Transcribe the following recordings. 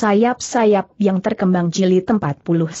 sayap-sayap yang terkembang jilid 49.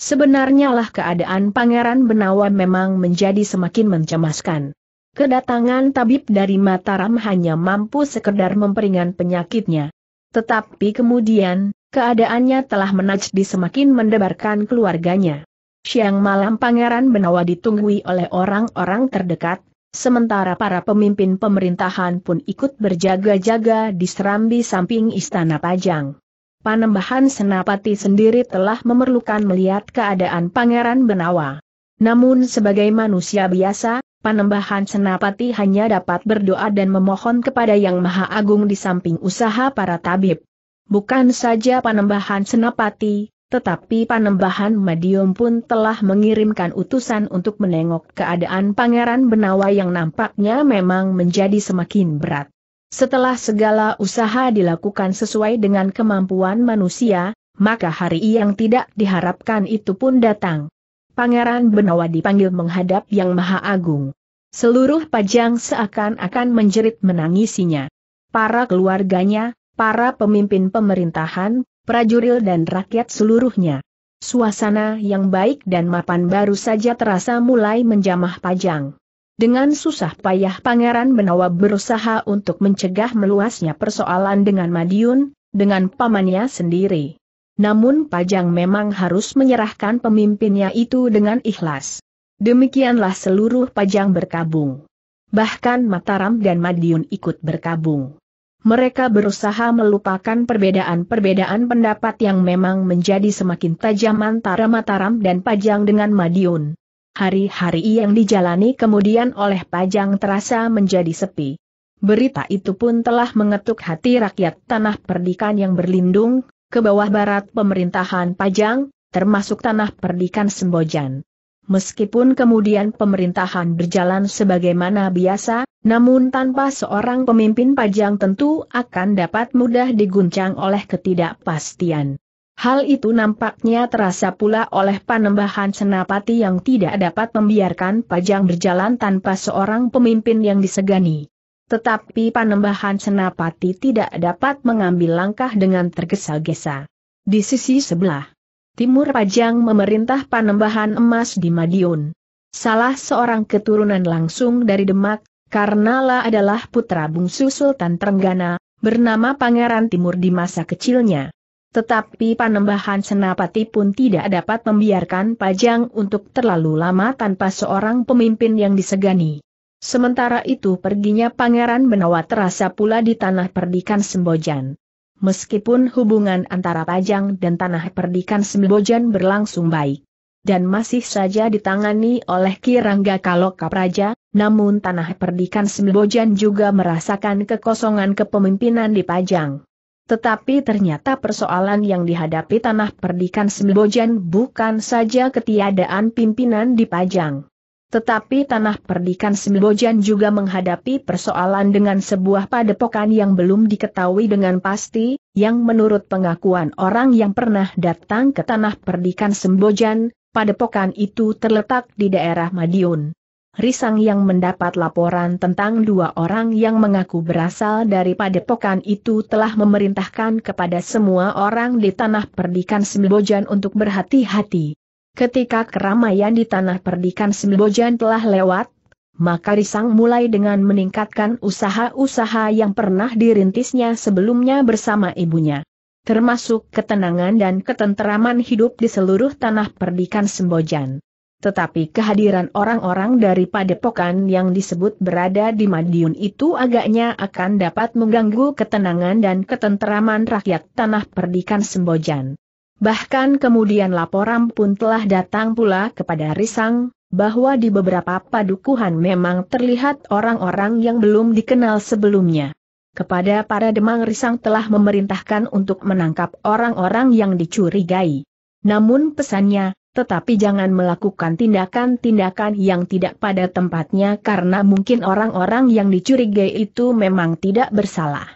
Sebenarnya lah keadaan Pangeran Benawa memang menjadi semakin mencemaskan. Kedatangan tabib dari Mataram hanya mampu sekedar memperingan penyakitnya. Tetapi kemudian, keadaannya telah menajdi semakin mendebarkan keluarganya. Siang malam Pangeran Benawa ditunggui oleh orang-orang terdekat, sementara para pemimpin pemerintahan pun ikut berjaga-jaga di serambi samping istana Pajang. Panembahan Senapati sendiri telah memerlukan melihat keadaan Pangeran Benawa. Namun sebagai manusia biasa, Panembahan Senapati hanya dapat berdoa dan memohon kepada Yang Maha Agung di samping usaha para tabib. Bukan saja Panembahan Senapati, tetapi Panembahan Madium pun telah mengirimkan utusan untuk menengok keadaan Pangeran Benawa yang nampaknya memang menjadi semakin berat. Setelah segala usaha dilakukan sesuai dengan kemampuan manusia, maka hari yang tidak diharapkan itu pun datang. Pangeran Benawa dipanggil menghadap Yang Maha Agung. Seluruh pajang seakan-akan menjerit menangisinya. Para keluarganya, para pemimpin pemerintahan, Prajuril dan rakyat seluruhnya. Suasana yang baik dan mapan baru saja terasa mulai menjamah pajang. Dengan susah payah Pangeran Benawa berusaha untuk mencegah meluasnya persoalan dengan Madiun, dengan pamannya sendiri. Namun Pajang memang harus menyerahkan pemimpinnya itu dengan ikhlas. Demikianlah seluruh Pajang berkabung. Bahkan Mataram dan Madiun ikut berkabung mereka berusaha melupakan perbedaan-perbedaan pendapat yang memang menjadi semakin tajam antara Mataram dan Pajang dengan Madiun. Hari-hari yang dijalani kemudian oleh Pajang terasa menjadi sepi. Berita itu pun telah mengetuk hati rakyat tanah perdikan yang berlindung ke bawah barat pemerintahan Pajang, termasuk tanah perdikan Sembojan. Meskipun kemudian pemerintahan berjalan sebagaimana biasa, namun tanpa seorang pemimpin pajang tentu akan dapat mudah diguncang oleh ketidakpastian. Hal itu nampaknya terasa pula oleh panembahan senapati yang tidak dapat membiarkan pajang berjalan tanpa seorang pemimpin yang disegani. Tetapi panembahan senapati tidak dapat mengambil langkah dengan tergesa-gesa. Di sisi sebelah, timur pajang memerintah panembahan emas di Madiun. Salah seorang keturunan langsung dari Demak karena La adalah putra bungsu Sultan Trenggana, bernama Pangeran Timur di masa kecilnya. Tetapi panembahan senapati pun tidak dapat membiarkan Pajang untuk terlalu lama tanpa seorang pemimpin yang disegani. Sementara itu perginya Pangeran Benawa terasa pula di tanah perdikan Sembojan. Meskipun hubungan antara Pajang dan tanah perdikan Sembojan berlangsung baik, dan masih saja ditangani oleh Kirangga Kaloka Praja, namun tanah perdikan Sembojan juga merasakan kekosongan kepemimpinan di Pajang. Tetapi ternyata persoalan yang dihadapi tanah perdikan Sembojan bukan saja ketiadaan pimpinan di Pajang. Tetapi tanah perdikan Sembojan juga menghadapi persoalan dengan sebuah padepokan yang belum diketahui dengan pasti, yang menurut pengakuan orang yang pernah datang ke tanah perdikan Sembojan, padepokan itu terletak di daerah Madiun. Risang yang mendapat laporan tentang dua orang yang mengaku berasal dari padepokan itu telah memerintahkan kepada semua orang di tanah perdikan Sembojan untuk berhati-hati. Ketika keramaian di tanah perdikan Sembojan telah lewat, maka Risang mulai dengan meningkatkan usaha-usaha yang pernah dirintisnya sebelumnya bersama ibunya. Termasuk ketenangan dan ketenteraman hidup di seluruh tanah perdikan Sembojan. Tetapi kehadiran orang-orang dari padepokan yang disebut berada di Madiun itu agaknya akan dapat mengganggu ketenangan dan ketenteraman rakyat tanah perdikan Sembojan. Bahkan kemudian laporan pun telah datang pula kepada Risang, bahwa di beberapa padukuhan memang terlihat orang-orang yang belum dikenal sebelumnya. Kepada para Demang Risang telah memerintahkan untuk menangkap orang-orang yang dicurigai. Namun pesannya, tetapi jangan melakukan tindakan-tindakan yang tidak pada tempatnya karena mungkin orang-orang yang dicurigai itu memang tidak bersalah.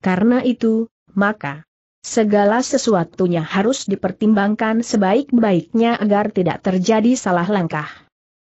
Karena itu, maka segala sesuatunya harus dipertimbangkan sebaik-baiknya agar tidak terjadi salah langkah.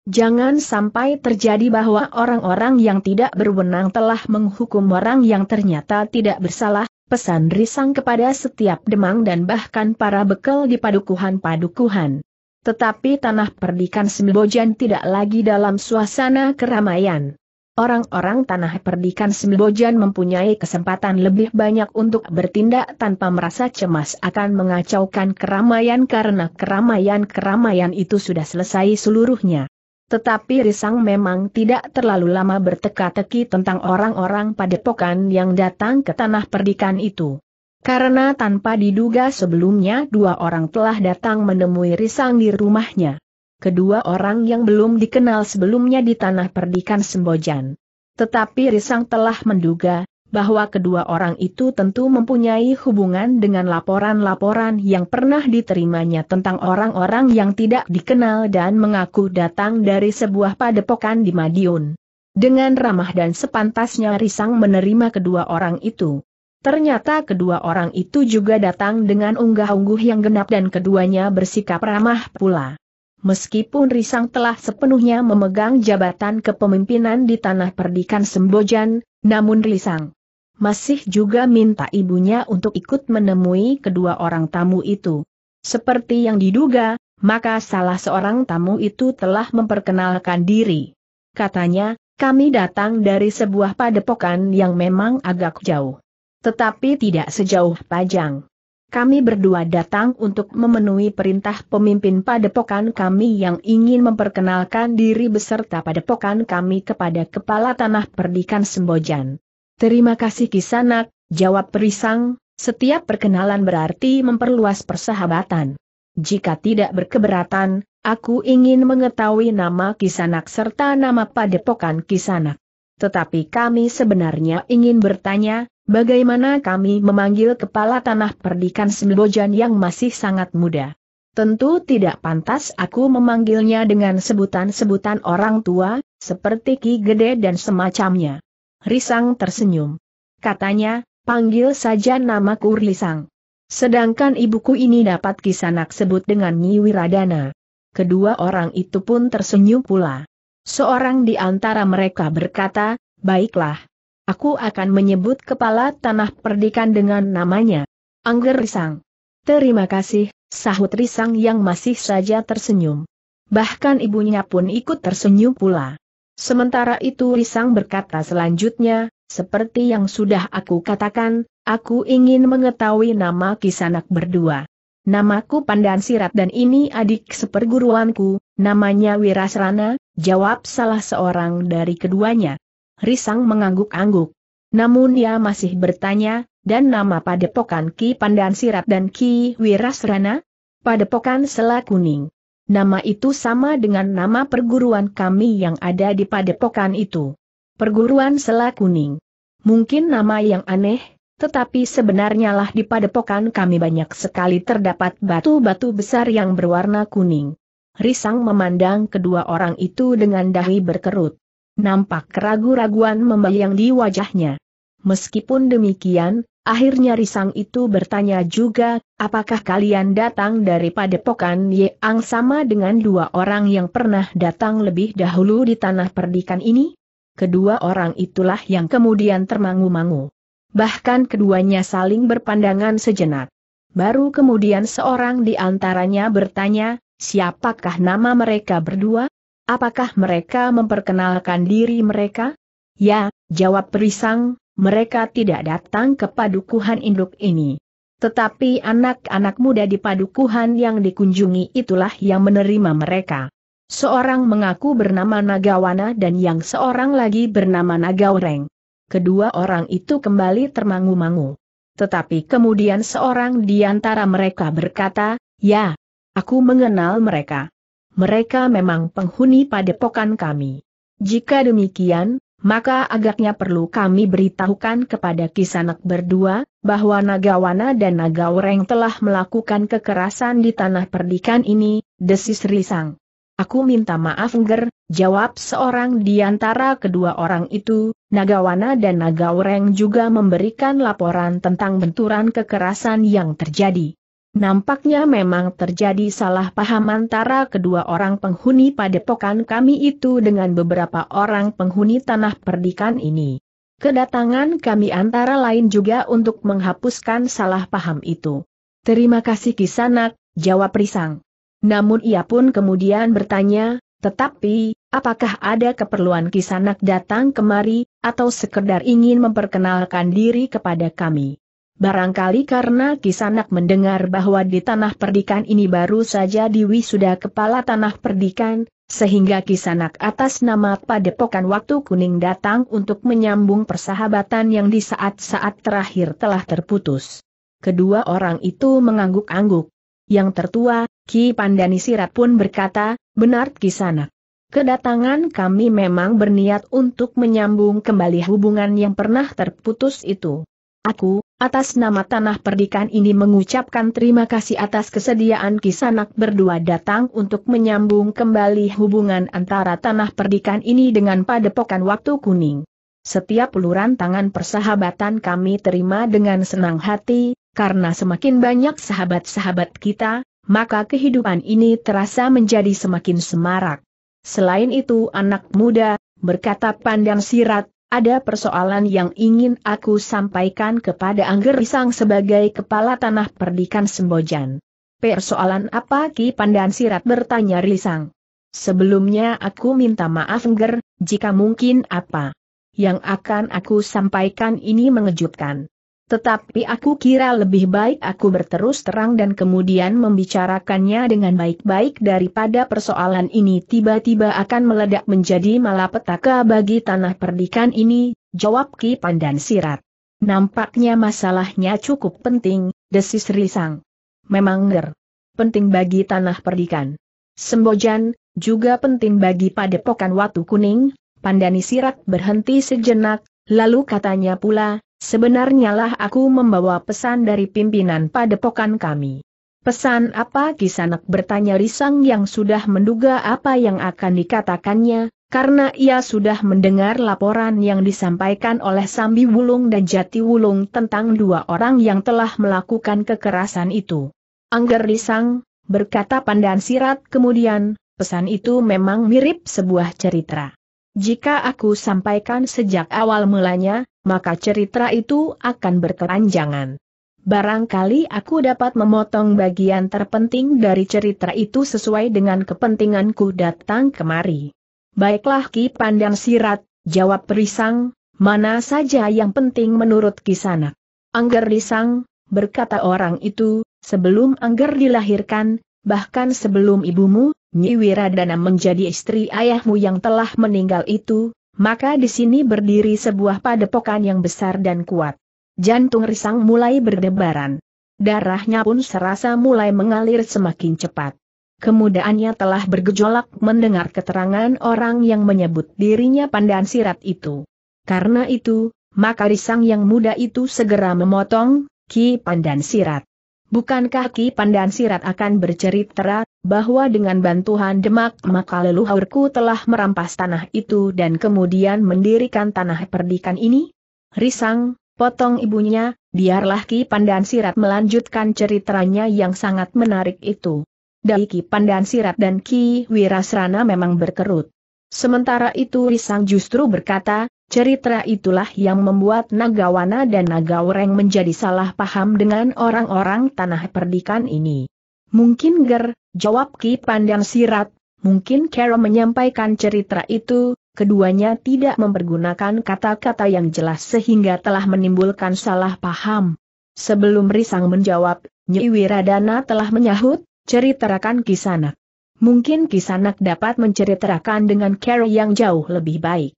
Jangan sampai terjadi bahwa orang-orang yang tidak berwenang telah menghukum orang yang ternyata tidak bersalah, pesan risang kepada setiap demang dan bahkan para bekel di padukuhan-padukuhan. Tetapi tanah perdikan Sembojan tidak lagi dalam suasana keramaian. Orang-orang tanah perdikan Sembojan mempunyai kesempatan lebih banyak untuk bertindak tanpa merasa cemas akan mengacaukan keramaian karena keramaian-keramaian itu sudah selesai seluruhnya. Tetapi Risang memang tidak terlalu lama berteka-teki tentang orang-orang padepokan yang datang ke tanah perdikan itu. Karena tanpa diduga sebelumnya dua orang telah datang menemui Risang di rumahnya. Kedua orang yang belum dikenal sebelumnya di tanah perdikan Sembojan. Tetapi Risang telah menduga, bahwa kedua orang itu tentu mempunyai hubungan dengan laporan-laporan yang pernah diterimanya tentang orang-orang yang tidak dikenal dan mengaku datang dari sebuah padepokan di Madiun. Dengan ramah dan sepantasnya Risang menerima kedua orang itu. Ternyata kedua orang itu juga datang dengan unggah-ungguh yang genap dan keduanya bersikap ramah pula. Meskipun Risang telah sepenuhnya memegang jabatan kepemimpinan di tanah perdikan Sembojan, namun Risang masih juga minta ibunya untuk ikut menemui kedua orang tamu itu. Seperti yang diduga, maka salah seorang tamu itu telah memperkenalkan diri. Katanya, kami datang dari sebuah padepokan yang memang agak jauh. Tetapi tidak sejauh Pajang. Kami berdua datang untuk memenuhi perintah pemimpin padepokan kami yang ingin memperkenalkan diri beserta padepokan kami kepada Kepala Tanah Perdikan Sembojan. Terima kasih Kisanak, jawab Perisang, setiap perkenalan berarti memperluas persahabatan. Jika tidak berkeberatan, aku ingin mengetahui nama Kisanak serta nama padepokan Kisanak. Tetapi kami sebenarnya ingin bertanya, Bagaimana kami memanggil kepala tanah perdikan Sembojan yang masih sangat muda? Tentu tidak pantas aku memanggilnya dengan sebutan-sebutan orang tua, seperti Ki Gede dan semacamnya. Risang tersenyum. Katanya, panggil saja namaku Risang. Sedangkan ibuku ini dapat kisanak sebut dengan Nyi Wiradana. Kedua orang itu pun tersenyum pula. Seorang di antara mereka berkata, baiklah, Aku akan menyebut kepala tanah perdikan dengan namanya. Angger Risang. Terima kasih, sahut Risang yang masih saja tersenyum. Bahkan ibunya pun ikut tersenyum pula. Sementara itu Risang berkata selanjutnya, seperti yang sudah aku katakan, aku ingin mengetahui nama kisanak berdua. Namaku Pandan Sirat dan ini adik seperguruanku, namanya Wirasrana, jawab salah seorang dari keduanya risang mengangguk-angguk. Namun ia masih bertanya, dan nama padepokan Ki Pandan Sirat dan Ki Wirasrana? Padepokan Sela Kuning. Nama itu sama dengan nama perguruan kami yang ada di padepokan itu. Perguruan Sela Kuning. Mungkin nama yang aneh, tetapi sebenarnya lah di padepokan kami banyak sekali terdapat batu-batu besar yang berwarna kuning. Risang memandang kedua orang itu dengan dahi berkerut. Nampak keragu-raguan membayang di wajahnya. Meskipun demikian, akhirnya Risang itu bertanya juga, apakah kalian datang dari padepokan Yeang sama dengan dua orang yang pernah datang lebih dahulu di tanah perdikan ini? Kedua orang itulah yang kemudian termangu-mangu. Bahkan keduanya saling berpandangan sejenak. Baru kemudian seorang di antaranya bertanya, siapakah nama mereka berdua? Apakah mereka memperkenalkan diri mereka? Ya, jawab Perisang, mereka tidak datang ke padukuhan induk ini. Tetapi anak-anak muda di padukuhan yang dikunjungi itulah yang menerima mereka. Seorang mengaku bernama Nagawana dan yang seorang lagi bernama Nagaoreng. Kedua orang itu kembali termangu-mangu. Tetapi kemudian seorang di antara mereka berkata, Ya, aku mengenal mereka mereka memang penghuni padepokan kami. Jika demikian, maka agaknya perlu kami beritahukan kepada kisanak berdua, bahwa Nagawana dan Nagawreng telah melakukan kekerasan di tanah perdikan ini, desis Risang. Aku minta maaf Ger, jawab seorang di antara kedua orang itu, Nagawana dan Nagawreng juga memberikan laporan tentang benturan kekerasan yang terjadi. Nampaknya memang terjadi salah paham antara kedua orang penghuni padepokan kami itu dengan beberapa orang penghuni tanah perdikan ini. Kedatangan kami antara lain juga untuk menghapuskan salah paham itu. Terima kasih Kisanak, jawab Risang. Namun ia pun kemudian bertanya, tetapi, apakah ada keperluan Kisanak datang kemari, atau sekedar ingin memperkenalkan diri kepada kami? Barangkali karena Kisanak mendengar bahwa di tanah perdikan ini baru saja sudah kepala tanah perdikan, sehingga Kisanak atas nama Padepokan Waktu Kuning datang untuk menyambung persahabatan yang di saat-saat terakhir telah terputus. Kedua orang itu mengangguk-angguk. Yang tertua, Ki Pandani Sirat pun berkata, benar Kisanak. Kedatangan kami memang berniat untuk menyambung kembali hubungan yang pernah terputus itu. Aku, atas nama tanah perdikan ini mengucapkan terima kasih atas kesediaan Kisanak berdua datang untuk menyambung kembali hubungan antara tanah perdikan ini dengan padepokan waktu kuning. Setiap uluran tangan persahabatan kami terima dengan senang hati, karena semakin banyak sahabat-sahabat kita, maka kehidupan ini terasa menjadi semakin semarak. Selain itu anak muda, berkata pandang sirat, ada persoalan yang ingin aku sampaikan kepada Angger Risang sebagai kepala tanah perdikan Sembojan. Persoalan apa Ki Pandan Sirat bertanya Risang. Sebelumnya aku minta maaf Angger, jika mungkin apa yang akan aku sampaikan ini mengejutkan. Tetapi aku kira lebih baik aku berterus terang dan kemudian membicarakannya dengan baik-baik daripada persoalan ini tiba-tiba akan meledak menjadi malapetaka bagi tanah perdikan ini, jawab Ki Pandan Sirat. Nampaknya masalahnya cukup penting, desis Risang. Memang ger. Penting bagi tanah perdikan. Sembojan, juga penting bagi padepokan Watu Kuning, Pandani Sirat berhenti sejenak, lalu katanya pula, Sebenarnya lah aku membawa pesan dari pimpinan padepokan kami. Pesan apa Kisanak bertanya Risang yang sudah menduga apa yang akan dikatakannya, karena ia sudah mendengar laporan yang disampaikan oleh Sambi Wulung dan Jati Wulung tentang dua orang yang telah melakukan kekerasan itu. Angger Risang berkata Pandan Sirat kemudian, pesan itu memang mirip sebuah cerita. Jika aku sampaikan sejak awal mulanya, maka cerita itu akan berkepanjangan. Barangkali aku dapat memotong bagian terpenting dari cerita itu sesuai dengan kepentinganku datang kemari. Baiklah Ki Pandang Sirat, jawab Risang, mana saja yang penting menurut Kisanak. Angger Risang, berkata orang itu, sebelum Angger dilahirkan, bahkan sebelum ibumu, Nyi Wiradana menjadi istri ayahmu yang telah meninggal itu, maka di sini berdiri sebuah padepokan yang besar dan kuat. Jantung Risang mulai berdebaran. Darahnya pun serasa mulai mengalir semakin cepat. Kemudaannya telah bergejolak mendengar keterangan orang yang menyebut dirinya pandan sirat itu. Karena itu, maka Risang yang muda itu segera memotong, Ki Pandan Sirat. Bukankah Ki Pandan Sirat akan bercerita bahwa dengan bantuan demak maka leluhurku telah merampas tanah itu dan kemudian mendirikan tanah perdikan ini? Risang, potong ibunya, biarlah Ki Pandan Sirat melanjutkan ceritanya yang sangat menarik itu. Dari Ki Pandan Sirat dan Ki Wirasrana memang berkerut. Sementara itu Risang justru berkata, Cerita itulah yang membuat Nagawana dan Nagawreng menjadi salah paham dengan orang-orang tanah perdikan ini. Mungkin Ger, jawab Ki Pandang Sirat, mungkin Kero menyampaikan cerita itu, keduanya tidak mempergunakan kata-kata yang jelas sehingga telah menimbulkan salah paham. Sebelum Risang menjawab, Nyi Wiradana telah menyahut, ceritakan Kisanak. Mungkin Kisanak dapat menceritakan dengan Kero yang jauh lebih baik.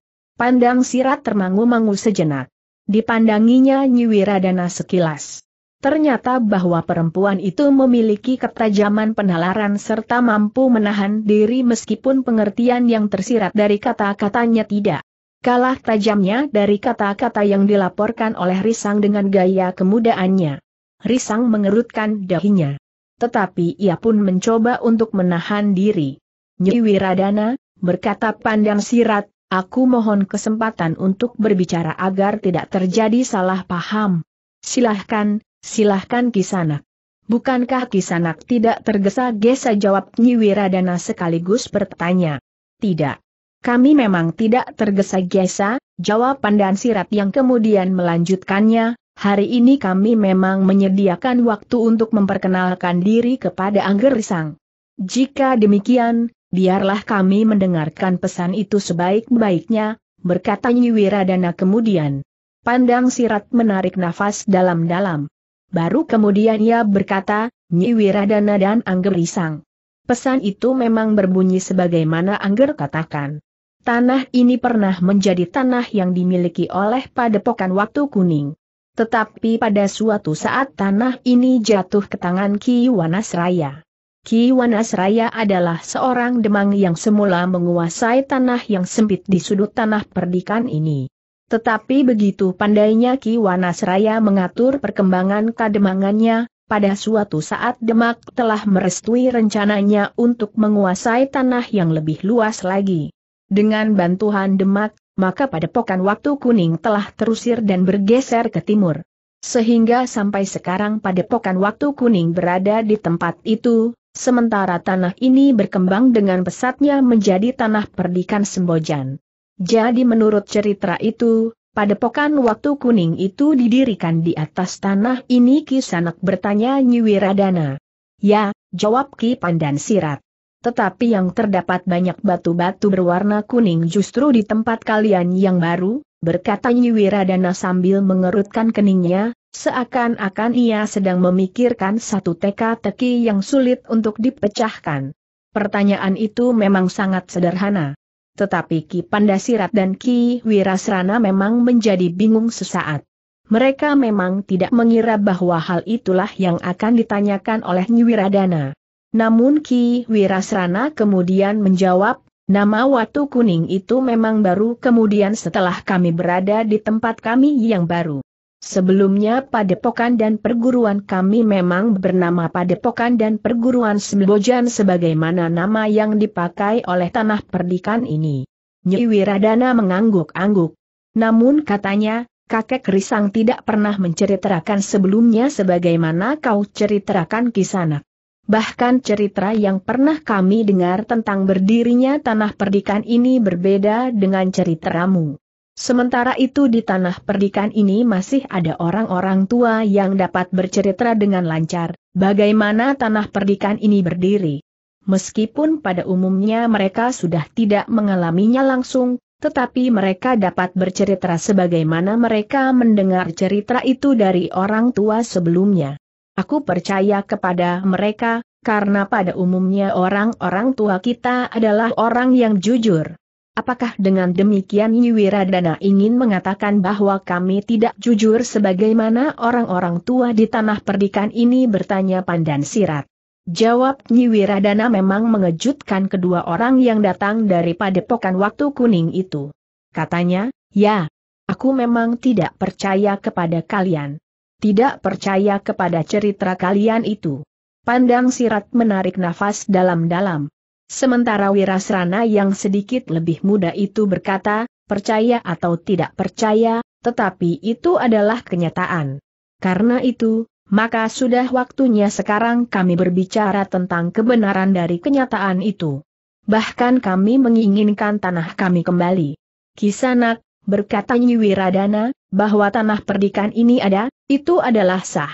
Pandang sirat termangu-mangu sejenak. Dipandanginya Nyiwiradana sekilas. Ternyata bahwa perempuan itu memiliki ketajaman penalaran serta mampu menahan diri meskipun pengertian yang tersirat dari kata-katanya tidak kalah tajamnya dari kata-kata yang dilaporkan oleh Risang dengan gaya kemudaannya. Risang mengerutkan dahinya. Tetapi ia pun mencoba untuk menahan diri. Nyiwiradana berkata pandang sirat, Aku mohon kesempatan untuk berbicara agar tidak terjadi salah paham. Silahkan, silahkan Kisanak. Bukankah Kisanak tidak tergesa-gesa jawab Nyiwiradana sekaligus bertanya? Tidak. Kami memang tidak tergesa-gesa, jawab Pandan Sirat yang kemudian melanjutkannya, hari ini kami memang menyediakan waktu untuk memperkenalkan diri kepada Angger Risang. Jika demikian, biarlah kami mendengarkan pesan itu sebaik-baiknya, berkata Nyi Wiradana kemudian. Pandang sirat menarik nafas dalam-dalam. Baru kemudian ia berkata, Nyi Wiradana dan Angger Risang. Pesan itu memang berbunyi sebagaimana Angger katakan. Tanah ini pernah menjadi tanah yang dimiliki oleh padepokan waktu kuning. Tetapi pada suatu saat tanah ini jatuh ke tangan Ki Wanasraya. Ki Wanasraya adalah seorang demang yang semula menguasai tanah yang sempit di sudut tanah perdikan ini. Tetapi begitu pandainya Ki Wanasraya mengatur perkembangan kademangannya, pada suatu saat Demak telah merestui rencananya untuk menguasai tanah yang lebih luas lagi. Dengan bantuan Demak, maka pada pokan waktu kuning telah terusir dan bergeser ke timur. Sehingga sampai sekarang pada pokan waktu kuning berada di tempat itu, sementara tanah ini berkembang dengan pesatnya menjadi tanah perdikan Sembojan. Jadi menurut cerita itu, pada padepokan waktu kuning itu didirikan di atas tanah ini Kisanak bertanya Nyiwiradana. Ya, jawab Ki Pandan Sirat. Tetapi yang terdapat banyak batu-batu berwarna kuning justru di tempat kalian yang baru, berkata Nyiwiradana sambil mengerutkan keningnya, Seakan-akan ia sedang memikirkan satu teka-teki yang sulit untuk dipecahkan. Pertanyaan itu memang sangat sederhana. Tetapi Ki Pandasirat dan Ki Wirasrana memang menjadi bingung sesaat. Mereka memang tidak mengira bahwa hal itulah yang akan ditanyakan oleh Nyiwiradana. Namun Ki Wirasrana kemudian menjawab, nama Watu Kuning itu memang baru kemudian setelah kami berada di tempat kami yang baru. Sebelumnya Padepokan dan Perguruan kami memang bernama Padepokan dan Perguruan Sembojan sebagaimana nama yang dipakai oleh tanah perdikan ini. Nyi Wiradana mengangguk-angguk. Namun katanya, kakek Risang tidak pernah menceritakan sebelumnya sebagaimana kau ceritakan kisanak. Bahkan cerita yang pernah kami dengar tentang berdirinya tanah perdikan ini berbeda dengan ceritamu. Sementara itu di tanah perdikan ini masih ada orang-orang tua yang dapat bercerita dengan lancar, bagaimana tanah perdikan ini berdiri. Meskipun pada umumnya mereka sudah tidak mengalaminya langsung, tetapi mereka dapat bercerita sebagaimana mereka mendengar cerita itu dari orang tua sebelumnya. Aku percaya kepada mereka, karena pada umumnya orang-orang tua kita adalah orang yang jujur. Apakah dengan demikian Wiradana ingin mengatakan bahwa kami tidak jujur sebagaimana orang-orang tua di tanah perdikan ini bertanya Pandan Sirat? Jawab Wiradana memang mengejutkan kedua orang yang datang dari padepokan waktu kuning itu. Katanya, ya, aku memang tidak percaya kepada kalian. Tidak percaya kepada cerita kalian itu. Pandang Sirat menarik nafas dalam-dalam. Sementara Wirasrana yang sedikit lebih muda itu berkata, percaya atau tidak percaya, tetapi itu adalah kenyataan. Karena itu, maka sudah waktunya sekarang kami berbicara tentang kebenaran dari kenyataan itu. Bahkan kami menginginkan tanah kami kembali. Kisanak, berkata Nyiwiradana, bahwa tanah perdikan ini ada, itu adalah sah.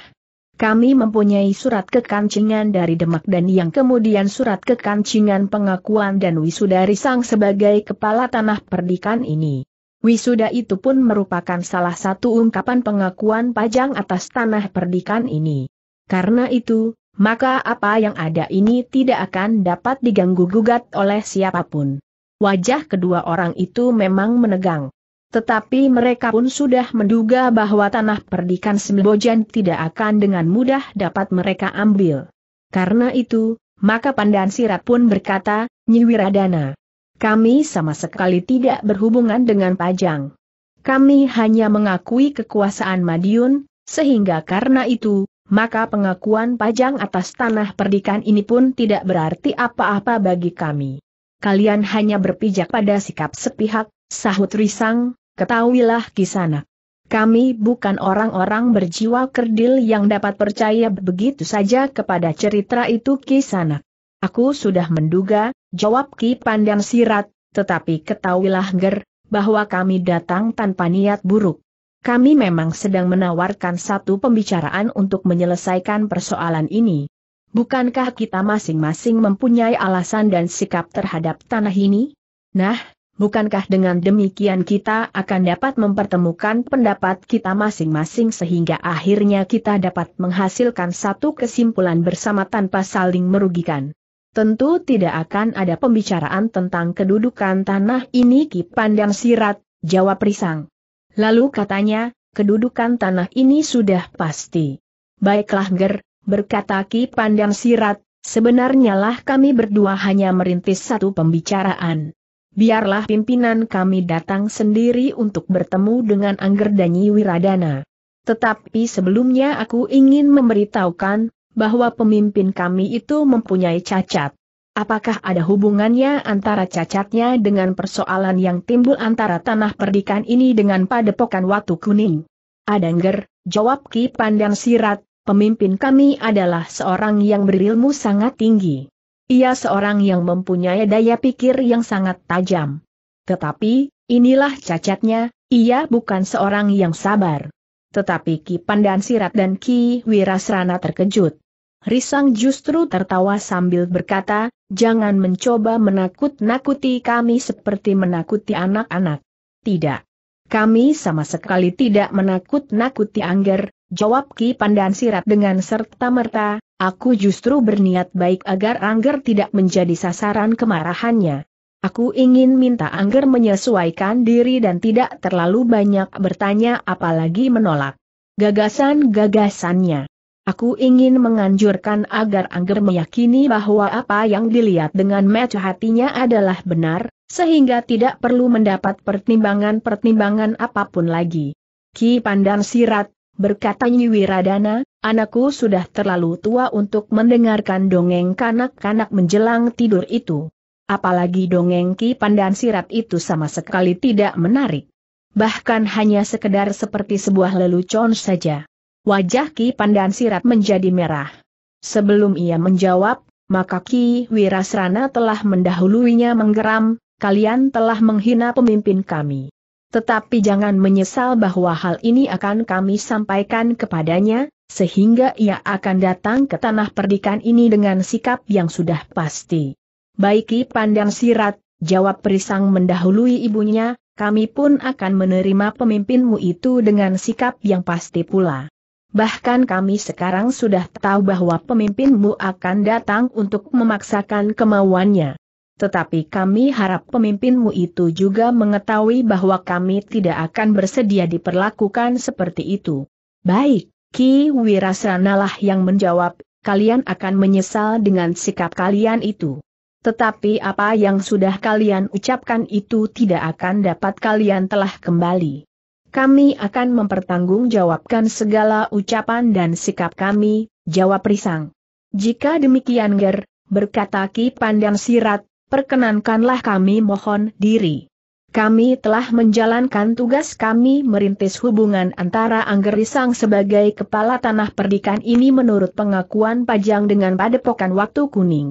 Kami mempunyai surat kekancingan dari Demak dan yang kemudian surat kekancingan pengakuan dan wisuda Risang sebagai kepala tanah perdikan ini. Wisuda itu pun merupakan salah satu ungkapan pengakuan pajang atas tanah perdikan ini. Karena itu, maka apa yang ada ini tidak akan dapat diganggu-gugat oleh siapapun. Wajah kedua orang itu memang menegang. Tetapi mereka pun sudah menduga bahwa tanah perdikan Sembojan tidak akan dengan mudah dapat mereka ambil. Karena itu, maka Pandan Sirat pun berkata, Nyiwiradana, kami sama sekali tidak berhubungan dengan Pajang. Kami hanya mengakui kekuasaan Madiun, sehingga karena itu, maka pengakuan Pajang atas tanah perdikan ini pun tidak berarti apa-apa bagi kami. Kalian hanya berpijak pada sikap sepihak, sahut Risang, Ketahuilah kisana. Kami bukan orang-orang berjiwa kerdil yang dapat percaya begitu saja kepada cerita itu kisana. Aku sudah menduga, jawab Ki Pandang Sirat, tetapi ketahuilah ger, bahwa kami datang tanpa niat buruk. Kami memang sedang menawarkan satu pembicaraan untuk menyelesaikan persoalan ini. Bukankah kita masing-masing mempunyai alasan dan sikap terhadap tanah ini? Nah, Bukankah dengan demikian kita akan dapat mempertemukan pendapat kita masing-masing sehingga akhirnya kita dapat menghasilkan satu kesimpulan bersama tanpa saling merugikan? Tentu tidak akan ada pembicaraan tentang kedudukan tanah ini Ki Pandang Sirat, jawab Risang. Lalu katanya, kedudukan tanah ini sudah pasti. Baiklah Ger, berkata Ki Pandang Sirat, sebenarnya lah kami berdua hanya merintis satu pembicaraan biarlah pimpinan kami datang sendiri untuk bertemu dengan Angger Danyi Wiradana. Tetapi sebelumnya aku ingin memberitahukan, bahwa pemimpin kami itu mempunyai cacat. Apakah ada hubungannya antara cacatnya dengan persoalan yang timbul antara tanah perdikan ini dengan padepokan Watu Kuning? Ada Angger, jawab Ki Pandang Sirat, pemimpin kami adalah seorang yang berilmu sangat tinggi. Ia seorang yang mempunyai daya pikir yang sangat tajam. Tetapi, inilah cacatnya, ia bukan seorang yang sabar. Tetapi Ki Pandan Sirat dan Ki Wirasrana terkejut. Risang justru tertawa sambil berkata, jangan mencoba menakut-nakuti kami seperti menakuti anak-anak. Tidak. Kami sama sekali tidak menakut-nakuti Angger, Jawab Ki Pandan Sirat dengan serta-merta, aku justru berniat baik agar Angger tidak menjadi sasaran kemarahannya. Aku ingin minta Angger menyesuaikan diri dan tidak terlalu banyak bertanya apalagi menolak gagasan-gagasannya. Aku ingin menganjurkan agar Angger meyakini bahwa apa yang dilihat dengan mata hatinya adalah benar, sehingga tidak perlu mendapat pertimbangan-pertimbangan apapun lagi. Ki Pandan Sirat, berkata Wiradana, anakku sudah terlalu tua untuk mendengarkan dongeng kanak-kanak menjelang tidur itu. Apalagi dongeng Ki Pandan Sirat itu sama sekali tidak menarik. Bahkan hanya sekedar seperti sebuah lelucon saja. Wajah Ki Pandan Sirat menjadi merah. Sebelum ia menjawab, maka Ki Wirasrana telah mendahuluinya menggeram, kalian telah menghina pemimpin kami. Tetapi jangan menyesal bahwa hal ini akan kami sampaikan kepadanya, sehingga ia akan datang ke tanah perdikan ini dengan sikap yang sudah pasti. Baiki pandang sirat, jawab Perisang mendahului ibunya, kami pun akan menerima pemimpinmu itu dengan sikap yang pasti pula. Bahkan kami sekarang sudah tahu bahwa pemimpinmu akan datang untuk memaksakan kemauannya tetapi kami harap pemimpinmu itu juga mengetahui bahwa kami tidak akan bersedia diperlakukan seperti itu. Baik, Ki Wirasanalah yang menjawab, kalian akan menyesal dengan sikap kalian itu. Tetapi apa yang sudah kalian ucapkan itu tidak akan dapat kalian telah kembali. Kami akan mempertanggungjawabkan segala ucapan dan sikap kami, jawab Risang. Jika demikian ger, berkata Ki Pandang Sirat, perkenankanlah kami mohon diri. Kami telah menjalankan tugas kami merintis hubungan antara Anggerisang sebagai kepala tanah perdikan ini menurut pengakuan Pajang dengan Padepokan Waktu Kuning.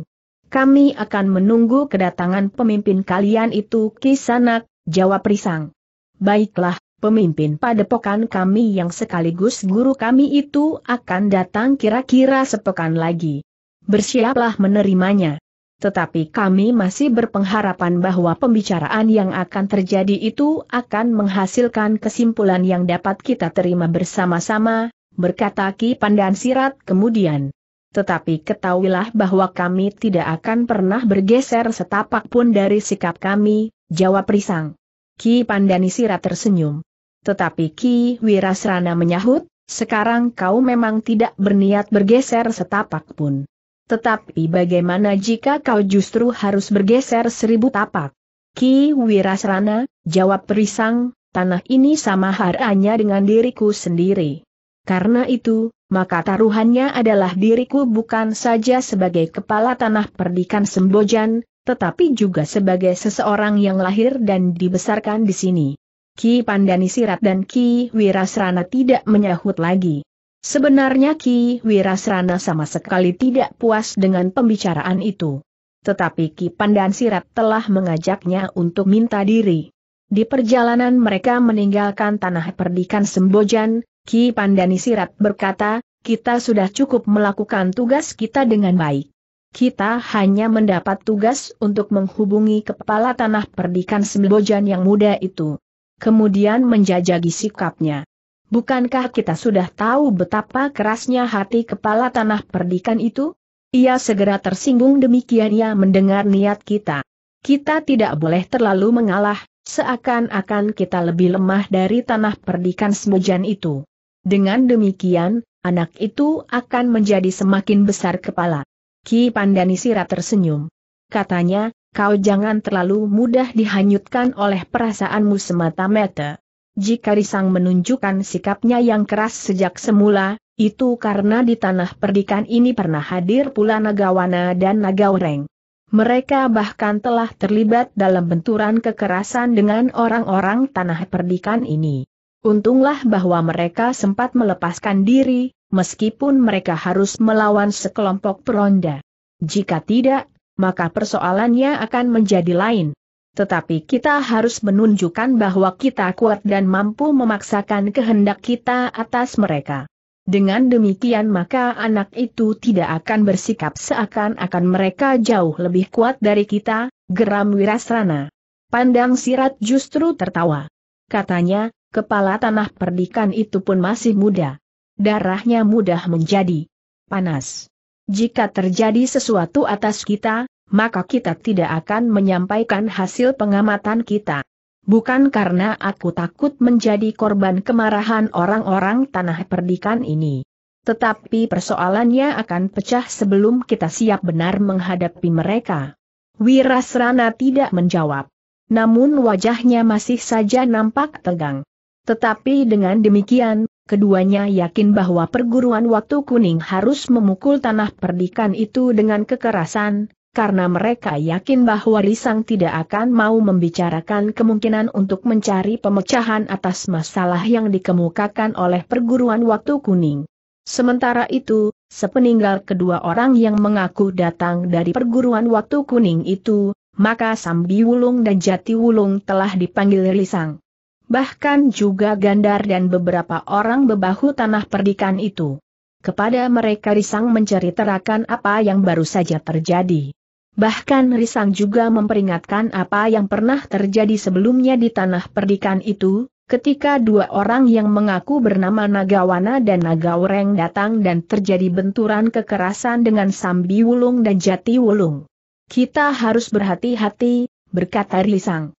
Kami akan menunggu kedatangan pemimpin kalian itu Kisanak, jawab Risang. Baiklah, pemimpin Padepokan kami yang sekaligus guru kami itu akan datang kira-kira sepekan lagi. Bersiaplah menerimanya. Tetapi kami masih berpengharapan bahwa pembicaraan yang akan terjadi itu akan menghasilkan kesimpulan yang dapat kita terima bersama-sama, berkata Ki Pandan Sirat kemudian. Tetapi ketahuilah bahwa kami tidak akan pernah bergeser setapak pun dari sikap kami, jawab Risang. Ki Pandan Sirat tersenyum. Tetapi Ki Wirasrana menyahut, sekarang kau memang tidak berniat bergeser setapak pun. Tetapi bagaimana jika kau justru harus bergeser seribu tapak? Ki Wirasrana, jawab Perisang, tanah ini sama haranya dengan diriku sendiri. Karena itu, maka taruhannya adalah diriku bukan saja sebagai kepala tanah perdikan Sembojan, tetapi juga sebagai seseorang yang lahir dan dibesarkan di sini. Ki Pandani Sirat dan Ki Wirasrana tidak menyahut lagi. Sebenarnya Ki Wirasrana sama sekali tidak puas dengan pembicaraan itu. Tetapi Ki Pandan Sirat telah mengajaknya untuk minta diri. Di perjalanan mereka meninggalkan tanah perdikan Sembojan, Ki Pandan Sirat berkata, kita sudah cukup melakukan tugas kita dengan baik. Kita hanya mendapat tugas untuk menghubungi kepala tanah perdikan Sembojan yang muda itu. Kemudian menjajagi sikapnya. Bukankah kita sudah tahu betapa kerasnya hati kepala tanah perdikan itu? Ia segera tersinggung demikian ia mendengar niat kita. Kita tidak boleh terlalu mengalah, seakan-akan kita lebih lemah dari tanah perdikan semujan itu. Dengan demikian, anak itu akan menjadi semakin besar kepala. Ki Pandani Pandanisira tersenyum. Katanya, kau jangan terlalu mudah dihanyutkan oleh perasaanmu semata-mata. Jika Risang menunjukkan sikapnya yang keras sejak semula, itu karena di tanah perdikan ini pernah hadir pula Nagawana dan Nagawreng. Mereka bahkan telah terlibat dalam benturan kekerasan dengan orang-orang tanah perdikan ini. Untunglah bahwa mereka sempat melepaskan diri, meskipun mereka harus melawan sekelompok peronda. Jika tidak, maka persoalannya akan menjadi lain. Tetapi kita harus menunjukkan bahwa kita kuat dan mampu memaksakan kehendak kita atas mereka. Dengan demikian maka anak itu tidak akan bersikap seakan-akan mereka jauh lebih kuat dari kita, geram Wirasrana. Pandang sirat justru tertawa. Katanya, kepala tanah perdikan itu pun masih muda. Darahnya mudah menjadi panas. Jika terjadi sesuatu atas kita, maka kita tidak akan menyampaikan hasil pengamatan kita. Bukan karena aku takut menjadi korban kemarahan orang-orang tanah perdikan ini. Tetapi persoalannya akan pecah sebelum kita siap benar menghadapi mereka. Wirasrana tidak menjawab. Namun wajahnya masih saja nampak tegang. Tetapi dengan demikian, keduanya yakin bahwa perguruan waktu kuning harus memukul tanah perdikan itu dengan kekerasan, karena mereka yakin bahwa Lisang tidak akan mau membicarakan kemungkinan untuk mencari pemecahan atas masalah yang dikemukakan oleh perguruan waktu kuning. Sementara itu, sepeninggal kedua orang yang mengaku datang dari perguruan waktu kuning itu, maka Sambi Wulung dan Jati Wulung telah dipanggil Lisang. Bahkan juga Gandar dan beberapa orang bebahu tanah perdikan itu. Kepada mereka Risang menceritakan apa yang baru saja terjadi. Bahkan Risang juga memperingatkan apa yang pernah terjadi sebelumnya di tanah perdikan itu, ketika dua orang yang mengaku bernama Nagawana dan Nagawreng datang dan terjadi benturan kekerasan dengan Sambi Wulung dan Jati Wulung. Kita harus berhati-hati, berkata Risang.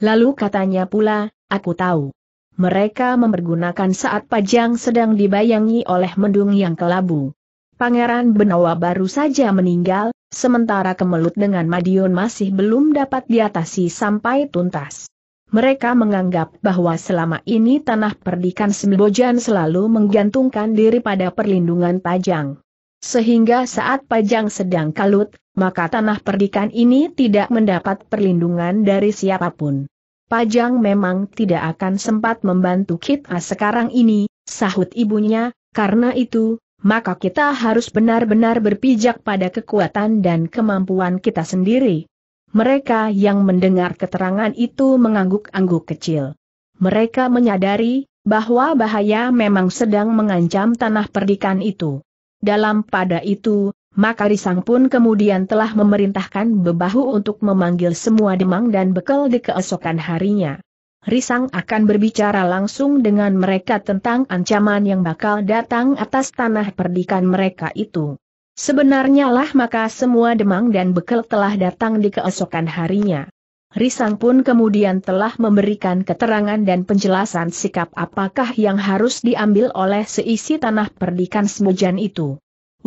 Lalu katanya pula, aku tahu mereka mempergunakan saat Pajang sedang dibayangi oleh mendung yang kelabu. Pangeran Benawa baru saja meninggal, sementara kemelut dengan Madiun masih belum dapat diatasi sampai tuntas. Mereka menganggap bahwa selama ini tanah perdikan Sembojan selalu menggantungkan diri pada perlindungan Pajang. Sehingga saat Pajang sedang kalut, maka tanah perdikan ini tidak mendapat perlindungan dari siapapun. Pajang memang tidak akan sempat membantu kita sekarang ini, sahut ibunya, karena itu, maka kita harus benar-benar berpijak pada kekuatan dan kemampuan kita sendiri. Mereka yang mendengar keterangan itu mengangguk-angguk kecil. Mereka menyadari bahwa bahaya memang sedang mengancam tanah perdikan itu. Dalam pada itu, maka Risang pun kemudian telah memerintahkan Bebahu untuk memanggil semua demang dan bekel di keesokan harinya. Risang akan berbicara langsung dengan mereka tentang ancaman yang bakal datang atas tanah perdikan mereka itu. Sebenarnya lah maka semua demang dan bekel telah datang di keesokan harinya. Risang pun kemudian telah memberikan keterangan dan penjelasan sikap apakah yang harus diambil oleh seisi tanah perdikan Semujan itu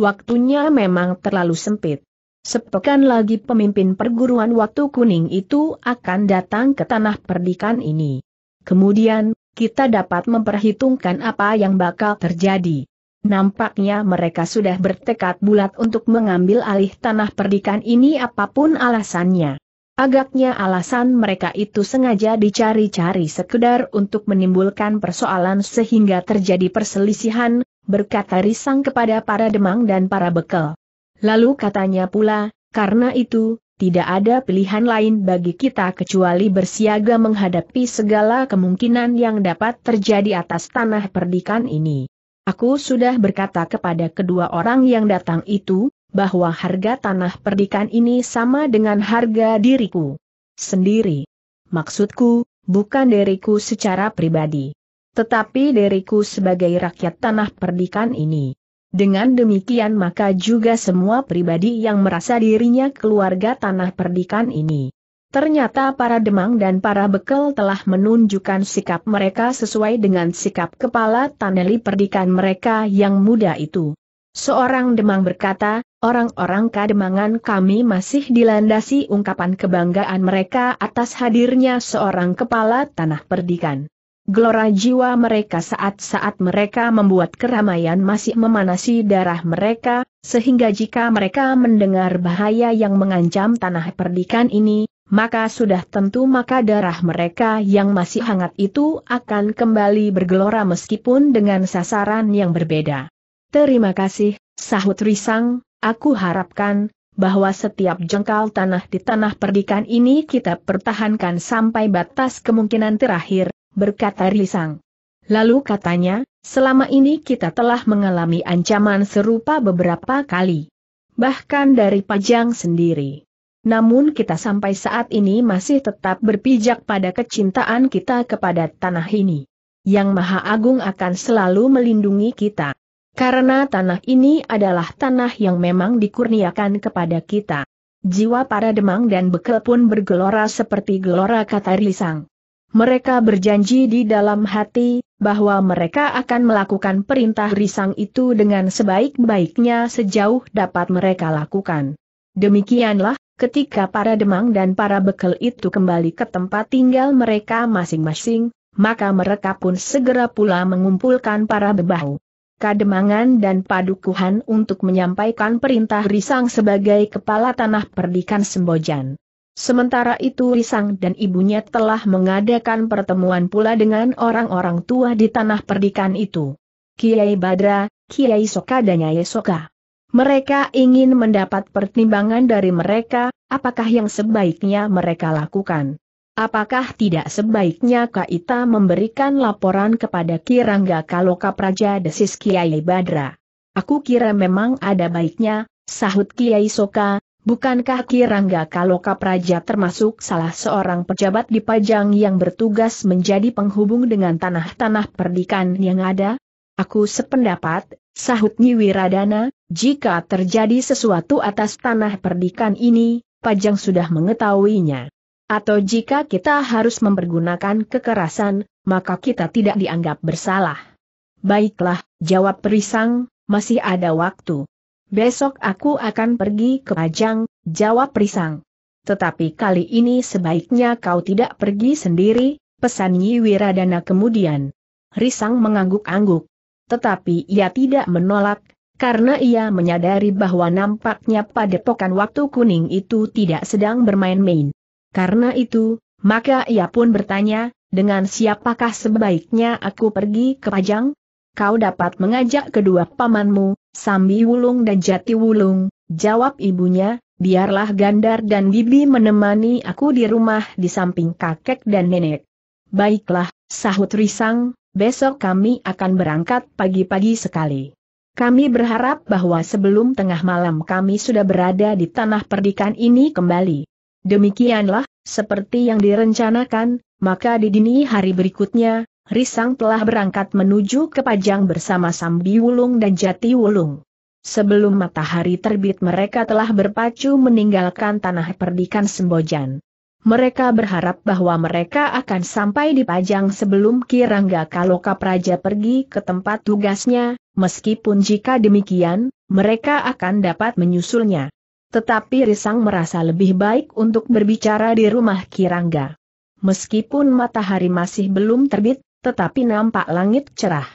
waktunya memang terlalu sempit. Sepekan lagi pemimpin perguruan waktu kuning itu akan datang ke tanah perdikan ini. Kemudian, kita dapat memperhitungkan apa yang bakal terjadi. Nampaknya mereka sudah bertekad bulat untuk mengambil alih tanah perdikan ini apapun alasannya. Agaknya alasan mereka itu sengaja dicari-cari sekedar untuk menimbulkan persoalan sehingga terjadi perselisihan, berkata risang kepada para demang dan para bekel. Lalu katanya pula, karena itu, tidak ada pilihan lain bagi kita kecuali bersiaga menghadapi segala kemungkinan yang dapat terjadi atas tanah perdikan ini. Aku sudah berkata kepada kedua orang yang datang itu, bahwa harga tanah perdikan ini sama dengan harga diriku sendiri. Maksudku, bukan diriku secara pribadi tetapi diriku sebagai rakyat tanah perdikan ini. Dengan demikian maka juga semua pribadi yang merasa dirinya keluarga tanah perdikan ini. Ternyata para Demang dan para Bekel telah menunjukkan sikap mereka sesuai dengan sikap kepala Taneli perdikan mereka yang muda itu. Seorang Demang berkata, orang-orang kademangan kami masih dilandasi ungkapan kebanggaan mereka atas hadirnya seorang kepala tanah perdikan. Gelora jiwa mereka saat-saat mereka membuat keramaian masih memanasi darah mereka, sehingga jika mereka mendengar bahaya yang mengancam tanah perdikan ini, maka sudah tentu maka darah mereka yang masih hangat itu akan kembali bergelora meskipun dengan sasaran yang berbeda. Terima kasih, sahut Risang, aku harapkan, bahwa setiap jengkal tanah di tanah perdikan ini kita pertahankan sampai batas kemungkinan terakhir, berkata Risang. Lalu katanya, selama ini kita telah mengalami ancaman serupa beberapa kali. Bahkan dari Pajang sendiri. Namun kita sampai saat ini masih tetap berpijak pada kecintaan kita kepada tanah ini. Yang Maha Agung akan selalu melindungi kita. Karena tanah ini adalah tanah yang memang dikurniakan kepada kita. Jiwa para demang dan bekel pun bergelora seperti gelora kata Risang. Mereka berjanji di dalam hati, bahwa mereka akan melakukan perintah risang itu dengan sebaik-baiknya sejauh dapat mereka lakukan. Demikianlah, ketika para demang dan para bekel itu kembali ke tempat tinggal mereka masing-masing, maka mereka pun segera pula mengumpulkan para bebahu. Kademangan dan Padukuhan untuk menyampaikan perintah Risang sebagai kepala tanah perdikan Sembojan. Sementara itu Risang dan ibunya telah mengadakan pertemuan pula dengan orang-orang tua di tanah perdikan itu. Kiai Badra, Kiai Soka dan Nyai Soka. Mereka ingin mendapat pertimbangan dari mereka, apakah yang sebaiknya mereka lakukan. Apakah tidak sebaiknya Kaita memberikan laporan kepada Kirangga kalau Praja desis Kiai Badra. Aku kira memang ada baiknya, sahut Kiai Soka, Bukankah Kirangga kalau Kapraja termasuk salah seorang pejabat di Pajang yang bertugas menjadi penghubung dengan tanah-tanah perdikan yang ada? Aku sependapat, sahut Nyi Wiradana, jika terjadi sesuatu atas tanah perdikan ini, Pajang sudah mengetahuinya. Atau jika kita harus mempergunakan kekerasan, maka kita tidak dianggap bersalah. Baiklah, jawab Perisang, masih ada waktu. Besok aku akan pergi ke Pajang, jawab Risang. Tetapi kali ini sebaiknya kau tidak pergi sendiri, pesan Nyi Wiradana kemudian. Risang mengangguk-angguk. Tetapi ia tidak menolak, karena ia menyadari bahwa nampaknya pada padepokan waktu kuning itu tidak sedang bermain-main. Karena itu, maka ia pun bertanya, dengan siapakah sebaiknya aku pergi ke Pajang? Kau dapat mengajak kedua pamanmu, Sambi Wulung dan Jati Wulung, jawab ibunya, biarlah Gandar dan Bibi menemani aku di rumah di samping kakek dan nenek. Baiklah, sahut Risang, besok kami akan berangkat pagi-pagi sekali. Kami berharap bahwa sebelum tengah malam kami sudah berada di tanah perdikan ini kembali. Demikianlah, seperti yang direncanakan, maka di dini hari berikutnya, Risang telah berangkat menuju ke Pajang bersama Sambi Wulung dan Jati Wulung. Sebelum matahari terbit mereka telah berpacu meninggalkan tanah perdikan Sembojan. Mereka berharap bahwa mereka akan sampai di Pajang sebelum Kirangga Kaloka Praja pergi ke tempat tugasnya, meskipun jika demikian, mereka akan dapat menyusulnya. Tetapi Risang merasa lebih baik untuk berbicara di rumah Kirangga. Meskipun matahari masih belum terbit, tetapi nampak langit cerah.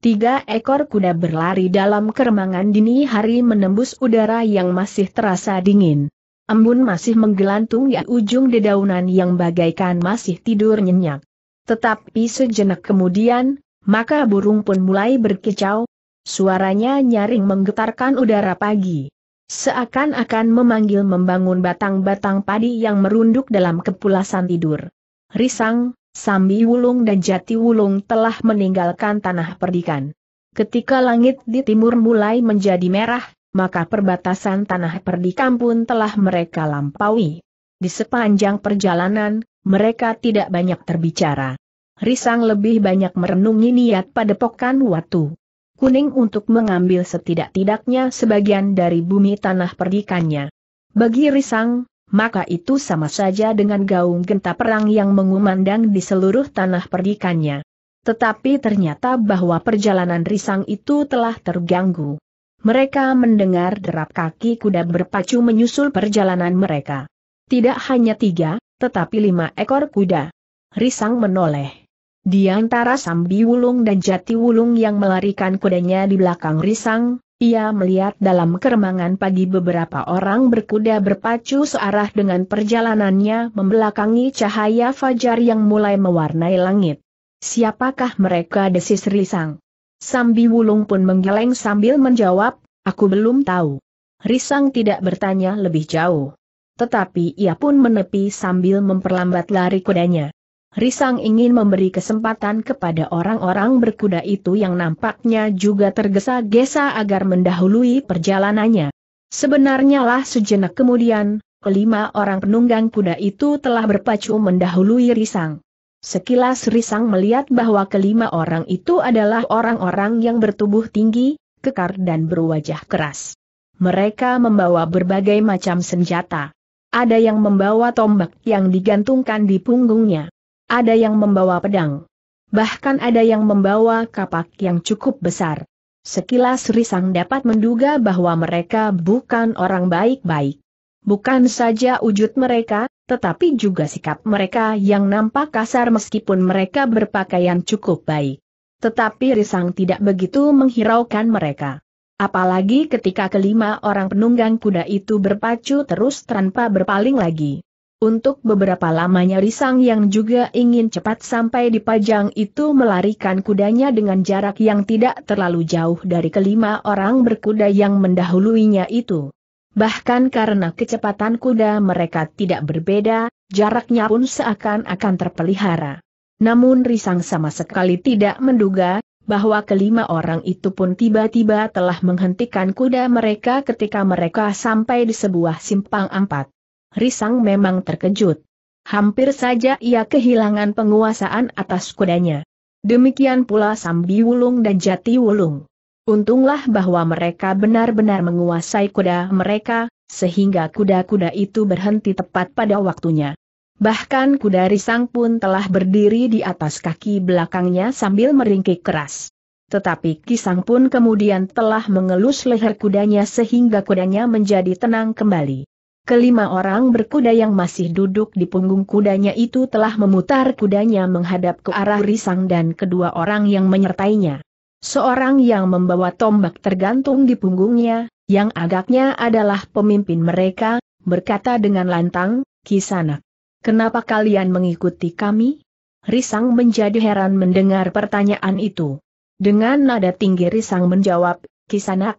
Tiga ekor kuda berlari dalam keremangan dini hari menembus udara yang masih terasa dingin. Embun masih menggelantung di ujung dedaunan yang bagaikan masih tidur nyenyak. Tetapi sejenak kemudian, maka burung pun mulai berkicau, suaranya nyaring menggetarkan udara pagi. Seakan-akan memanggil membangun batang-batang padi yang merunduk dalam kepulasan tidur. Risang, Sambi Wulung dan Jati Wulung telah meninggalkan tanah perdikan. Ketika langit di timur mulai menjadi merah, maka perbatasan tanah perdikan pun telah mereka lampaui. Di sepanjang perjalanan, mereka tidak banyak terbicara. Risang lebih banyak merenungi niat pada pokan Watu Kuning untuk mengambil setidak-tidaknya sebagian dari bumi tanah perdikannya. Bagi Risang, maka itu sama saja dengan gaung genta perang yang mengumandang di seluruh tanah perdikannya. Tetapi ternyata bahwa perjalanan risang itu telah terganggu. Mereka mendengar derap kaki kuda berpacu menyusul perjalanan mereka. Tidak hanya tiga, tetapi lima ekor kuda. Risang menoleh. Di antara Sambi Wulung dan Jati Wulung yang melarikan kudanya di belakang Risang, ia melihat dalam keremangan pagi beberapa orang berkuda berpacu searah dengan perjalanannya membelakangi cahaya fajar yang mulai mewarnai langit. Siapakah mereka desis Risang? Sambi Wulung pun menggeleng sambil menjawab, aku belum tahu. Risang tidak bertanya lebih jauh. Tetapi ia pun menepi sambil memperlambat lari kudanya. Risang ingin memberi kesempatan kepada orang-orang berkuda itu yang nampaknya juga tergesa-gesa agar mendahului perjalanannya. Sebenarnya lah sejenak kemudian, kelima orang penunggang kuda itu telah berpacu mendahului Risang. Sekilas Risang melihat bahwa kelima orang itu adalah orang-orang yang bertubuh tinggi, kekar dan berwajah keras. Mereka membawa berbagai macam senjata. Ada yang membawa tombak yang digantungkan di punggungnya ada yang membawa pedang. Bahkan ada yang membawa kapak yang cukup besar. Sekilas Risang dapat menduga bahwa mereka bukan orang baik-baik. Bukan saja wujud mereka, tetapi juga sikap mereka yang nampak kasar meskipun mereka berpakaian cukup baik. Tetapi Risang tidak begitu menghiraukan mereka. Apalagi ketika kelima orang penunggang kuda itu berpacu terus tanpa berpaling lagi. Untuk beberapa lamanya Risang yang juga ingin cepat sampai di Pajang itu melarikan kudanya dengan jarak yang tidak terlalu jauh dari kelima orang berkuda yang mendahuluinya itu. Bahkan karena kecepatan kuda mereka tidak berbeda, jaraknya pun seakan-akan terpelihara. Namun Risang sama sekali tidak menduga, bahwa kelima orang itu pun tiba-tiba telah menghentikan kuda mereka ketika mereka sampai di sebuah simpang empat. Risang memang terkejut. Hampir saja ia kehilangan penguasaan atas kudanya. Demikian pula Sambi Wulung dan Jati Wulung. Untunglah bahwa mereka benar-benar menguasai kuda mereka, sehingga kuda-kuda itu berhenti tepat pada waktunya. Bahkan kuda risang pun telah berdiri di atas kaki belakangnya sambil meringkik keras. Tetapi Kisang pun kemudian telah mengelus leher kudanya sehingga kudanya menjadi tenang kembali kelima orang berkuda yang masih duduk di punggung kudanya itu telah memutar kudanya menghadap ke arah Risang dan kedua orang yang menyertainya. Seorang yang membawa tombak tergantung di punggungnya, yang agaknya adalah pemimpin mereka, berkata dengan lantang, Kisana, Kenapa kalian mengikuti kami? Risang menjadi heran mendengar pertanyaan itu. Dengan nada tinggi Risang menjawab, Kisanak,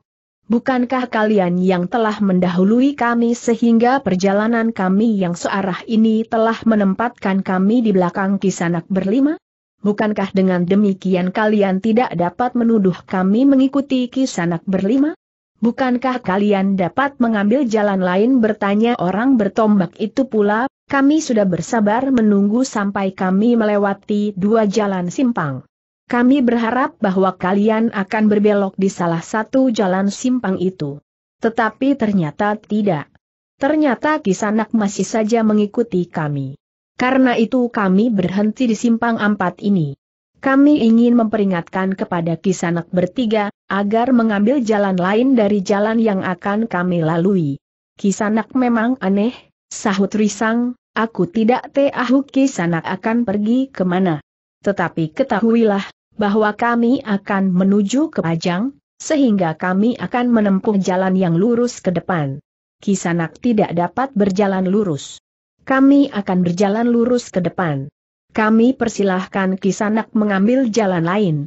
Bukankah kalian yang telah mendahului kami sehingga perjalanan kami yang searah ini telah menempatkan kami di belakang kisanak berlima? Bukankah dengan demikian kalian tidak dapat menuduh kami mengikuti kisanak berlima? Bukankah kalian dapat mengambil jalan lain bertanya orang bertombak itu pula, kami sudah bersabar menunggu sampai kami melewati dua jalan simpang. Kami berharap bahwa kalian akan berbelok di salah satu jalan simpang itu. Tetapi ternyata tidak. Ternyata Kisanak masih saja mengikuti kami. Karena itu kami berhenti di simpang empat ini. Kami ingin memperingatkan kepada Kisanak bertiga, agar mengambil jalan lain dari jalan yang akan kami lalui. Kisanak memang aneh, sahut Risang, aku tidak tahu Kisanak akan pergi kemana. Tetapi ketahuilah, bahwa kami akan menuju ke Pajang, sehingga kami akan menempuh jalan yang lurus ke depan. Kisanak tidak dapat berjalan lurus. Kami akan berjalan lurus ke depan. Kami persilahkan Kisanak mengambil jalan lain.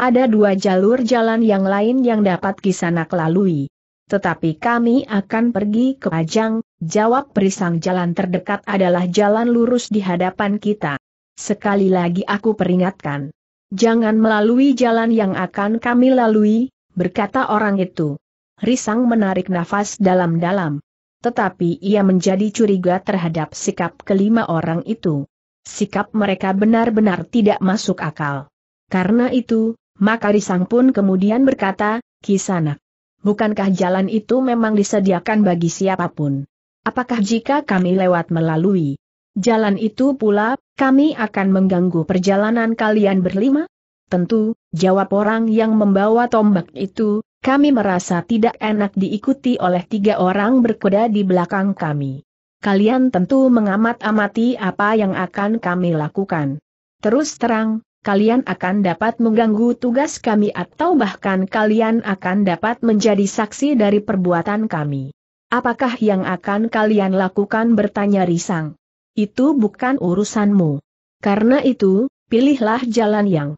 Ada dua jalur jalan yang lain yang dapat Kisanak lalui. Tetapi kami akan pergi ke Pajang, jawab perisang jalan terdekat adalah jalan lurus di hadapan kita. Sekali lagi aku peringatkan jangan melalui jalan yang akan kami lalui, berkata orang itu. Risang menarik nafas dalam-dalam. Tetapi ia menjadi curiga terhadap sikap kelima orang itu. Sikap mereka benar-benar tidak masuk akal. Karena itu, maka Risang pun kemudian berkata, Kisanak, bukankah jalan itu memang disediakan bagi siapapun? Apakah jika kami lewat melalui Jalan itu pula, kami akan mengganggu perjalanan kalian berlima? Tentu, jawab orang yang membawa tombak itu, kami merasa tidak enak diikuti oleh tiga orang berkuda di belakang kami. Kalian tentu mengamat-amati apa yang akan kami lakukan. Terus terang, kalian akan dapat mengganggu tugas kami atau bahkan kalian akan dapat menjadi saksi dari perbuatan kami. Apakah yang akan kalian lakukan bertanya Risang? Itu bukan urusanmu. Karena itu, pilihlah jalan yang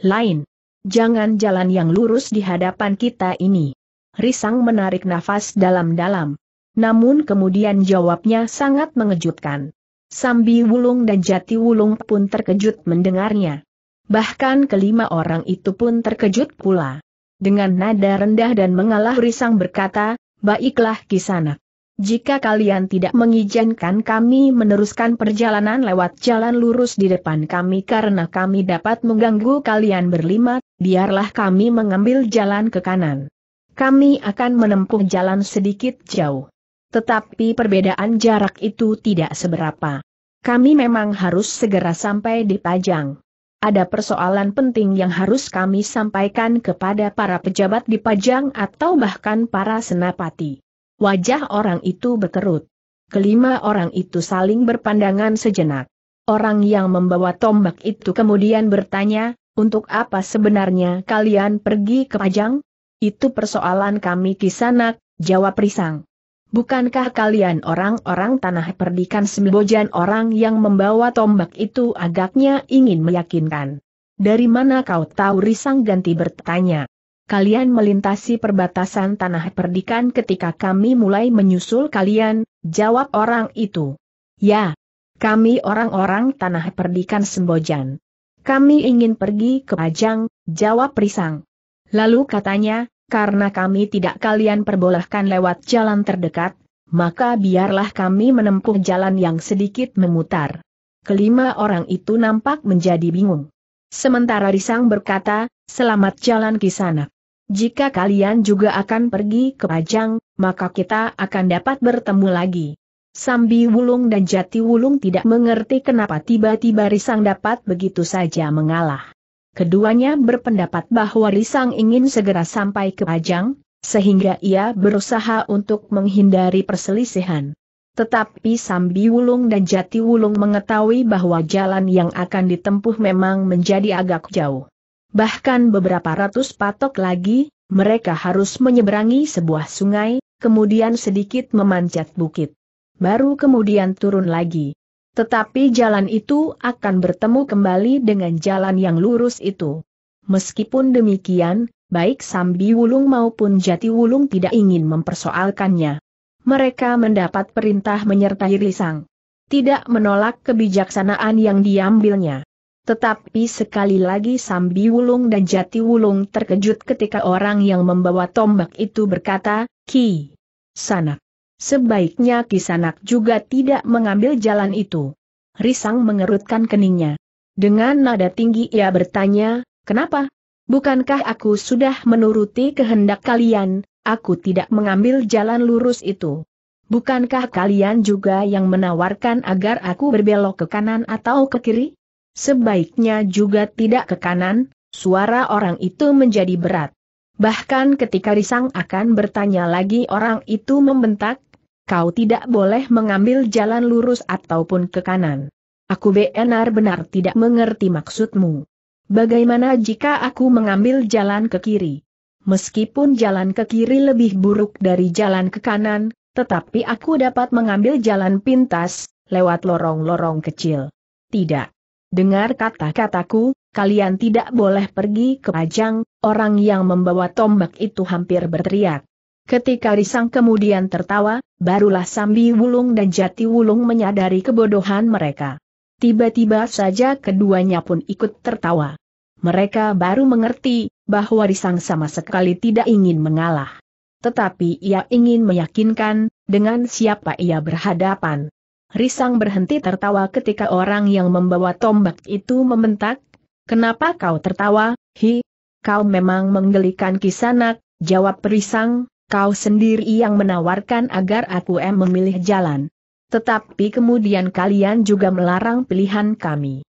lain. Jangan jalan yang lurus di hadapan kita ini. Risang menarik nafas dalam-dalam. Namun kemudian jawabnya sangat mengejutkan. Sambi Wulung dan Jati Wulung pun terkejut mendengarnya. Bahkan kelima orang itu pun terkejut pula. Dengan nada rendah dan mengalah Risang berkata, Baiklah kisanak. Jika kalian tidak mengizinkan kami meneruskan perjalanan lewat jalan lurus di depan kami karena kami dapat mengganggu kalian berlima, biarlah kami mengambil jalan ke kanan. Kami akan menempuh jalan sedikit jauh. Tetapi perbedaan jarak itu tidak seberapa. Kami memang harus segera sampai di Pajang. Ada persoalan penting yang harus kami sampaikan kepada para pejabat di Pajang atau bahkan para senapati. Wajah orang itu berkerut. Kelima orang itu saling berpandangan sejenak. Orang yang membawa tombak itu kemudian bertanya, untuk apa sebenarnya kalian pergi ke Pajang? Itu persoalan kami kisanak, jawab Risang. Bukankah kalian orang-orang tanah perdikan sembojan orang yang membawa tombak itu agaknya ingin meyakinkan? Dari mana kau tahu Risang ganti bertanya? kalian melintasi perbatasan tanah perdikan ketika kami mulai menyusul kalian, jawab orang itu. Ya, kami orang-orang tanah perdikan Sembojan. Kami ingin pergi ke Pajang, jawab Risang. Lalu katanya, karena kami tidak kalian perbolehkan lewat jalan terdekat, maka biarlah kami menempuh jalan yang sedikit memutar. Kelima orang itu nampak menjadi bingung. Sementara Risang berkata, selamat jalan kisanak. Jika kalian juga akan pergi ke Pajang, maka kita akan dapat bertemu lagi. Sambi Wulung dan Jati Wulung tidak mengerti kenapa tiba-tiba Risang dapat begitu saja mengalah. Keduanya berpendapat bahwa Risang ingin segera sampai ke Pajang, sehingga ia berusaha untuk menghindari perselisihan. Tetapi Sambi Wulung dan Jati Wulung mengetahui bahwa jalan yang akan ditempuh memang menjadi agak jauh bahkan beberapa ratus patok lagi, mereka harus menyeberangi sebuah sungai, kemudian sedikit memanjat bukit. Baru kemudian turun lagi. Tetapi jalan itu akan bertemu kembali dengan jalan yang lurus itu. Meskipun demikian, baik Sambi Wulung maupun Jati Wulung tidak ingin mempersoalkannya. Mereka mendapat perintah menyertai Lisang. Tidak menolak kebijaksanaan yang diambilnya. Tetapi sekali lagi Sambi Wulung dan Jati Wulung terkejut ketika orang yang membawa tombak itu berkata, Ki Sanak. Sebaiknya Ki Sanak juga tidak mengambil jalan itu. Risang mengerutkan keningnya. Dengan nada tinggi ia bertanya, kenapa? Bukankah aku sudah menuruti kehendak kalian, aku tidak mengambil jalan lurus itu? Bukankah kalian juga yang menawarkan agar aku berbelok ke kanan atau ke kiri? Sebaiknya juga tidak ke kanan, suara orang itu menjadi berat. Bahkan ketika Risang akan bertanya lagi orang itu membentak, kau tidak boleh mengambil jalan lurus ataupun ke kanan. Aku benar-benar tidak mengerti maksudmu. Bagaimana jika aku mengambil jalan ke kiri? Meskipun jalan ke kiri lebih buruk dari jalan ke kanan, tetapi aku dapat mengambil jalan pintas, lewat lorong-lorong kecil. Tidak dengar kata-kataku, kalian tidak boleh pergi ke Ajang, orang yang membawa tombak itu hampir berteriak. Ketika Risang kemudian tertawa, barulah Sambi Wulung dan Jati Wulung menyadari kebodohan mereka. Tiba-tiba saja keduanya pun ikut tertawa. Mereka baru mengerti bahwa Risang sama sekali tidak ingin mengalah. Tetapi ia ingin meyakinkan dengan siapa ia berhadapan. Risang berhenti tertawa ketika orang yang membawa tombak itu membentak, Kenapa kau tertawa, Hi? Kau memang menggelikan kisanak, jawab Risang, kau sendiri yang menawarkan agar aku em memilih jalan. Tetapi kemudian kalian juga melarang pilihan kami.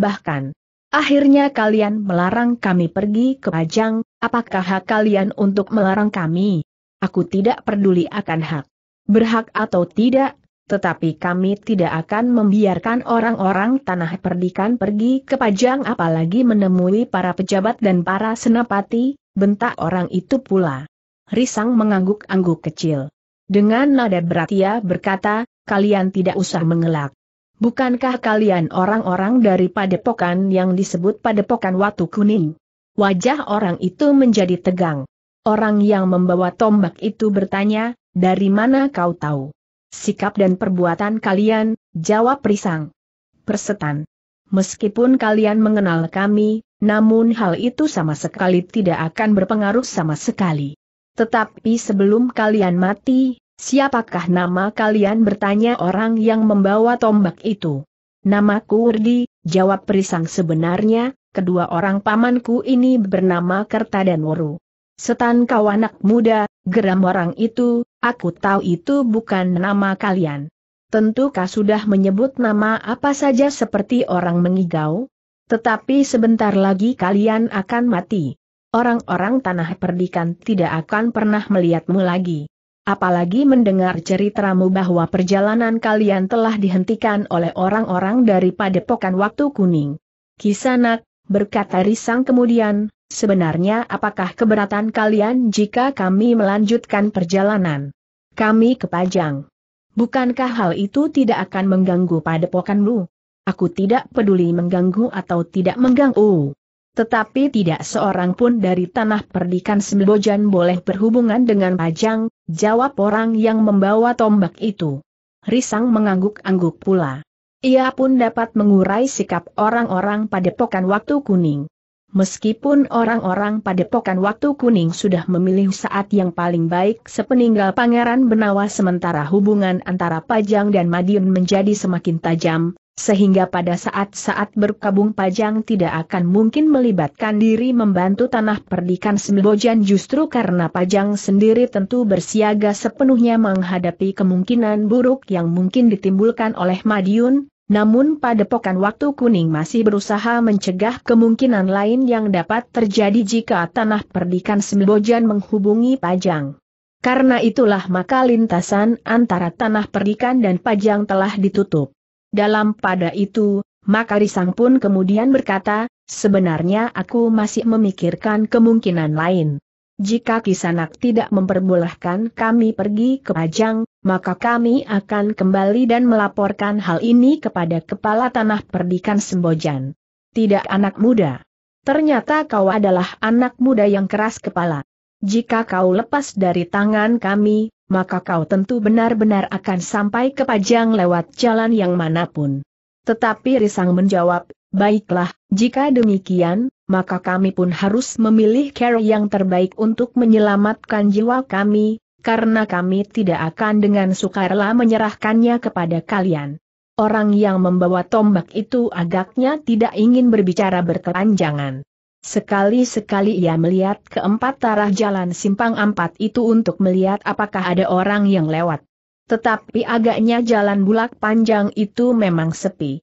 Bahkan, akhirnya kalian melarang kami pergi ke Pajang, apakah hak kalian untuk melarang kami? Aku tidak peduli akan hak. Berhak atau tidak, tetapi kami tidak akan membiarkan orang-orang tanah perdikan pergi ke Pajang apalagi menemui para pejabat dan para senapati, bentak orang itu pula. Risang mengangguk-angguk kecil. Dengan nada berat ia berkata, kalian tidak usah mengelak. Bukankah kalian orang-orang dari padepokan yang disebut padepokan Watu Kuning? Wajah orang itu menjadi tegang. Orang yang membawa tombak itu bertanya, dari mana kau tahu? Sikap dan perbuatan kalian, jawab Prisang. Persetan. Meskipun kalian mengenal kami, namun hal itu sama sekali tidak akan berpengaruh sama sekali. Tetapi sebelum kalian mati, siapakah nama kalian bertanya orang yang membawa tombak itu? Namaku Urdi, jawab Prisang sebenarnya, kedua orang pamanku ini bernama Kerta dan Woru. Setan kau anak muda, geram orang itu, aku tahu itu bukan nama kalian. Tentu kau sudah menyebut nama apa saja seperti orang mengigau. Tetapi sebentar lagi kalian akan mati. Orang-orang tanah perdikan tidak akan pernah melihatmu lagi. Apalagi mendengar ceritamu bahwa perjalanan kalian telah dihentikan oleh orang-orang daripada padepokan waktu kuning. Kisanak, berkata Risang kemudian, Sebenarnya apakah keberatan kalian jika kami melanjutkan perjalanan? Kami ke Pajang. Bukankah hal itu tidak akan mengganggu padepokanmu? Aku tidak peduli mengganggu atau tidak mengganggu. Tetapi tidak seorang pun dari tanah perdikan Sembojan boleh berhubungan dengan Pajang, jawab orang yang membawa tombak itu. Risang mengangguk-angguk pula. Ia pun dapat mengurai sikap orang-orang pada padepokan waktu kuning. Meskipun orang-orang padepokan waktu kuning sudah memilih saat yang paling baik sepeninggal Pangeran Benawa sementara hubungan antara Pajang dan Madiun menjadi semakin tajam, sehingga pada saat-saat berkabung Pajang tidak akan mungkin melibatkan diri membantu tanah perdikan Sembojan justru karena Pajang sendiri tentu bersiaga sepenuhnya menghadapi kemungkinan buruk yang mungkin ditimbulkan oleh Madiun, namun pada padepokan waktu kuning masih berusaha mencegah kemungkinan lain yang dapat terjadi jika tanah perdikan Sembojan menghubungi Pajang. Karena itulah maka lintasan antara tanah perdikan dan Pajang telah ditutup. Dalam pada itu, maka Risang pun kemudian berkata, sebenarnya aku masih memikirkan kemungkinan lain. Jika Kisanak tidak memperbolehkan kami pergi ke Pajang, maka kami akan kembali dan melaporkan hal ini kepada Kepala Tanah Perdikan Sembojan. Tidak anak muda. Ternyata kau adalah anak muda yang keras kepala. Jika kau lepas dari tangan kami, maka kau tentu benar-benar akan sampai ke Pajang lewat jalan yang manapun. Tetapi Risang menjawab, Baiklah, jika demikian, maka kami pun harus memilih cara yang terbaik untuk menyelamatkan jiwa kami, karena kami tidak akan dengan sukarela menyerahkannya kepada kalian. Orang yang membawa tombak itu agaknya tidak ingin berbicara berkepanjangan. Sekali-sekali ia melihat keempat arah jalan simpang empat itu untuk melihat apakah ada orang yang lewat. Tetapi agaknya jalan bulak panjang itu memang sepi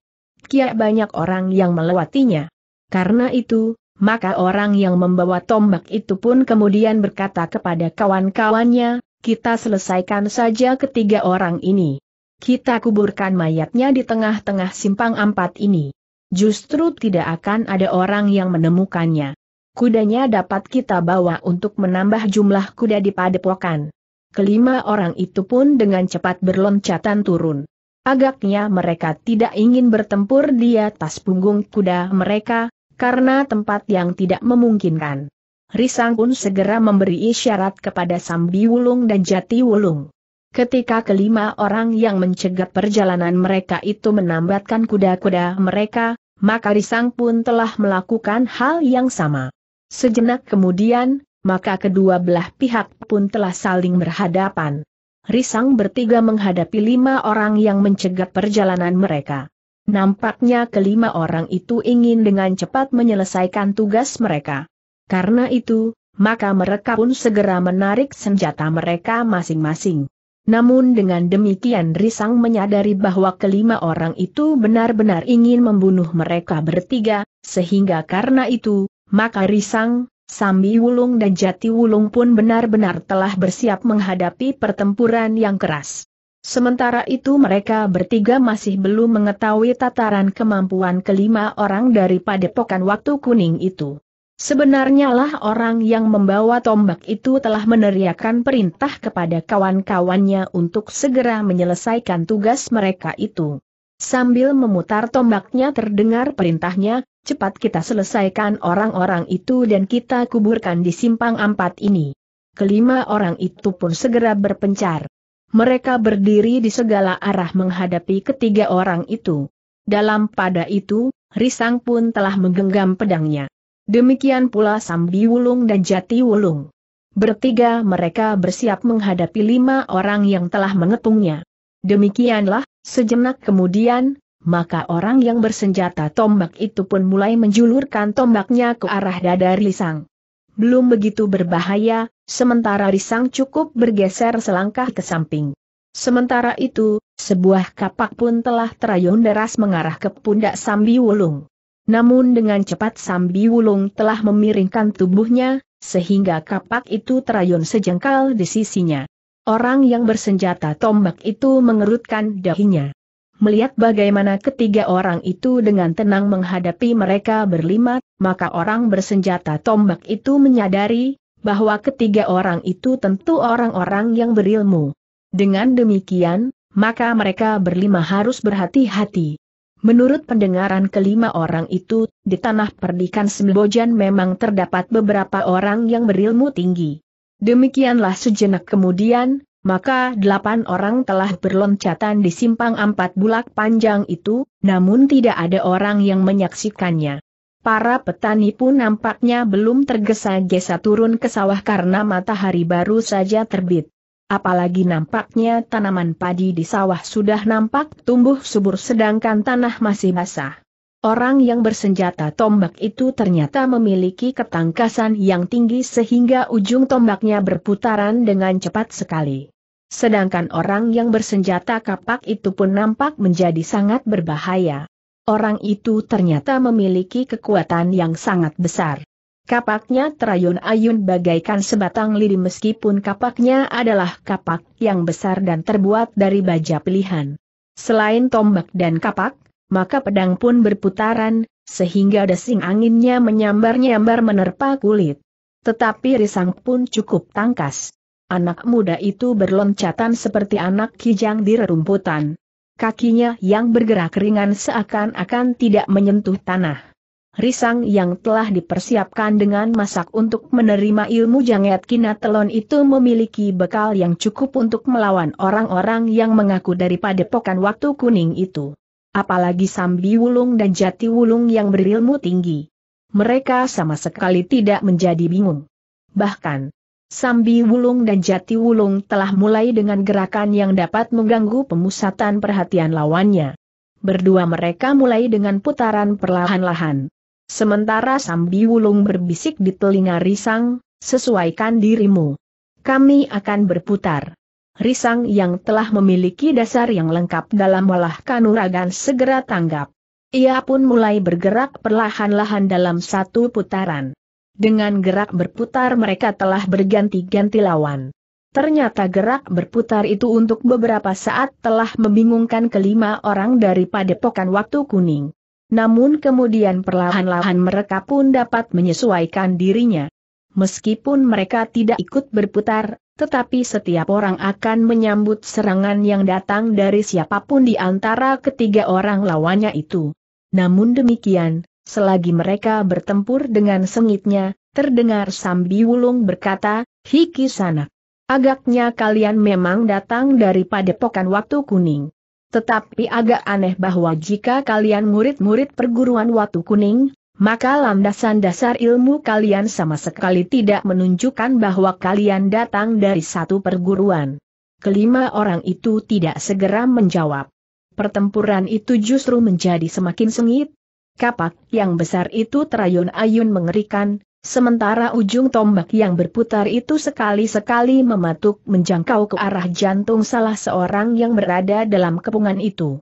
kiat banyak orang yang melewatinya. Karena itu, maka orang yang membawa tombak itu pun kemudian berkata kepada kawan-kawannya, kita selesaikan saja ketiga orang ini. Kita kuburkan mayatnya di tengah-tengah simpang empat ini. Justru tidak akan ada orang yang menemukannya. Kudanya dapat kita bawa untuk menambah jumlah kuda di padepokan. Kelima orang itu pun dengan cepat berloncatan turun. Agaknya mereka tidak ingin bertempur di atas punggung kuda mereka, karena tempat yang tidak memungkinkan. Risang pun segera memberi isyarat kepada Sambi Wulung dan Jati Wulung. Ketika kelima orang yang mencegat perjalanan mereka itu menambatkan kuda-kuda mereka, maka Risang pun telah melakukan hal yang sama. Sejenak kemudian, maka kedua belah pihak pun telah saling berhadapan risang bertiga menghadapi lima orang yang mencegat perjalanan mereka. Nampaknya kelima orang itu ingin dengan cepat menyelesaikan tugas mereka. Karena itu, maka mereka pun segera menarik senjata mereka masing-masing. Namun dengan demikian Risang menyadari bahwa kelima orang itu benar-benar ingin membunuh mereka bertiga, sehingga karena itu, maka Risang, Sambi Wulung dan Jati Wulung pun benar-benar telah bersiap menghadapi pertempuran yang keras. Sementara itu mereka bertiga masih belum mengetahui tataran kemampuan kelima orang dari padepokan waktu kuning itu. Sebenarnya lah orang yang membawa tombak itu telah meneriakan perintah kepada kawan-kawannya untuk segera menyelesaikan tugas mereka itu. Sambil memutar tombaknya terdengar perintahnya, Cepat kita selesaikan orang-orang itu dan kita kuburkan di simpang empat ini. Kelima orang itu pun segera berpencar. Mereka berdiri di segala arah menghadapi ketiga orang itu. Dalam pada itu, Risang pun telah menggenggam pedangnya. Demikian pula Sambi Wulung dan Jati Wulung. Bertiga mereka bersiap menghadapi lima orang yang telah mengepungnya. Demikianlah, sejenak kemudian, maka orang yang bersenjata tombak itu pun mulai menjulurkan tombaknya ke arah dada Risang. Belum begitu berbahaya, sementara Risang cukup bergeser selangkah ke samping. Sementara itu, sebuah kapak pun telah terayun deras mengarah ke pundak Sambi Wulung. Namun dengan cepat Sambi Wulung telah memiringkan tubuhnya, sehingga kapak itu terayun sejengkal di sisinya. Orang yang bersenjata tombak itu mengerutkan dahinya. Melihat bagaimana ketiga orang itu dengan tenang menghadapi mereka berlima, maka orang bersenjata tombak itu menyadari bahwa ketiga orang itu tentu orang-orang yang berilmu. Dengan demikian, maka mereka berlima harus berhati-hati. Menurut pendengaran kelima orang itu, di tanah perdikan Sembojan memang terdapat beberapa orang yang berilmu tinggi. Demikianlah sejenak kemudian, maka delapan orang telah berloncatan di simpang empat bulak panjang itu, namun tidak ada orang yang menyaksikannya. Para petani pun nampaknya belum tergesa-gesa turun ke sawah karena matahari baru saja terbit. Apalagi nampaknya tanaman padi di sawah sudah nampak tumbuh subur sedangkan tanah masih basah. Orang yang bersenjata tombak itu ternyata memiliki ketangkasan yang tinggi sehingga ujung tombaknya berputaran dengan cepat sekali. Sedangkan orang yang bersenjata kapak itu pun nampak menjadi sangat berbahaya. Orang itu ternyata memiliki kekuatan yang sangat besar. Kapaknya terayun-ayun bagaikan sebatang lidi meskipun kapaknya adalah kapak yang besar dan terbuat dari baja pilihan. Selain tombak dan kapak, maka pedang pun berputaran, sehingga desing anginnya menyambar-nyambar menerpa kulit. Tetapi Risang pun cukup tangkas. Anak muda itu berloncatan seperti anak kijang di rerumputan. Kakinya yang bergerak ringan seakan-akan tidak menyentuh tanah. Risang yang telah dipersiapkan dengan masak untuk menerima ilmu janget kinatelon itu memiliki bekal yang cukup untuk melawan orang-orang yang mengaku daripada pokan waktu kuning itu apalagi Sambi Wulung dan Jati Wulung yang berilmu tinggi. Mereka sama sekali tidak menjadi bingung. Bahkan, Sambi Wulung dan Jati Wulung telah mulai dengan gerakan yang dapat mengganggu pemusatan perhatian lawannya. Berdua mereka mulai dengan putaran perlahan-lahan. Sementara Sambi Wulung berbisik di telinga Risang, sesuaikan dirimu. Kami akan berputar. Risang yang telah memiliki dasar yang lengkap dalam olah kanuragan segera tanggap. Ia pun mulai bergerak perlahan-lahan dalam satu putaran. Dengan gerak berputar mereka telah berganti-ganti lawan. Ternyata gerak berputar itu untuk beberapa saat telah membingungkan kelima orang daripada padepokan waktu kuning. Namun kemudian perlahan-lahan mereka pun dapat menyesuaikan dirinya. Meskipun mereka tidak ikut berputar, tetapi setiap orang akan menyambut serangan yang datang dari siapapun di antara ketiga orang lawannya itu. Namun demikian, selagi mereka bertempur dengan sengitnya, terdengar Sambi Wulung berkata, Hiki Sanak. Agaknya kalian memang datang dari padepokan waktu kuning. Tetapi agak aneh bahwa jika kalian murid-murid perguruan Watu Kuning, maka landasan dasar ilmu kalian sama sekali tidak menunjukkan bahwa kalian datang dari satu perguruan. Kelima orang itu tidak segera menjawab. Pertempuran itu justru menjadi semakin sengit. Kapak yang besar itu terayun-ayun mengerikan, sementara ujung tombak yang berputar itu sekali-sekali mematuk menjangkau ke arah jantung salah seorang yang berada dalam kepungan itu.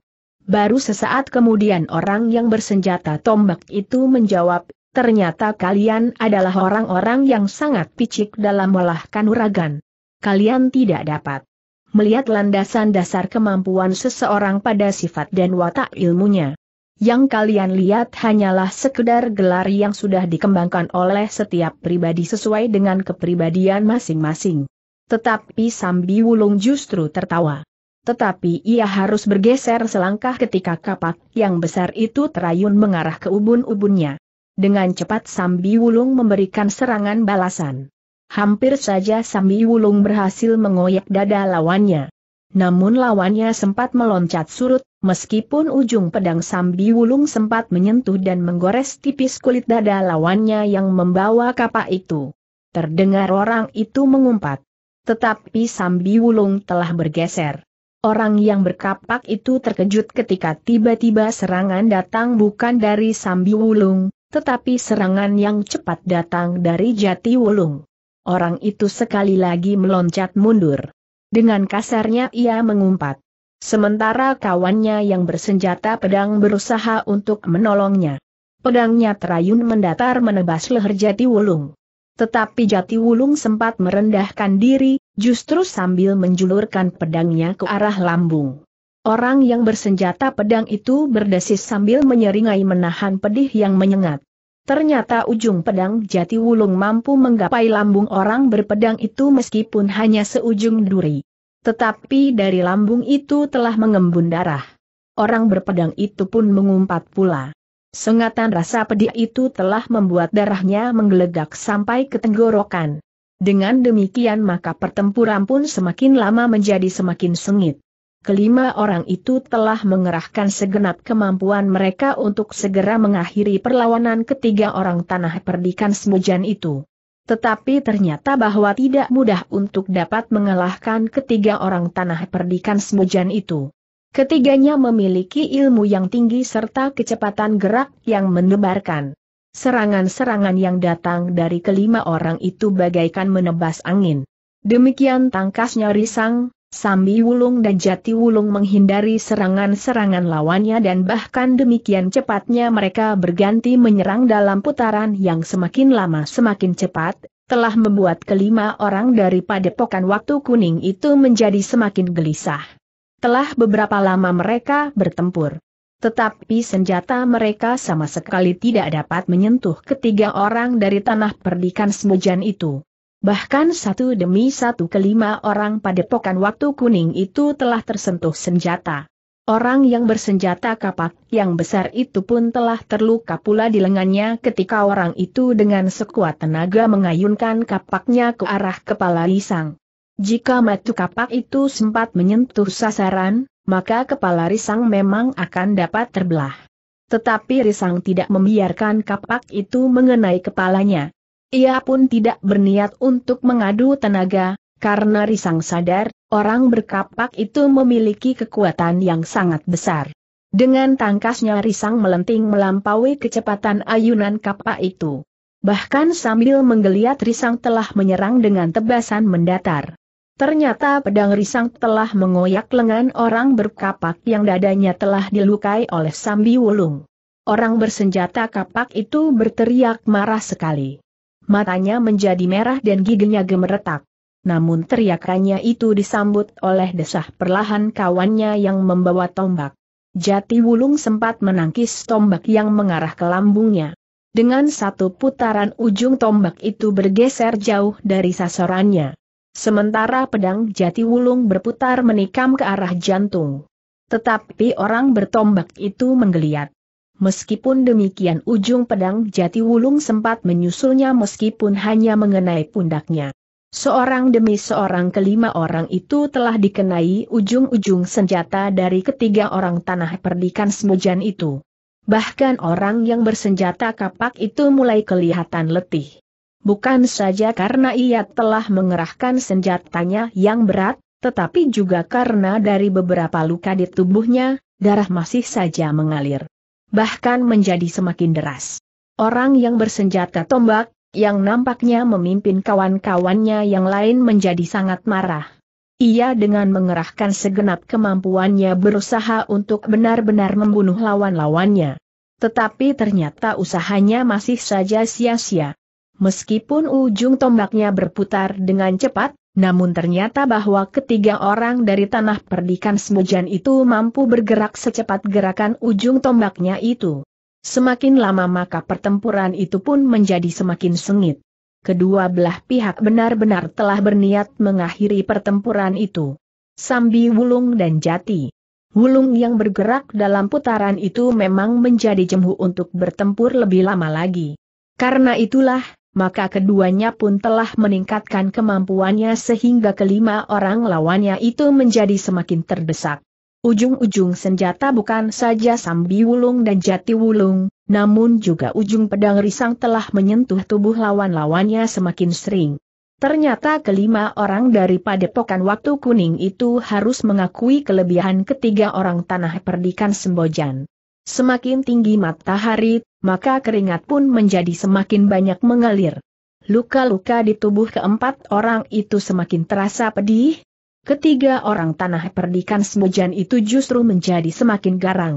Baru sesaat kemudian orang yang bersenjata tombak itu menjawab, ternyata kalian adalah orang-orang yang sangat picik dalam olah kanuragan. Kalian tidak dapat melihat landasan dasar kemampuan seseorang pada sifat dan watak ilmunya. Yang kalian lihat hanyalah sekedar gelar yang sudah dikembangkan oleh setiap pribadi sesuai dengan kepribadian masing-masing. Tetapi Sambi Wulung justru tertawa. Tetapi ia harus bergeser selangkah ketika kapak yang besar itu terayun mengarah ke ubun-ubunnya. Dengan cepat Sambi Wulung memberikan serangan balasan. Hampir saja Sambi Wulung berhasil mengoyak dada lawannya. Namun lawannya sempat meloncat surut, meskipun ujung pedang Sambi Wulung sempat menyentuh dan menggores tipis kulit dada lawannya yang membawa kapak itu. Terdengar orang itu mengumpat. Tetapi Sambi Wulung telah bergeser. Orang yang berkapak itu terkejut ketika tiba-tiba serangan datang bukan dari Sambi Wulung, tetapi serangan yang cepat datang dari Jati Wulung. Orang itu sekali lagi meloncat mundur. Dengan kasarnya ia mengumpat. Sementara kawannya yang bersenjata pedang berusaha untuk menolongnya. Pedangnya terayun mendatar menebas leher Jati Wulung. Tetapi Jati Wulung sempat merendahkan diri, Justru sambil menjulurkan pedangnya ke arah lambung. Orang yang bersenjata pedang itu berdesis sambil menyeringai menahan pedih yang menyengat. Ternyata ujung pedang jati wulung mampu menggapai lambung orang berpedang itu meskipun hanya seujung duri. Tetapi dari lambung itu telah mengembun darah. Orang berpedang itu pun mengumpat pula. Sengatan rasa pedih itu telah membuat darahnya menggelegak sampai ke tenggorokan. Dengan demikian maka pertempuran pun semakin lama menjadi semakin sengit. Kelima orang itu telah mengerahkan segenap kemampuan mereka untuk segera mengakhiri perlawanan ketiga orang tanah perdikan semujan itu. Tetapi ternyata bahwa tidak mudah untuk dapat mengalahkan ketiga orang tanah perdikan semujan itu. Ketiganya memiliki ilmu yang tinggi serta kecepatan gerak yang menebarkan. Serangan-serangan yang datang dari kelima orang itu bagaikan menebas angin. Demikian tangkasnya Risang, Sambi Wulung dan Jati Wulung menghindari serangan-serangan lawannya dan bahkan demikian cepatnya mereka berganti menyerang dalam putaran yang semakin lama semakin cepat, telah membuat kelima orang daripada padepokan waktu kuning itu menjadi semakin gelisah. Telah beberapa lama mereka bertempur. Tetapi senjata mereka sama sekali tidak dapat menyentuh ketiga orang dari tanah perdikan semujan itu. Bahkan satu demi satu kelima orang pada padepokan waktu kuning itu telah tersentuh senjata. Orang yang bersenjata kapak yang besar itu pun telah terluka pula di lengannya ketika orang itu dengan sekuat tenaga mengayunkan kapaknya ke arah kepala Lisang. Jika matu kapak itu sempat menyentuh sasaran, maka kepala Risang memang akan dapat terbelah. Tetapi Risang tidak membiarkan kapak itu mengenai kepalanya. Ia pun tidak berniat untuk mengadu tenaga, karena Risang sadar, orang berkapak itu memiliki kekuatan yang sangat besar. Dengan tangkasnya Risang melenting melampaui kecepatan ayunan kapak itu. Bahkan sambil menggeliat Risang telah menyerang dengan tebasan mendatar. Ternyata pedang risang telah mengoyak lengan orang berkapak yang dadanya telah dilukai oleh Sambi Wulung. Orang bersenjata kapak itu berteriak marah sekali. Matanya menjadi merah dan giginya gemeretak. Namun teriakannya itu disambut oleh desah perlahan kawannya yang membawa tombak. Jati Wulung sempat menangkis tombak yang mengarah ke lambungnya. Dengan satu putaran ujung tombak itu bergeser jauh dari sasarannya. Sementara pedang jati wulung berputar menikam ke arah jantung. Tetapi orang bertombak itu menggeliat. Meskipun demikian ujung pedang jati wulung sempat menyusulnya meskipun hanya mengenai pundaknya. Seorang demi seorang kelima orang itu telah dikenai ujung-ujung senjata dari ketiga orang tanah perdikan semujan itu. Bahkan orang yang bersenjata kapak itu mulai kelihatan letih. Bukan saja karena ia telah mengerahkan senjatanya yang berat, tetapi juga karena dari beberapa luka di tubuhnya, darah masih saja mengalir. Bahkan menjadi semakin deras. Orang yang bersenjata tombak, yang nampaknya memimpin kawan-kawannya yang lain menjadi sangat marah. Ia dengan mengerahkan segenap kemampuannya berusaha untuk benar-benar membunuh lawan-lawannya. Tetapi ternyata usahanya masih saja sia-sia. Meskipun ujung tombaknya berputar dengan cepat, namun ternyata bahwa ketiga orang dari tanah perdikan Semujan itu mampu bergerak secepat gerakan ujung tombaknya itu. Semakin lama maka pertempuran itu pun menjadi semakin sengit. Kedua belah pihak benar-benar telah berniat mengakhiri pertempuran itu. Sambi Wulung dan Jati. Wulung yang bergerak dalam putaran itu memang menjadi jemu untuk bertempur lebih lama lagi. Karena itulah, maka keduanya pun telah meningkatkan kemampuannya sehingga kelima orang lawannya itu menjadi semakin terdesak. Ujung-ujung senjata bukan saja Sambi Wulung dan Jati Wulung, namun juga ujung pedang risang telah menyentuh tubuh lawan-lawannya semakin sering. Ternyata kelima orang daripada padepokan waktu kuning itu harus mengakui kelebihan ketiga orang tanah perdikan Sembojan. Semakin tinggi matahari, maka keringat pun menjadi semakin banyak mengalir. Luka-luka di tubuh keempat orang itu semakin terasa pedih. Ketiga orang tanah perdikan Semujan itu justru menjadi semakin garang.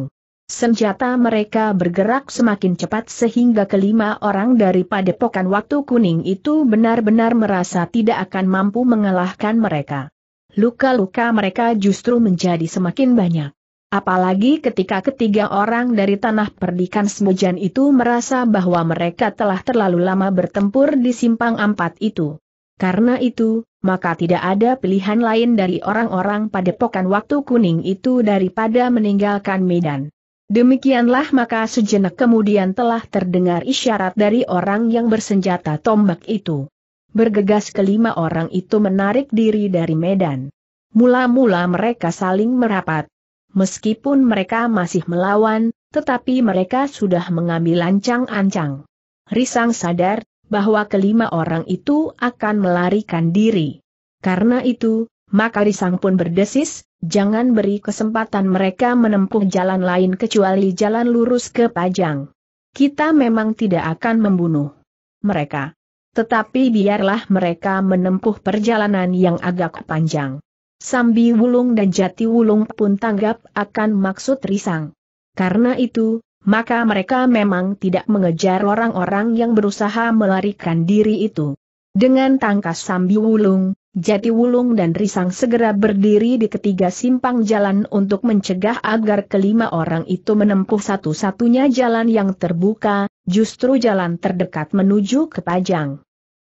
Senjata mereka bergerak semakin cepat sehingga kelima orang dari padepokan waktu kuning itu benar-benar merasa tidak akan mampu mengalahkan mereka. Luka-luka mereka justru menjadi semakin banyak. Apalagi ketika ketiga orang dari tanah perdikan Semojan itu merasa bahwa mereka telah terlalu lama bertempur di simpang empat itu. Karena itu, maka tidak ada pilihan lain dari orang-orang pada pokan waktu kuning itu daripada meninggalkan medan. Demikianlah maka sejenak kemudian telah terdengar isyarat dari orang yang bersenjata tombak itu. Bergegas kelima orang itu menarik diri dari medan. Mula-mula mereka saling merapat, meskipun mereka masih melawan, tetapi mereka sudah mengambil lancang ancang Risang sadar bahwa kelima orang itu akan melarikan diri. Karena itu, maka Risang pun berdesis, jangan beri kesempatan mereka menempuh jalan lain kecuali jalan lurus ke Pajang. Kita memang tidak akan membunuh mereka. Tetapi biarlah mereka menempuh perjalanan yang agak panjang. Sambi Wulung dan Jati Wulung pun tanggap akan maksud Risang. Karena itu, maka mereka memang tidak mengejar orang-orang yang berusaha melarikan diri itu. Dengan tangkas Sambi Wulung, Jati Wulung dan Risang segera berdiri di ketiga simpang jalan untuk mencegah agar kelima orang itu menempuh satu-satunya jalan yang terbuka, justru jalan terdekat menuju ke Pajang.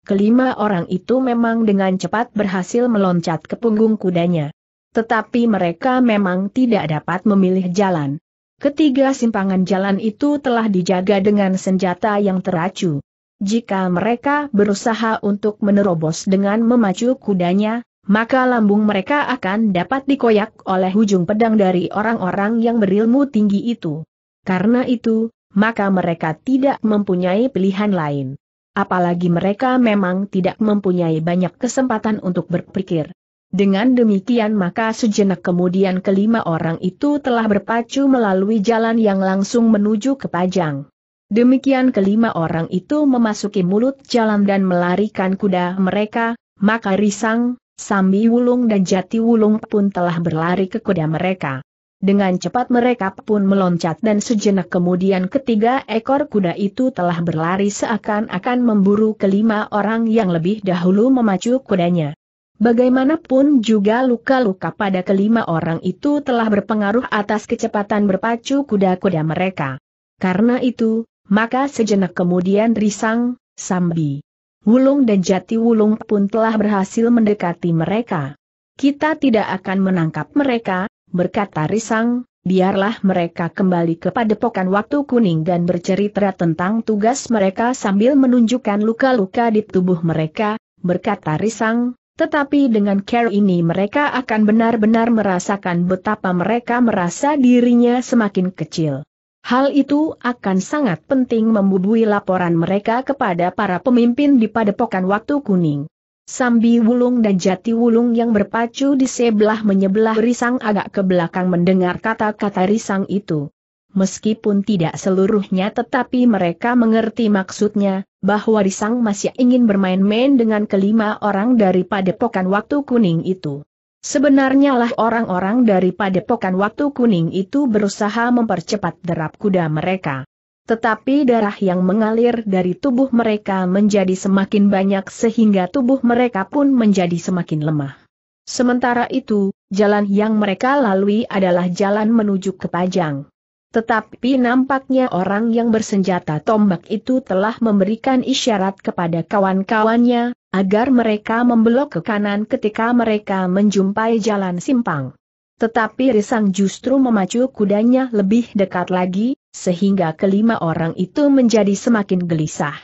Kelima orang itu memang dengan cepat berhasil meloncat ke punggung kudanya. Tetapi mereka memang tidak dapat memilih jalan. Ketiga simpangan jalan itu telah dijaga dengan senjata yang teracu. Jika mereka berusaha untuk menerobos dengan memacu kudanya, maka lambung mereka akan dapat dikoyak oleh ujung pedang dari orang-orang yang berilmu tinggi itu. Karena itu, maka mereka tidak mempunyai pilihan lain apalagi mereka memang tidak mempunyai banyak kesempatan untuk berpikir. Dengan demikian maka sejenak kemudian kelima orang itu telah berpacu melalui jalan yang langsung menuju ke Pajang. Demikian kelima orang itu memasuki mulut jalan dan melarikan kuda mereka, maka Risang, Sambi Wulung dan Jati Wulung pun telah berlari ke kuda mereka. Dengan cepat mereka pun meloncat dan sejenak kemudian ketiga ekor kuda itu telah berlari seakan-akan memburu kelima orang yang lebih dahulu memacu kudanya. Bagaimanapun juga luka-luka pada kelima orang itu telah berpengaruh atas kecepatan berpacu kuda-kuda mereka. Karena itu, maka sejenak kemudian Risang, Sambi, Wulung dan Jati Wulung pun telah berhasil mendekati mereka. Kita tidak akan menangkap mereka, berkata Risang, biarlah mereka kembali kepada padepokan waktu kuning dan bercerita tentang tugas mereka sambil menunjukkan luka-luka di tubuh mereka, berkata Risang, tetapi dengan care ini mereka akan benar-benar merasakan betapa mereka merasa dirinya semakin kecil. Hal itu akan sangat penting membubui laporan mereka kepada para pemimpin di padepokan waktu kuning. Sambi Wulung dan Jati Wulung yang berpacu di sebelah menyebelah Risang agak ke belakang mendengar kata-kata Risang itu. Meskipun tidak seluruhnya tetapi mereka mengerti maksudnya, bahwa Risang masih ingin bermain-main dengan kelima orang dari padepokan waktu kuning itu. Sebenarnya lah orang-orang dari padepokan waktu kuning itu berusaha mempercepat derap kuda mereka. Tetapi darah yang mengalir dari tubuh mereka menjadi semakin banyak sehingga tubuh mereka pun menjadi semakin lemah. Sementara itu, jalan yang mereka lalui adalah jalan menuju ke Pajang. Tetapi nampaknya orang yang bersenjata tombak itu telah memberikan isyarat kepada kawan-kawannya, agar mereka membelok ke kanan ketika mereka menjumpai jalan simpang. Tetapi Risang justru memacu kudanya lebih dekat lagi, sehingga kelima orang itu menjadi semakin gelisah.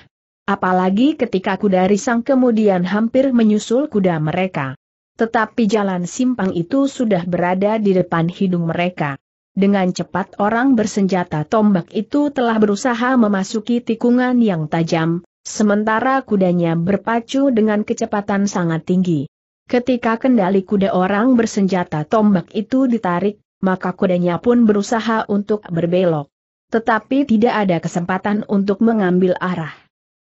Apalagi ketika kuda Risang kemudian hampir menyusul kuda mereka. Tetapi jalan simpang itu sudah berada di depan hidung mereka. Dengan cepat orang bersenjata tombak itu telah berusaha memasuki tikungan yang tajam, sementara kudanya berpacu dengan kecepatan sangat tinggi. Ketika kendali kuda orang bersenjata tombak itu ditarik, maka kudanya pun berusaha untuk berbelok. Tetapi tidak ada kesempatan untuk mengambil arah.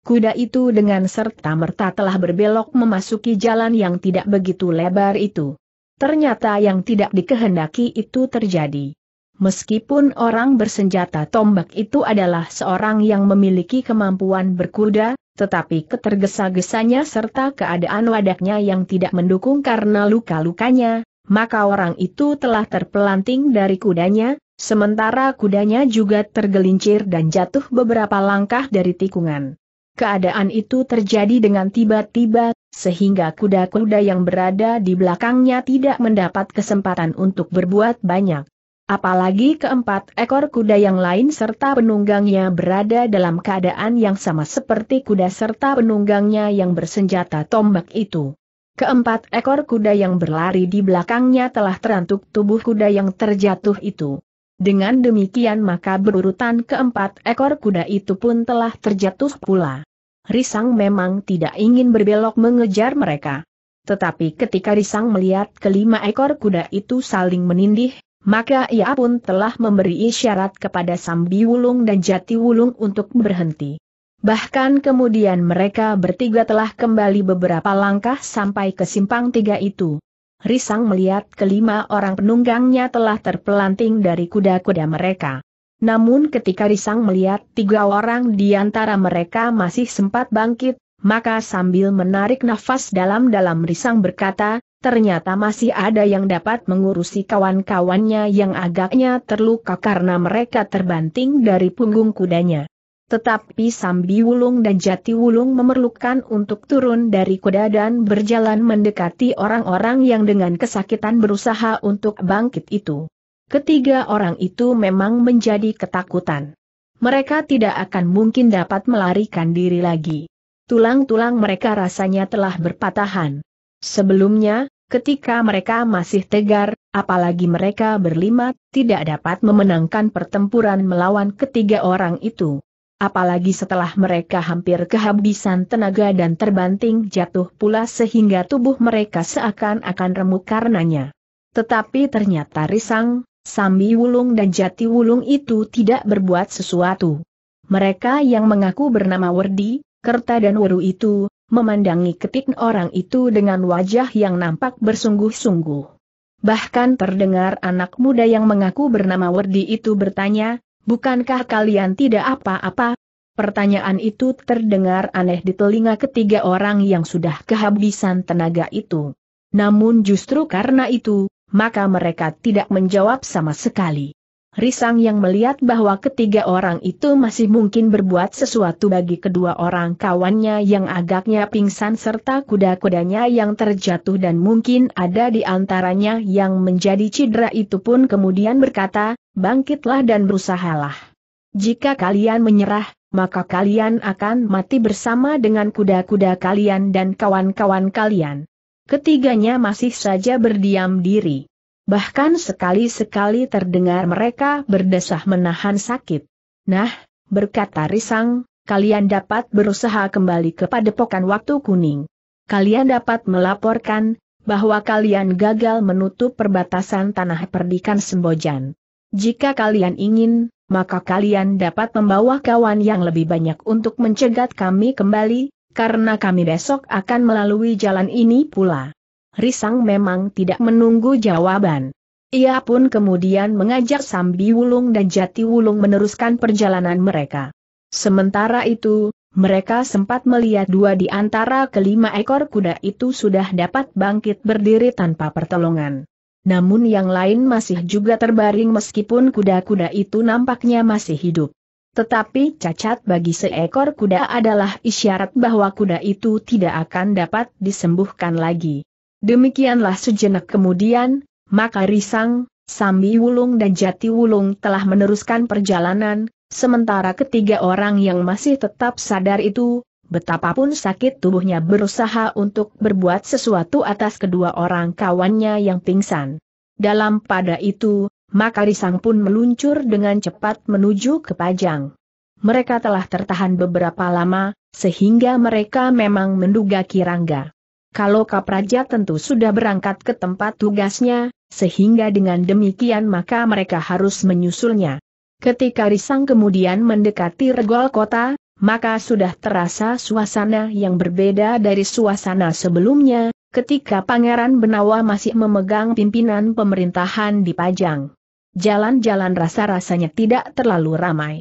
Kuda itu dengan serta-merta telah berbelok memasuki jalan yang tidak begitu lebar itu. Ternyata yang tidak dikehendaki itu terjadi. Meskipun orang bersenjata tombak itu adalah seorang yang memiliki kemampuan berkuda, tetapi ketergesa-gesanya serta keadaan wadahnya yang tidak mendukung karena luka-lukanya, maka orang itu telah terpelanting dari kudanya, sementara kudanya juga tergelincir dan jatuh beberapa langkah dari tikungan. Keadaan itu terjadi dengan tiba-tiba, sehingga kuda-kuda yang berada di belakangnya tidak mendapat kesempatan untuk berbuat banyak. Apalagi keempat ekor kuda yang lain serta penunggangnya berada dalam keadaan yang sama seperti kuda serta penunggangnya yang bersenjata tombak itu. Keempat ekor kuda yang berlari di belakangnya telah terantuk tubuh kuda yang terjatuh itu. Dengan demikian maka berurutan keempat ekor kuda itu pun telah terjatuh pula. Risang memang tidak ingin berbelok mengejar mereka. Tetapi ketika Risang melihat kelima ekor kuda itu saling menindih, maka ia pun telah memberi isyarat kepada Sambi Wulung dan Jati Wulung untuk berhenti. Bahkan kemudian mereka bertiga telah kembali beberapa langkah sampai ke simpang tiga itu. Risang melihat kelima orang penunggangnya telah terpelanting dari kuda-kuda mereka. Namun ketika Risang melihat tiga orang di antara mereka masih sempat bangkit, maka sambil menarik nafas dalam-dalam Risang berkata, ternyata masih ada yang dapat mengurusi kawan-kawannya yang agaknya terluka karena mereka terbanting dari punggung kudanya. Tetapi Sambi Wulung dan Jati Wulung memerlukan untuk turun dari kuda dan berjalan mendekati orang-orang yang dengan kesakitan berusaha untuk bangkit itu. Ketiga orang itu memang menjadi ketakutan. Mereka tidak akan mungkin dapat melarikan diri lagi. Tulang-tulang mereka rasanya telah berpatahan. Sebelumnya, ketika mereka masih tegar, apalagi mereka berlima, tidak dapat memenangkan pertempuran melawan ketiga orang itu. Apalagi setelah mereka hampir kehabisan tenaga dan terbanting jatuh pula sehingga tubuh mereka seakan-akan remuk karenanya. Tetapi ternyata Risang, Sambi Wulung dan Jati Wulung itu tidak berbuat sesuatu. Mereka yang mengaku bernama Werdi, Kerta dan Weru itu, memandangi ketik orang itu dengan wajah yang nampak bersungguh-sungguh. Bahkan terdengar anak muda yang mengaku bernama Werdi itu bertanya, bukankah kalian tidak apa-apa? Pertanyaan itu terdengar aneh di telinga ketiga orang yang sudah kehabisan tenaga itu. Namun justru karena itu, maka mereka tidak menjawab sama sekali. Risang yang melihat bahwa ketiga orang itu masih mungkin berbuat sesuatu bagi kedua orang kawannya yang agaknya pingsan serta kuda-kudanya yang terjatuh dan mungkin ada di antaranya yang menjadi cedera itu pun kemudian berkata, bangkitlah dan berusahalah. Jika kalian menyerah, maka kalian akan mati bersama dengan kuda-kuda kalian dan kawan-kawan kalian. Ketiganya masih saja berdiam diri. Bahkan sekali-sekali terdengar mereka berdesah menahan sakit. Nah, berkata Risang, kalian dapat berusaha kembali kepada padepokan waktu kuning. Kalian dapat melaporkan, bahwa kalian gagal menutup perbatasan tanah perdikan Sembojan. Jika kalian ingin, maka kalian dapat membawa kawan yang lebih banyak untuk mencegat kami kembali, karena kami besok akan melalui jalan ini pula. Risang memang tidak menunggu jawaban. Ia pun kemudian mengajak Sambi Wulung dan Jati Wulung meneruskan perjalanan mereka. Sementara itu, mereka sempat melihat dua di antara kelima ekor kuda itu sudah dapat bangkit berdiri tanpa pertolongan. Namun yang lain masih juga terbaring meskipun kuda-kuda itu nampaknya masih hidup. Tetapi cacat bagi seekor kuda adalah isyarat bahwa kuda itu tidak akan dapat disembuhkan lagi. Demikianlah sejenak kemudian, maka Risang, Sambi Wulung dan Jati Wulung telah meneruskan perjalanan, sementara ketiga orang yang masih tetap sadar itu, betapapun sakit tubuhnya berusaha untuk berbuat sesuatu atas kedua orang kawannya yang pingsan. Dalam pada itu, maka Risang pun meluncur dengan cepat menuju ke Pajang. Mereka telah tertahan beberapa lama, sehingga mereka memang menduga Kirangga. Kalau Kapraja tentu sudah berangkat ke tempat tugasnya, sehingga dengan demikian maka mereka harus menyusulnya. Ketika Risang kemudian mendekati regol kota, maka sudah terasa suasana yang berbeda dari suasana sebelumnya, ketika Pangeran Benawa masih memegang pimpinan pemerintahan di Pajang. Jalan-jalan rasa-rasanya tidak terlalu ramai.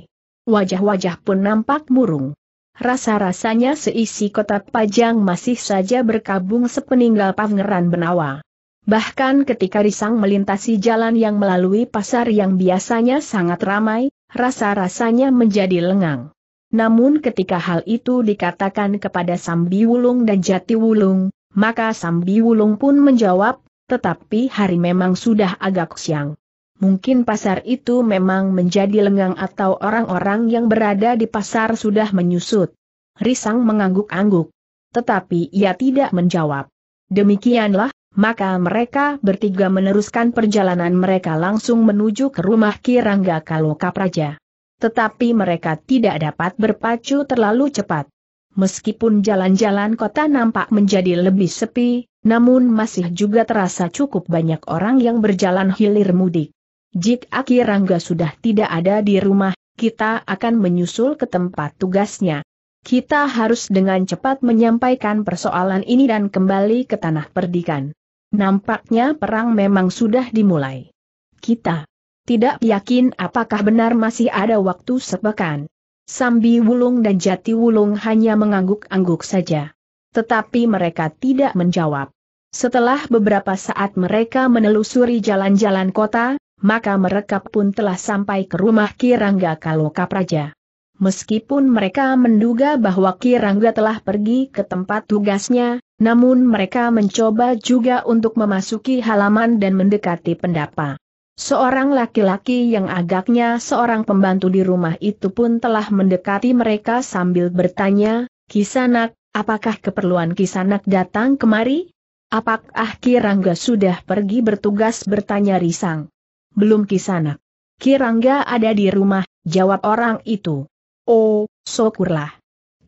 Wajah-wajah pun nampak murung. Rasa-rasanya seisi kotak pajang masih saja berkabung sepeninggal Pangeran Benawa. Bahkan ketika Risang melintasi jalan yang melalui pasar yang biasanya sangat ramai, rasa-rasanya menjadi lengang. Namun ketika hal itu dikatakan kepada Sambi Wulung dan Jati Wulung, maka Sambi Wulung pun menjawab, tetapi hari memang sudah agak siang. Mungkin pasar itu memang menjadi lengang atau orang-orang yang berada di pasar sudah menyusut. Risang mengangguk-angguk. Tetapi ia tidak menjawab. Demikianlah, maka mereka bertiga meneruskan perjalanan mereka langsung menuju ke rumah Kirangga Kaloka Praja. Tetapi mereka tidak dapat berpacu terlalu cepat. Meskipun jalan-jalan kota nampak menjadi lebih sepi, namun masih juga terasa cukup banyak orang yang berjalan hilir mudik. Aki Rangga sudah tidak ada di rumah, kita akan menyusul ke tempat tugasnya. Kita harus dengan cepat menyampaikan persoalan ini dan kembali ke tanah perdikan. Nampaknya perang memang sudah dimulai. Kita tidak yakin apakah benar masih ada waktu sepekan. Sambi Wulung dan Jati Wulung hanya mengangguk-angguk saja. Tetapi mereka tidak menjawab. Setelah beberapa saat mereka menelusuri jalan-jalan kota, maka mereka pun telah sampai ke rumah Kirangga Kaloka Praja. Meskipun mereka menduga bahwa Kirangga telah pergi ke tempat tugasnya, namun mereka mencoba juga untuk memasuki halaman dan mendekati pendapa. Seorang laki-laki yang agaknya seorang pembantu di rumah itu pun telah mendekati mereka sambil bertanya, Kisanak, apakah keperluan Kisanak datang kemari? Apakah Kirangga sudah pergi bertugas bertanya Risang? belum kisana. Kirangga ada di rumah, jawab orang itu. Oh, syukurlah.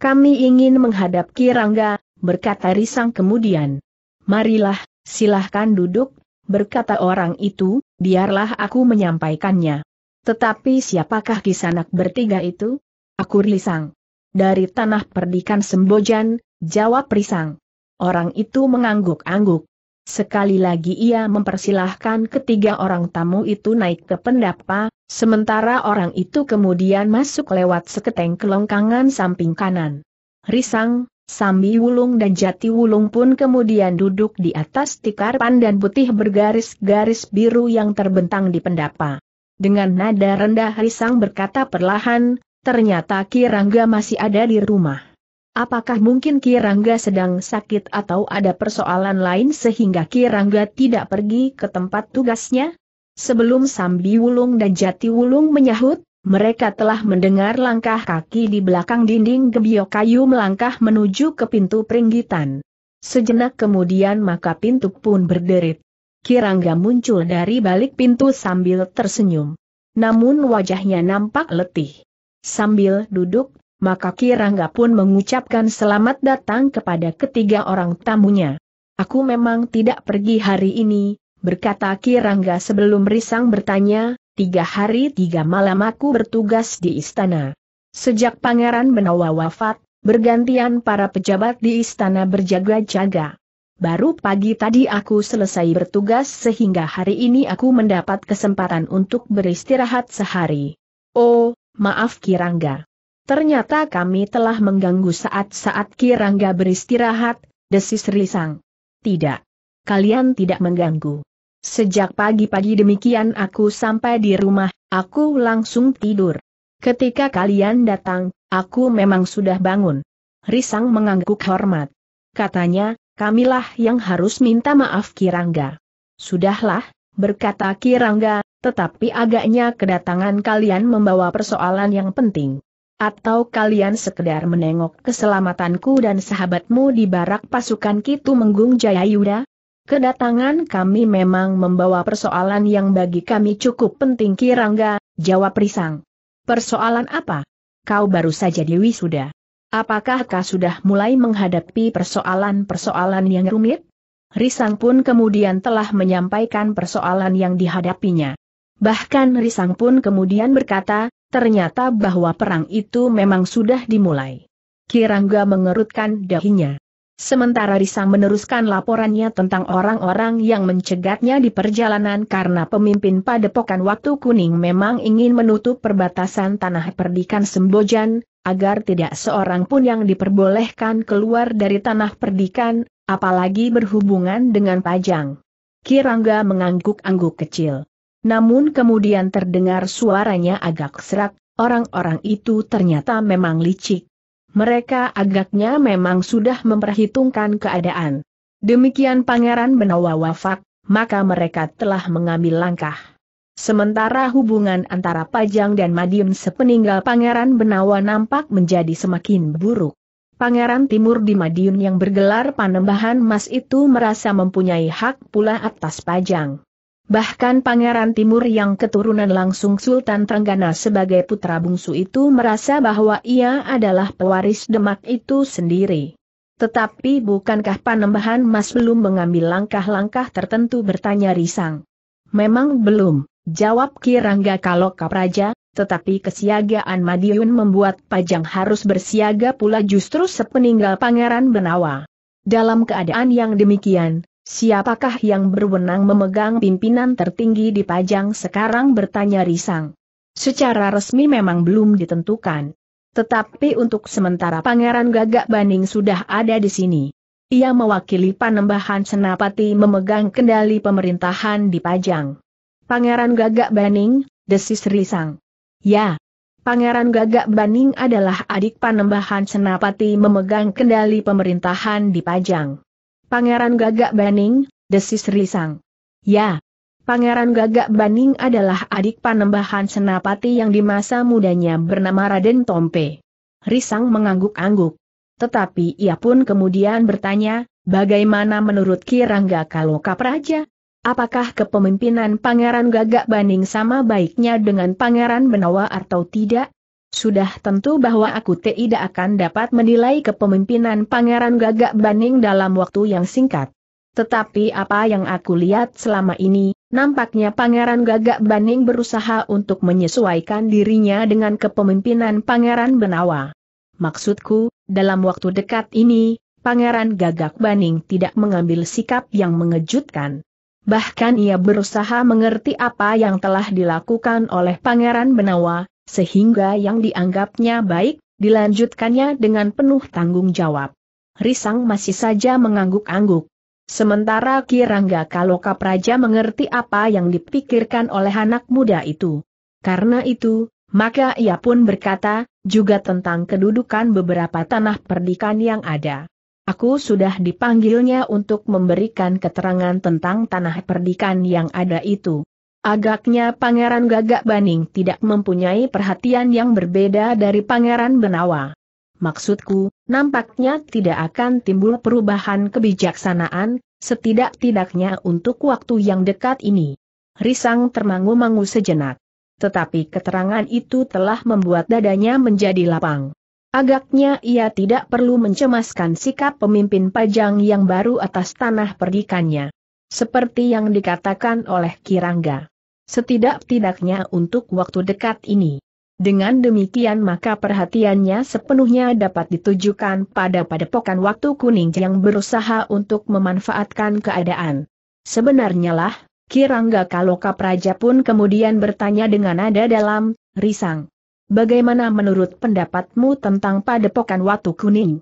Kami ingin menghadap Kirangga, berkata Risang kemudian. Marilah, silahkan duduk, berkata orang itu, biarlah aku menyampaikannya. Tetapi siapakah kisanak bertiga itu? Aku Risang. Dari tanah perdikan Sembojan, jawab Risang. Orang itu mengangguk-angguk. Sekali lagi ia mempersilahkan ketiga orang tamu itu naik ke pendapa, sementara orang itu kemudian masuk lewat seketeng kelongkangan samping kanan. Risang, Sambi Wulung dan Jati Wulung pun kemudian duduk di atas tikar pandan putih bergaris-garis biru yang terbentang di pendapa. Dengan nada rendah Risang berkata perlahan, ternyata Kirangga masih ada di rumah. Apakah mungkin Kirangga sedang sakit atau ada persoalan lain sehingga Kirangga tidak pergi ke tempat tugasnya? Sebelum Sambi Wulung dan Jati Wulung menyahut, mereka telah mendengar langkah kaki di belakang dinding gebiok kayu melangkah menuju ke pintu peringgitan. Sejenak kemudian maka pintu pun berderit. Kirangga muncul dari balik pintu sambil tersenyum. Namun wajahnya nampak letih. Sambil duduk maka Kirangga pun mengucapkan selamat datang kepada ketiga orang tamunya. Aku memang tidak pergi hari ini, berkata Kirangga sebelum Risang bertanya, tiga hari tiga malam aku bertugas di istana. Sejak Pangeran Benawa wafat, bergantian para pejabat di istana berjaga-jaga. Baru pagi tadi aku selesai bertugas sehingga hari ini aku mendapat kesempatan untuk beristirahat sehari. Oh, maaf Kirangga. Ternyata kami telah mengganggu saat-saat Kirangga beristirahat, desis Risang. Tidak. Kalian tidak mengganggu. Sejak pagi-pagi demikian aku sampai di rumah, aku langsung tidur. Ketika kalian datang, aku memang sudah bangun. Risang mengangguk hormat. Katanya, kamilah yang harus minta maaf Kirangga. Sudahlah, berkata Kirangga, tetapi agaknya kedatangan kalian membawa persoalan yang penting. Atau kalian sekedar menengok keselamatanku dan sahabatmu di barak pasukan Kitu Menggung Jaya Yuda? Kedatangan kami memang membawa persoalan yang bagi kami cukup penting Kirangga, jawab Risang. Persoalan apa? Kau baru saja Dewi sudah. Apakah kau sudah mulai menghadapi persoalan-persoalan yang rumit? Risang pun kemudian telah menyampaikan persoalan yang dihadapinya. Bahkan Risang pun kemudian berkata, Ternyata bahwa perang itu memang sudah dimulai. Kirangga mengerutkan dahinya. Sementara Risang meneruskan laporannya tentang orang-orang yang mencegatnya di perjalanan karena pemimpin padepokan waktu kuning memang ingin menutup perbatasan tanah perdikan Sembojan, agar tidak seorang pun yang diperbolehkan keluar dari tanah perdikan, apalagi berhubungan dengan Pajang. Kirangga mengangguk-angguk kecil. Namun kemudian terdengar suaranya agak serak, orang-orang itu ternyata memang licik. Mereka agaknya memang sudah memperhitungkan keadaan. Demikian Pangeran Benawa wafat, maka mereka telah mengambil langkah. Sementara hubungan antara Pajang dan Madiun sepeninggal Pangeran Benawa nampak menjadi semakin buruk. Pangeran Timur di Madiun yang bergelar Panembahan Mas itu merasa mempunyai hak pula atas Pajang. Bahkan Pangeran Timur yang keturunan langsung Sultan Trenggana sebagai putra bungsu itu merasa bahwa ia adalah pewaris Demak itu sendiri. Tetapi bukankah Panembahan Mas belum mengambil langkah-langkah tertentu bertanya Risang? Memang belum, jawab Kirangga kalau Kapraja, tetapi kesiagaan Madiun membuat Pajang harus bersiaga pula justru sepeninggal Pangeran Benawa. Dalam keadaan yang demikian, Siapakah yang berwenang memegang pimpinan tertinggi di Pajang sekarang bertanya Risang. Secara resmi memang belum ditentukan. Tetapi untuk sementara Pangeran Gagak Baning sudah ada di sini. Ia mewakili Panembahan Senapati memegang kendali pemerintahan di Pajang. Pangeran Gagak Baning, desis Risang. Ya, Pangeran Gagak Baning adalah adik Panembahan Senapati memegang kendali pemerintahan di Pajang. Pangeran Gagak Baning, desis Risang. Ya, Pangeran Gagak Baning adalah adik panembahan senapati yang di masa mudanya bernama Raden Tompe. Risang mengangguk-angguk. Tetapi ia pun kemudian bertanya, bagaimana menurut Kirangga kalau Kapraja? Apakah kepemimpinan Pangeran Gagak Baning sama baiknya dengan Pangeran Benawa atau tidak? Sudah tentu bahwa aku tidak akan dapat menilai kepemimpinan Pangeran Gagak Baning dalam waktu yang singkat. Tetapi apa yang aku lihat selama ini, nampaknya Pangeran Gagak Baning berusaha untuk menyesuaikan dirinya dengan kepemimpinan Pangeran Benawa. Maksudku, dalam waktu dekat ini, Pangeran Gagak Baning tidak mengambil sikap yang mengejutkan. Bahkan ia berusaha mengerti apa yang telah dilakukan oleh Pangeran Benawa, sehingga yang dianggapnya baik, dilanjutkannya dengan penuh tanggung jawab. Risang masih saja mengangguk-angguk. Sementara Kirangga Kaloka Praja mengerti apa yang dipikirkan oleh anak muda itu. Karena itu, maka ia pun berkata, juga tentang kedudukan beberapa tanah perdikan yang ada. Aku sudah dipanggilnya untuk memberikan keterangan tentang tanah perdikan yang ada itu. Agaknya Pangeran Gagak Baning tidak mempunyai perhatian yang berbeda dari Pangeran Benawa. Maksudku, nampaknya tidak akan timbul perubahan kebijaksanaan, setidak-tidaknya untuk waktu yang dekat ini. Risang termangu-mangu sejenak. Tetapi keterangan itu telah membuat dadanya menjadi lapang. Agaknya ia tidak perlu mencemaskan sikap pemimpin pajang yang baru atas tanah perdikannya. Seperti yang dikatakan oleh Kirangga. Setidak-tidaknya untuk waktu dekat ini. Dengan demikian maka perhatiannya sepenuhnya dapat ditujukan pada padepokan waktu kuning yang berusaha untuk memanfaatkan keadaan. Sebenarnya lah, Kirangga Kaloka Praja pun kemudian bertanya dengan nada dalam, risang. Bagaimana menurut pendapatmu tentang padepokan waktu Kuning?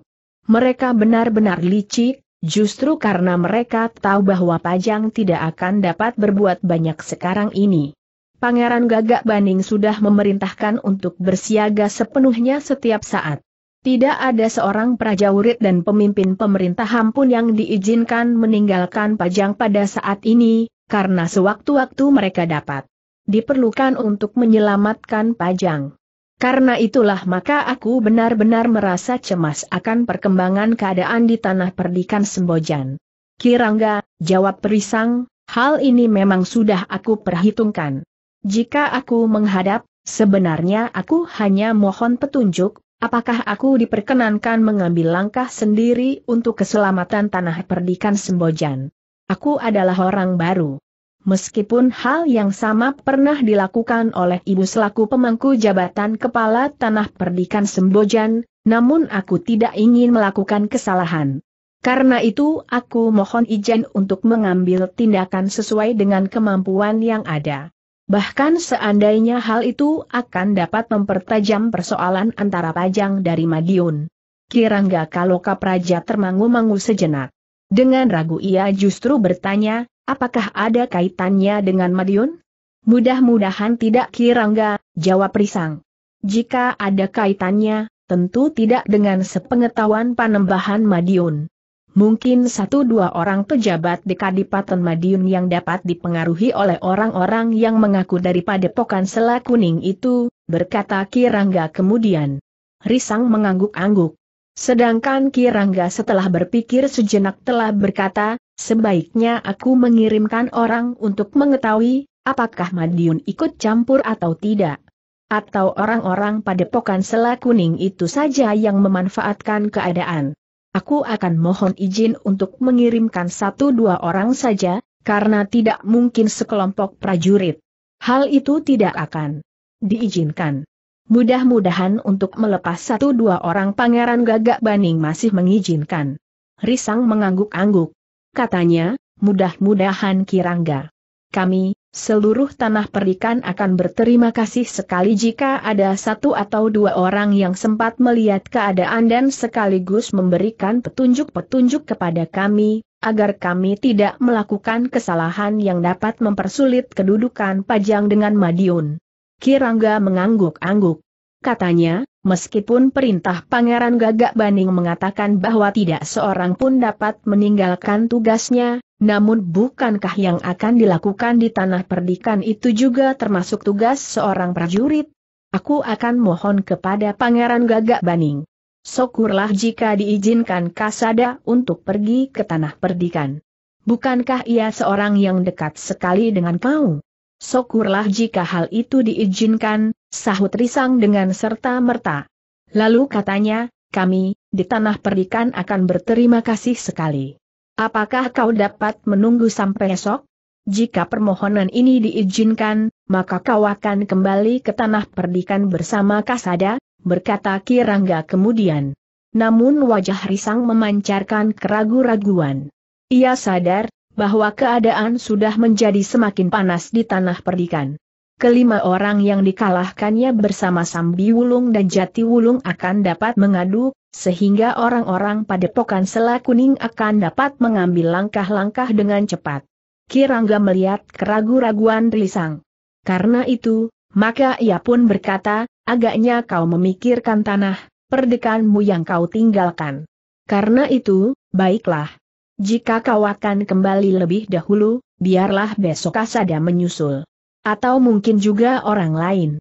Mereka benar-benar licik, Justru karena mereka tahu bahwa Pajang tidak akan dapat berbuat banyak sekarang ini. Pangeran Gagak Baning sudah memerintahkan untuk bersiaga sepenuhnya setiap saat. Tidak ada seorang prajurit dan pemimpin pemerintahan pun yang diizinkan meninggalkan Pajang pada saat ini, karena sewaktu-waktu mereka dapat diperlukan untuk menyelamatkan Pajang. Karena itulah maka aku benar-benar merasa cemas akan perkembangan keadaan di tanah perdikan Sembojan. Kirangga, jawab Perisang, hal ini memang sudah aku perhitungkan. Jika aku menghadap, sebenarnya aku hanya mohon petunjuk, apakah aku diperkenankan mengambil langkah sendiri untuk keselamatan tanah perdikan Sembojan. Aku adalah orang baru meskipun hal yang sama pernah dilakukan oleh ibu selaku pemangku jabatan kepala tanah perdikan Sembojan, namun aku tidak ingin melakukan kesalahan. Karena itu aku mohon izin untuk mengambil tindakan sesuai dengan kemampuan yang ada. Bahkan seandainya hal itu akan dapat mempertajam persoalan antara Pajang dari Madiun. Kirangga kalau Kapraja termangu-mangu sejenak. Dengan ragu ia justru bertanya, Apakah ada kaitannya dengan Madiun? Mudah-mudahan tidak kirangga, jawab Risang. Jika ada kaitannya, tentu tidak dengan sepengetahuan panembahan Madiun. Mungkin satu dua orang pejabat di Kadipaten Madiun yang dapat dipengaruhi oleh orang-orang yang mengaku daripada pokan sela kuning itu, berkata Kirangga kemudian. Risang mengangguk-angguk. Sedangkan Kirangga setelah berpikir sejenak telah berkata, sebaiknya aku mengirimkan orang untuk mengetahui, apakah Madiun ikut campur atau tidak. Atau orang-orang padepokan sela kuning itu saja yang memanfaatkan keadaan. Aku akan mohon izin untuk mengirimkan satu dua orang saja, karena tidak mungkin sekelompok prajurit. Hal itu tidak akan diizinkan. Mudah-mudahan untuk melepas satu dua orang pangeran gagak baning masih mengizinkan. Risang mengangguk-angguk. Katanya, mudah-mudahan kirangga. Kami, seluruh tanah perikan akan berterima kasih sekali jika ada satu atau dua orang yang sempat melihat keadaan dan sekaligus memberikan petunjuk-petunjuk kepada kami, agar kami tidak melakukan kesalahan yang dapat mempersulit kedudukan Pajang dengan Madiun. Kirangga mengangguk-angguk. Katanya, meskipun perintah Pangeran Gagak Baning mengatakan bahwa tidak seorang pun dapat meninggalkan tugasnya, namun bukankah yang akan dilakukan di tanah perdikan itu juga termasuk tugas seorang prajurit? Aku akan mohon kepada Pangeran Gagak Baning. Syukurlah jika diizinkan Kasada untuk pergi ke tanah perdikan. Bukankah ia seorang yang dekat sekali dengan kau? Syukurlah jika hal itu diizinkan, sahut Risang dengan serta-merta. Lalu katanya, kami, di tanah perikan akan berterima kasih sekali. Apakah kau dapat menunggu sampai esok? Jika permohonan ini diizinkan, maka kau akan kembali ke tanah perdikan bersama Kasada, berkata Kirangga kemudian. Namun wajah Risang memancarkan keraguan. raguan Ia sadar, bahwa keadaan sudah menjadi semakin panas di tanah perdikan. Kelima orang yang dikalahkannya bersama Sambi Wulung dan Jati Wulung akan dapat mengadu, sehingga orang-orang pada padepokan Sela Kuning akan dapat mengambil langkah-langkah dengan cepat. Kirangga melihat keragu-raguan Risang. Karena itu, maka ia pun berkata, agaknya kau memikirkan tanah, perdekanmu yang kau tinggalkan. Karena itu, baiklah, jika kau akan kembali lebih dahulu, biarlah besok Kasada menyusul. Atau mungkin juga orang lain.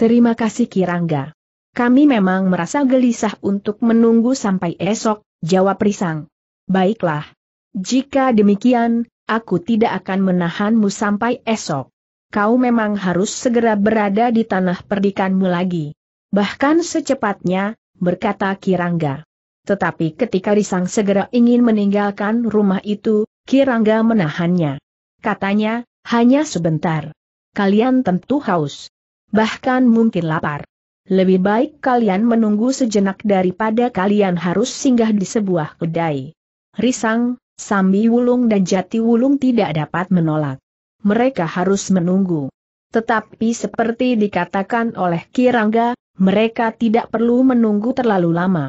Terima kasih Kirangga. Kami memang merasa gelisah untuk menunggu sampai esok, jawab Risang. Baiklah. Jika demikian, aku tidak akan menahanmu sampai esok. Kau memang harus segera berada di tanah perdikanmu lagi. Bahkan secepatnya, berkata Kirangga. Tetapi ketika Risang segera ingin meninggalkan rumah itu, Kirangga menahannya. Katanya, hanya sebentar. Kalian tentu haus. Bahkan mungkin lapar. Lebih baik kalian menunggu sejenak daripada kalian harus singgah di sebuah kedai. Risang, Sambi Wulung dan Jati Wulung tidak dapat menolak. Mereka harus menunggu. Tetapi seperti dikatakan oleh Kirangga, mereka tidak perlu menunggu terlalu lama.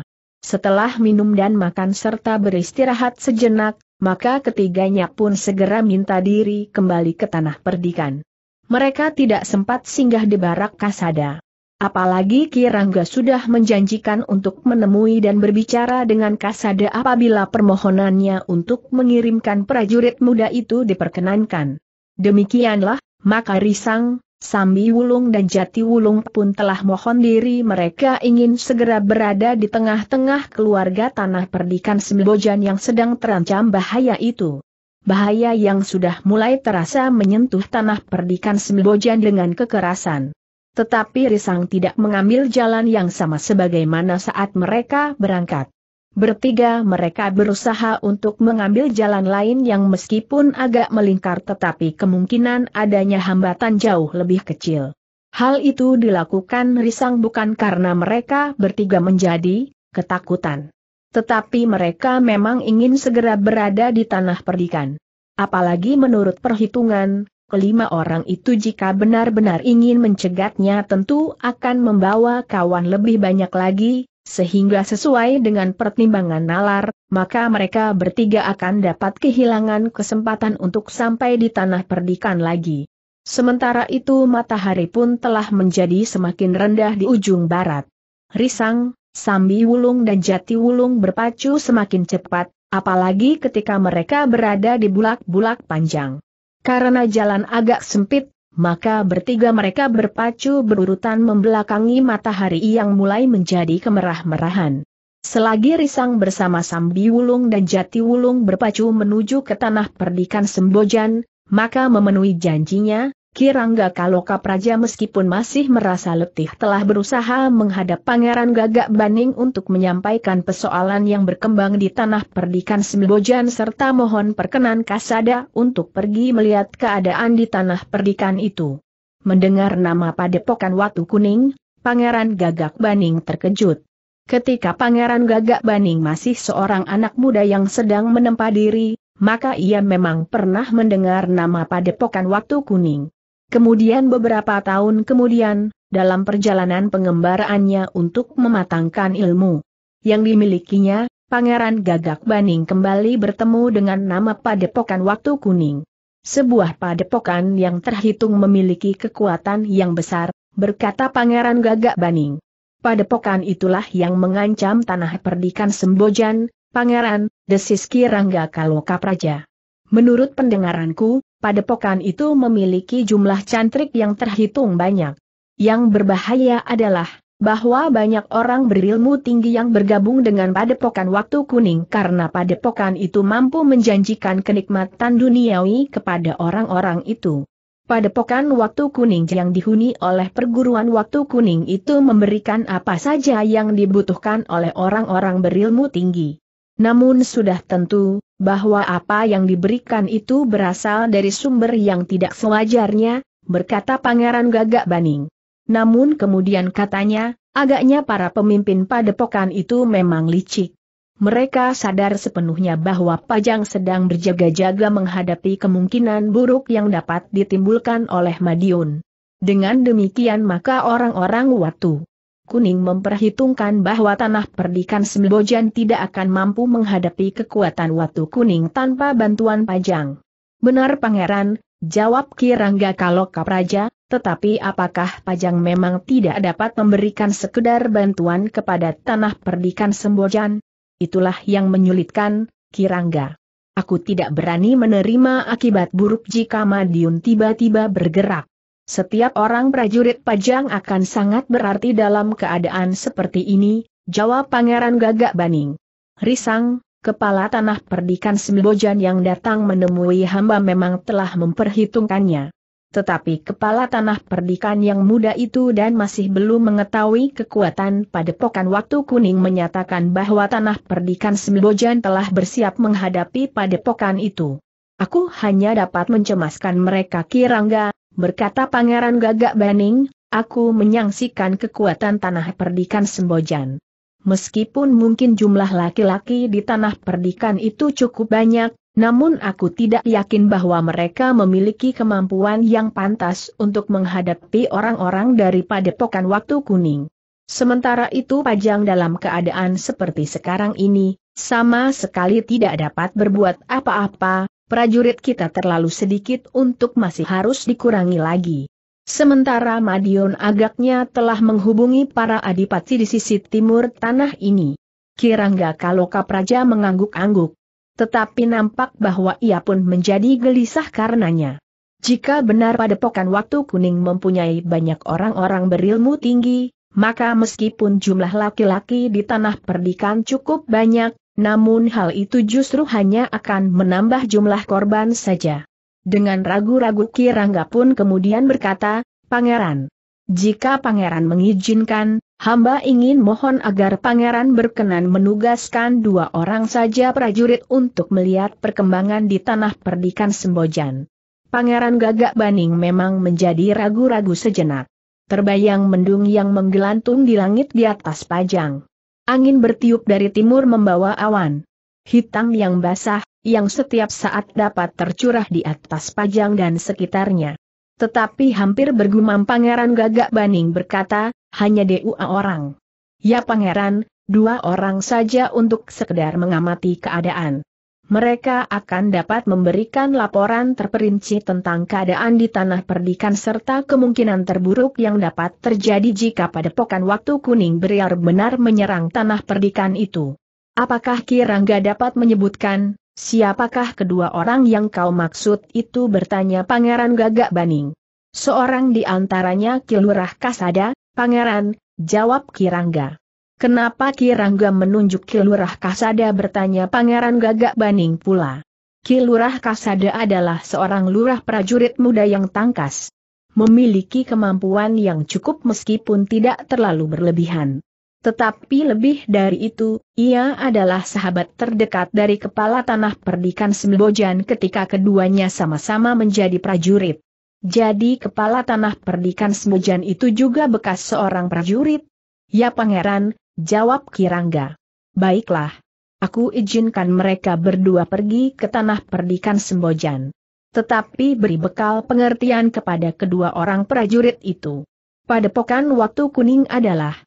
Setelah minum dan makan serta beristirahat sejenak, maka ketiganya pun segera minta diri kembali ke tanah perdikan. Mereka tidak sempat singgah di barak kasada. Apalagi Kirangga sudah menjanjikan untuk menemui dan berbicara dengan Kasada apabila permohonannya untuk mengirimkan prajurit muda itu diperkenankan. Demikianlah, maka Risang, Sambi Wulung dan Jati Wulung pun telah mohon diri mereka ingin segera berada di tengah-tengah keluarga tanah perdikan Sembojan yang sedang terancam bahaya itu. Bahaya yang sudah mulai terasa menyentuh tanah perdikan Sembojan dengan kekerasan. Tetapi Risang tidak mengambil jalan yang sama sebagaimana saat mereka berangkat. Bertiga mereka berusaha untuk mengambil jalan lain yang meskipun agak melingkar tetapi kemungkinan adanya hambatan jauh lebih kecil. Hal itu dilakukan risang bukan karena mereka bertiga menjadi ketakutan. Tetapi mereka memang ingin segera berada di tanah perdikan. Apalagi menurut perhitungan, kelima orang itu jika benar-benar ingin mencegatnya tentu akan membawa kawan lebih banyak lagi, sehingga sesuai dengan pertimbangan nalar, maka mereka bertiga akan dapat kehilangan kesempatan untuk sampai di tanah perdikan lagi. Sementara itu matahari pun telah menjadi semakin rendah di ujung barat. Risang, Sambi Wulung dan Jati Wulung berpacu semakin cepat, apalagi ketika mereka berada di bulak-bulak panjang. Karena jalan agak sempit, maka bertiga mereka berpacu berurutan membelakangi matahari yang mulai menjadi kemerah-merahan. Selagi Risang bersama Sambi Wulung dan Jati Wulung berpacu menuju ke tanah perdikan Sembojan, maka memenuhi janjinya, Kirangga Kaloka Praja meskipun masih merasa letih telah berusaha menghadap Pangeran Gagak Baning untuk menyampaikan persoalan yang berkembang di tanah perdikan Sembojan serta mohon perkenan Kasada untuk pergi melihat keadaan di tanah perdikan itu. Mendengar nama Padepokan Watu Kuning, Pangeran Gagak Baning terkejut. Ketika Pangeran Gagak Baning masih seorang anak muda yang sedang menempa diri, maka ia memang pernah mendengar nama Padepokan Watu Kuning. Kemudian beberapa tahun kemudian, dalam perjalanan pengembaraannya untuk mematangkan ilmu yang dimilikinya, Pangeran Gagak Baning kembali bertemu dengan nama Padepokan Waktu Kuning. Sebuah padepokan yang terhitung memiliki kekuatan yang besar, berkata Pangeran Gagak Baning. Padepokan itulah yang mengancam tanah perdikan Sembojan, Pangeran, Desiski Rangga Kaloka Praja. Menurut pendengaranku, padepokan itu memiliki jumlah cantrik yang terhitung banyak. Yang berbahaya adalah, bahwa banyak orang berilmu tinggi yang bergabung dengan padepokan waktu kuning karena padepokan itu mampu menjanjikan kenikmatan duniawi kepada orang-orang itu. Padepokan waktu kuning yang dihuni oleh perguruan waktu kuning itu memberikan apa saja yang dibutuhkan oleh orang-orang berilmu tinggi. Namun sudah tentu, bahwa apa yang diberikan itu berasal dari sumber yang tidak sewajarnya, berkata Pangeran Gagak Baning. Namun kemudian katanya, agaknya para pemimpin padepokan itu memang licik. Mereka sadar sepenuhnya bahwa Pajang sedang berjaga-jaga menghadapi kemungkinan buruk yang dapat ditimbulkan oleh Madiun. Dengan demikian maka orang-orang Watu Kuning memperhitungkan bahwa tanah perdikan Sembojan tidak akan mampu menghadapi kekuatan Watu Kuning tanpa bantuan Pajang. Benar pangeran, jawab Kirangga kalau Kapraja, tetapi apakah Pajang memang tidak dapat memberikan sekedar bantuan kepada tanah perdikan Sembojan? Itulah yang menyulitkan, Kirangga. Aku tidak berani menerima akibat buruk jika Madiun tiba-tiba bergerak. Setiap orang prajurit pajang akan sangat berarti dalam keadaan seperti ini, jawab Pangeran Gagak Baning. Risang, kepala tanah perdikan Sembojan yang datang menemui hamba memang telah memperhitungkannya. Tetapi kepala tanah perdikan yang muda itu dan masih belum mengetahui kekuatan pada padepokan waktu kuning menyatakan bahwa tanah perdikan Sembojan telah bersiap menghadapi pada padepokan itu. Aku hanya dapat mencemaskan mereka kirangga, berkata Pangeran Gagak Baning, aku menyaksikan kekuatan tanah perdikan Sembojan. Meskipun mungkin jumlah laki-laki di tanah perdikan itu cukup banyak, namun aku tidak yakin bahwa mereka memiliki kemampuan yang pantas untuk menghadapi orang-orang dari padepokan waktu kuning. Sementara itu Pajang dalam keadaan seperti sekarang ini, sama sekali tidak dapat berbuat apa-apa, prajurit kita terlalu sedikit untuk masih harus dikurangi lagi. Sementara Madiun agaknya telah menghubungi para adipati di sisi timur tanah ini. Kirangga kalau Kapraja mengangguk-angguk. Tetapi nampak bahwa ia pun menjadi gelisah karenanya. Jika benar pada pokan waktu kuning mempunyai banyak orang-orang berilmu tinggi, maka meskipun jumlah laki-laki di tanah perdikan cukup banyak, namun hal itu justru hanya akan menambah jumlah korban saja. Dengan ragu-ragu Kirangga pun kemudian berkata, Pangeran. Jika pangeran mengizinkan, hamba ingin mohon agar pangeran berkenan menugaskan dua orang saja prajurit untuk melihat perkembangan di tanah perdikan Sembojan. Pangeran Gagak Baning memang menjadi ragu-ragu sejenak. Terbayang mendung yang menggelantung di langit di atas pajang. Angin bertiup dari timur membawa awan hitam yang basah, yang setiap saat dapat tercurah di atas Pajang dan sekitarnya. Tetapi hampir bergumam Pangeran Gagak Baning berkata, hanya dua orang. Ya Pangeran, dua orang saja untuk sekedar mengamati keadaan mereka akan dapat memberikan laporan terperinci tentang keadaan di tanah perdikan serta kemungkinan terburuk yang dapat terjadi jika pada pokan waktu kuning beriar benar menyerang tanah perdikan itu. Apakah Kirangga dapat menyebutkan, siapakah kedua orang yang kau maksud itu bertanya Pangeran Gagak Baning. Seorang di antaranya Kilurah Kasada, Pangeran, jawab Kirangga. Kenapa Kirangga menunjuk Kilurah Kasada bertanya Pangeran Gagak Baning pula. Kilurah Kasada adalah seorang lurah prajurit muda yang tangkas. Memiliki kemampuan yang cukup meskipun tidak terlalu berlebihan. Tetapi lebih dari itu, ia adalah sahabat terdekat dari kepala tanah perdikan Sembojan ketika keduanya sama-sama menjadi prajurit. Jadi kepala tanah perdikan Sembojan itu juga bekas seorang prajurit? Ya pangeran, Jawab Kirangga. Baiklah. Aku izinkan mereka berdua pergi ke tanah perdikan Sembojan. Tetapi beri bekal pengertian kepada kedua orang prajurit itu. Padepokan waktu kuning adalah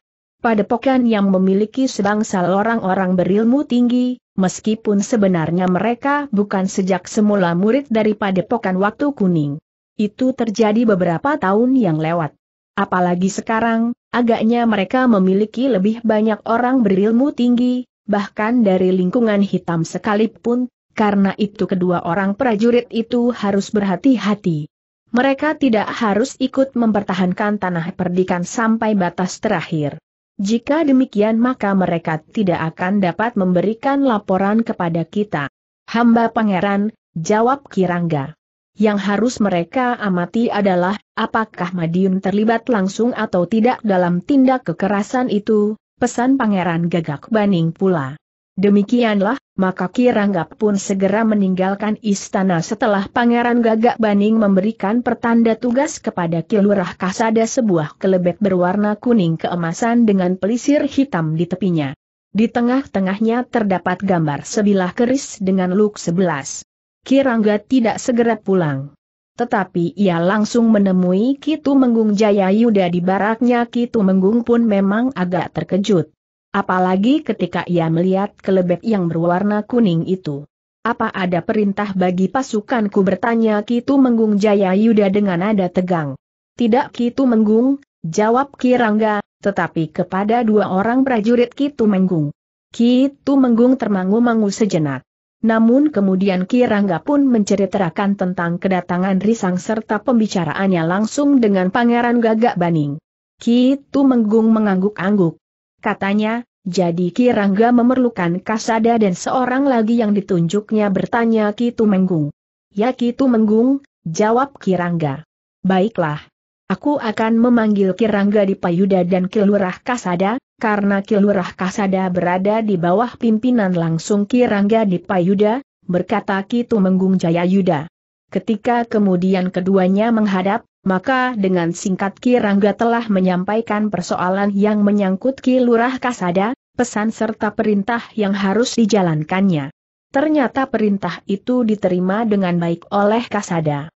padepokan yang memiliki sebangsal orang-orang berilmu tinggi, meskipun sebenarnya mereka bukan sejak semula murid dari padepokan waktu kuning. Itu terjadi beberapa tahun yang lewat. Apalagi sekarang, agaknya mereka memiliki lebih banyak orang berilmu tinggi, bahkan dari lingkungan hitam sekalipun, karena itu kedua orang prajurit itu harus berhati-hati. Mereka tidak harus ikut mempertahankan tanah perdikan sampai batas terakhir. Jika demikian maka mereka tidak akan dapat memberikan laporan kepada kita. Hamba pangeran, jawab Kirangga. Yang harus mereka amati adalah apakah Madiun terlibat langsung atau tidak dalam tindak kekerasan itu, pesan Pangeran Gagak Baning pula. Demikianlah, maka Kiranggap pun segera meninggalkan istana setelah Pangeran Gagak Baning memberikan pertanda tugas kepada Kilurah Kasada sebuah kelebek berwarna kuning keemasan dengan pelisir hitam di tepinya. Di tengah-tengahnya terdapat gambar sebilah keris dengan luk sebelas. Kirangga tidak segera pulang. Tetapi ia langsung menemui Kitu Menggung Jaya Yuda di baraknya Kitu Menggung pun memang agak terkejut. Apalagi ketika ia melihat kelebek yang berwarna kuning itu. Apa ada perintah bagi pasukanku bertanya Kitu Menggung Jaya Yuda dengan nada tegang. Tidak Kitu Menggung, jawab Kirangga, tetapi kepada dua orang prajurit Kitu Menggung. Kitu Menggung termangu-mangu sejenak. Namun kemudian Kirangga pun menceritakan tentang kedatangan Risang serta pembicaraannya langsung dengan Pangeran Gagak Baning. Kitu Menggung mengangguk-angguk. Katanya, jadi Kirangga memerlukan Kasada dan seorang lagi yang ditunjuknya bertanya Kitu Menggung. Ya Kitu Menggung, jawab Kirangga. Baiklah, Aku akan memanggil Kirangga di Payuda dan Kilurah Kasada, karena Kilurah Kasada berada di bawah pimpinan langsung Kirangga di Payuda, berkata Kitu Menggung Jayayuda. Ketika kemudian keduanya menghadap, maka dengan singkat Kirangga telah menyampaikan persoalan yang menyangkut Kilurah Kasada, pesan serta perintah yang harus dijalankannya. Ternyata perintah itu diterima dengan baik oleh Kasada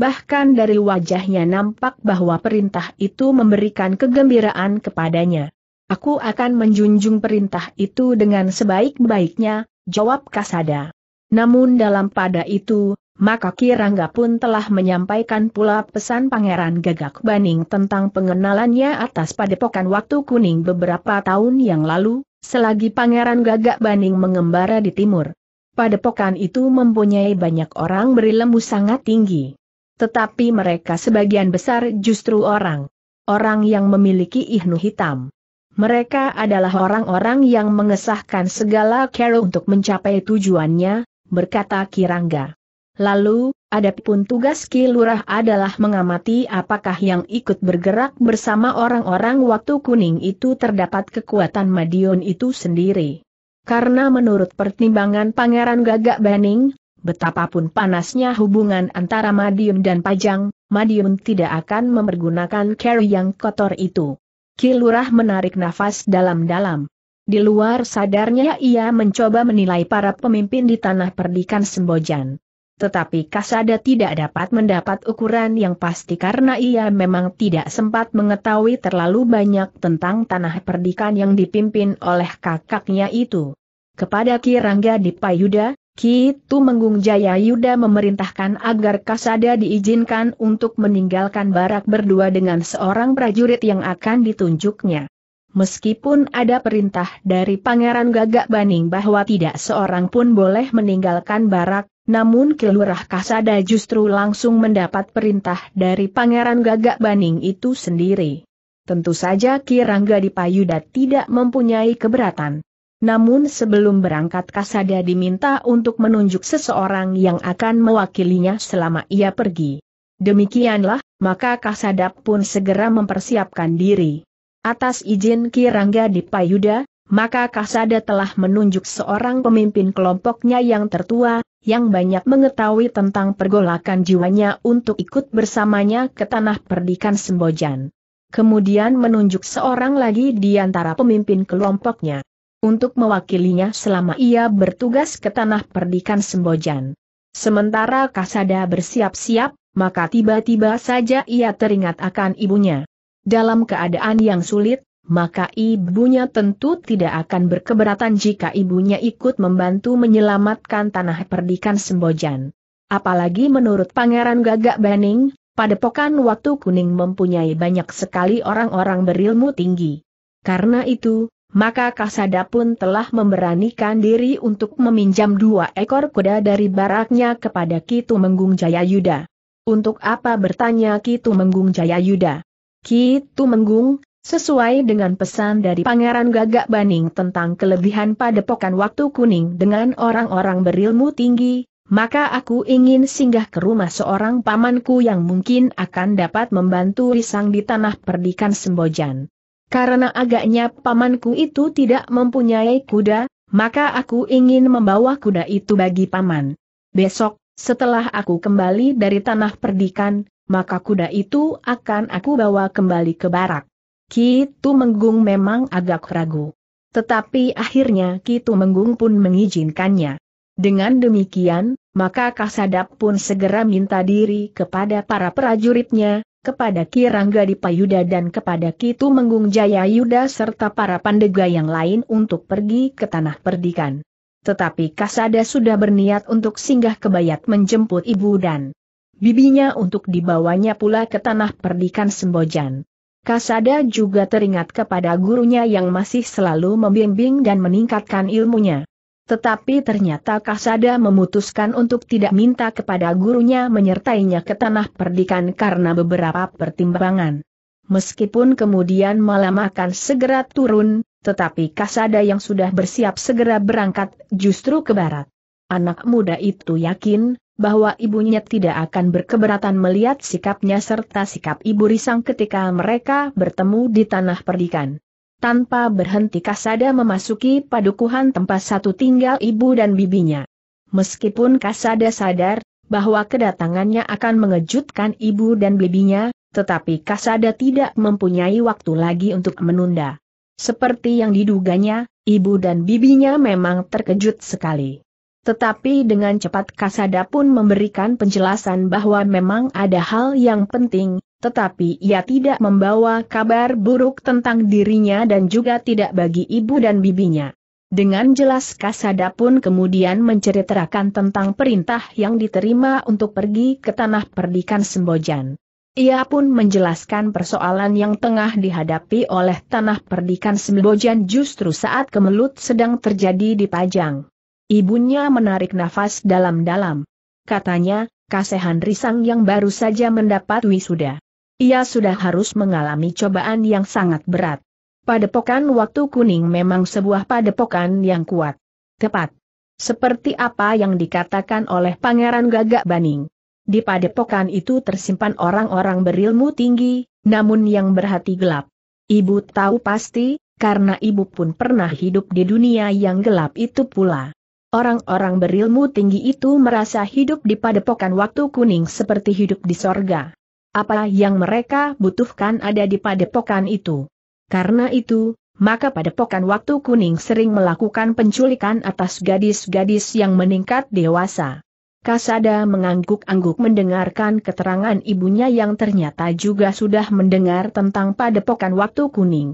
bahkan dari wajahnya nampak bahwa perintah itu memberikan kegembiraan kepadanya. Aku akan menjunjung perintah itu dengan sebaik-baiknya, jawab Kasada. Namun dalam pada itu, maka Kirangga pun telah menyampaikan pula pesan Pangeran Gagak Baning tentang pengenalannya atas padepokan waktu kuning beberapa tahun yang lalu, selagi Pangeran Gagak Baning mengembara di timur. Padepokan itu mempunyai banyak orang berilmu sangat tinggi. Tetapi mereka sebagian besar justru orang. Orang yang memiliki ihnu hitam. Mereka adalah orang-orang yang mengesahkan segala cara untuk mencapai tujuannya, berkata Kirangga. Lalu, adapun tugas Ki adalah mengamati apakah yang ikut bergerak bersama orang-orang waktu kuning itu terdapat kekuatan Madiun itu sendiri. Karena menurut pertimbangan Pangeran Gagak Bening. Betapapun panasnya hubungan antara Madiun dan Pajang, Madiun tidak akan mempergunakan carry yang kotor itu. Kilurah menarik nafas dalam-dalam. Di luar sadarnya ia mencoba menilai para pemimpin di tanah perdikan Sembojan. Tetapi Kasada tidak dapat mendapat ukuran yang pasti karena ia memang tidak sempat mengetahui terlalu banyak tentang tanah perdikan yang dipimpin oleh kakaknya itu. Kepada Kirangga di Dipayuda, Ki Menggung Jaya Yuda memerintahkan agar Kasada diizinkan untuk meninggalkan barak berdua dengan seorang prajurit yang akan ditunjuknya. Meskipun ada perintah dari Pangeran Gagak Baning bahwa tidak seorang pun boleh meninggalkan barak, namun Kelurah Kasada justru langsung mendapat perintah dari Pangeran Gagak Baning itu sendiri. Tentu saja Kirangga Dipayuda tidak mempunyai keberatan. Namun sebelum berangkat Kasada diminta untuk menunjuk seseorang yang akan mewakilinya selama ia pergi. Demikianlah, maka Kasada pun segera mempersiapkan diri. Atas izin Kirangga Dipayuda, maka Kasada telah menunjuk seorang pemimpin kelompoknya yang tertua, yang banyak mengetahui tentang pergolakan jiwanya untuk ikut bersamanya ke tanah perdikan Sembojan. Kemudian menunjuk seorang lagi di antara pemimpin kelompoknya untuk mewakilinya selama ia bertugas ke tanah perdikan Sembojan. Sementara Kasada bersiap-siap, maka tiba-tiba saja ia teringat akan ibunya. Dalam keadaan yang sulit, maka ibunya tentu tidak akan berkeberatan jika ibunya ikut membantu menyelamatkan tanah perdikan Sembojan. Apalagi menurut Pangeran Gagak Bening, Padepokan Waktu Kuning mempunyai banyak sekali orang-orang berilmu tinggi. Karena itu, maka Kasada pun telah memberanikan diri untuk meminjam dua ekor kuda dari baraknya kepada Kitu Menggung Jayayuda. Untuk apa bertanya Kitu Menggung Jayayuda? Kitu Menggung, sesuai dengan pesan dari Pangeran Gagak Baning tentang kelebihan padepokan waktu kuning dengan orang-orang berilmu tinggi, maka aku ingin singgah ke rumah seorang pamanku yang mungkin akan dapat membantu Risang di tanah perdikan Sembojan. Karena agaknya pamanku itu tidak mempunyai kuda, maka aku ingin membawa kuda itu bagi paman. Besok, setelah aku kembali dari tanah perdikan, maka kuda itu akan aku bawa kembali ke barak. Kitu menggung memang agak ragu. Tetapi akhirnya Kitu menggung pun mengizinkannya. Dengan demikian, maka Kasadap pun segera minta diri kepada para prajuritnya, kepada Ki Rangga Payuda dan kepada Kitu Menggung Jaya Yuda serta para pandega yang lain untuk pergi ke tanah perdikan. Tetapi Kasada sudah berniat untuk singgah ke Bayat menjemput ibu dan bibinya untuk dibawanya pula ke tanah perdikan Sembojan. Kasada juga teringat kepada gurunya yang masih selalu membimbing dan meningkatkan ilmunya. Tetapi ternyata Kasada memutuskan untuk tidak minta kepada gurunya menyertainya ke tanah perdikan karena beberapa pertimbangan. Meskipun kemudian malam akan segera turun, tetapi Kasada yang sudah bersiap segera berangkat justru ke barat. Anak muda itu yakin bahwa ibunya tidak akan berkeberatan melihat sikapnya serta sikap ibu risang ketika mereka bertemu di tanah perdikan. Tanpa berhenti Kasada memasuki padukuhan tempat satu tinggal ibu dan bibinya. Meskipun Kasada sadar bahwa kedatangannya akan mengejutkan ibu dan bibinya, tetapi Kasada tidak mempunyai waktu lagi untuk menunda. Seperti yang diduganya, ibu dan bibinya memang terkejut sekali. Tetapi dengan cepat Kasada pun memberikan penjelasan bahwa memang ada hal yang penting, tetapi ia tidak membawa kabar buruk tentang dirinya dan juga tidak bagi ibu dan bibinya. Dengan jelas Kasada pun kemudian menceritakan tentang perintah yang diterima untuk pergi ke tanah perdikan Sembojan. Ia pun menjelaskan persoalan yang tengah dihadapi oleh tanah perdikan Sembojan justru saat kemelut sedang terjadi di Pajang. Ibunya menarik nafas dalam-dalam. Katanya, Kasehan Risang yang baru saja mendapat wisuda. Ia sudah harus mengalami cobaan yang sangat berat. Padepokan waktu kuning memang sebuah padepokan yang kuat. Tepat. Seperti apa yang dikatakan oleh Pangeran Gagak Baning. Di padepokan itu tersimpan orang-orang berilmu tinggi, namun yang berhati gelap. Ibu tahu pasti, karena ibu pun pernah hidup di dunia yang gelap itu pula. Orang-orang berilmu tinggi itu merasa hidup di padepokan waktu kuning seperti hidup di sorga. Apa yang mereka butuhkan ada di padepokan itu. Karena itu, maka padepokan waktu kuning sering melakukan penculikan atas gadis-gadis yang meningkat dewasa. Kasada mengangguk-angguk mendengarkan keterangan ibunya yang ternyata juga sudah mendengar tentang padepokan waktu kuning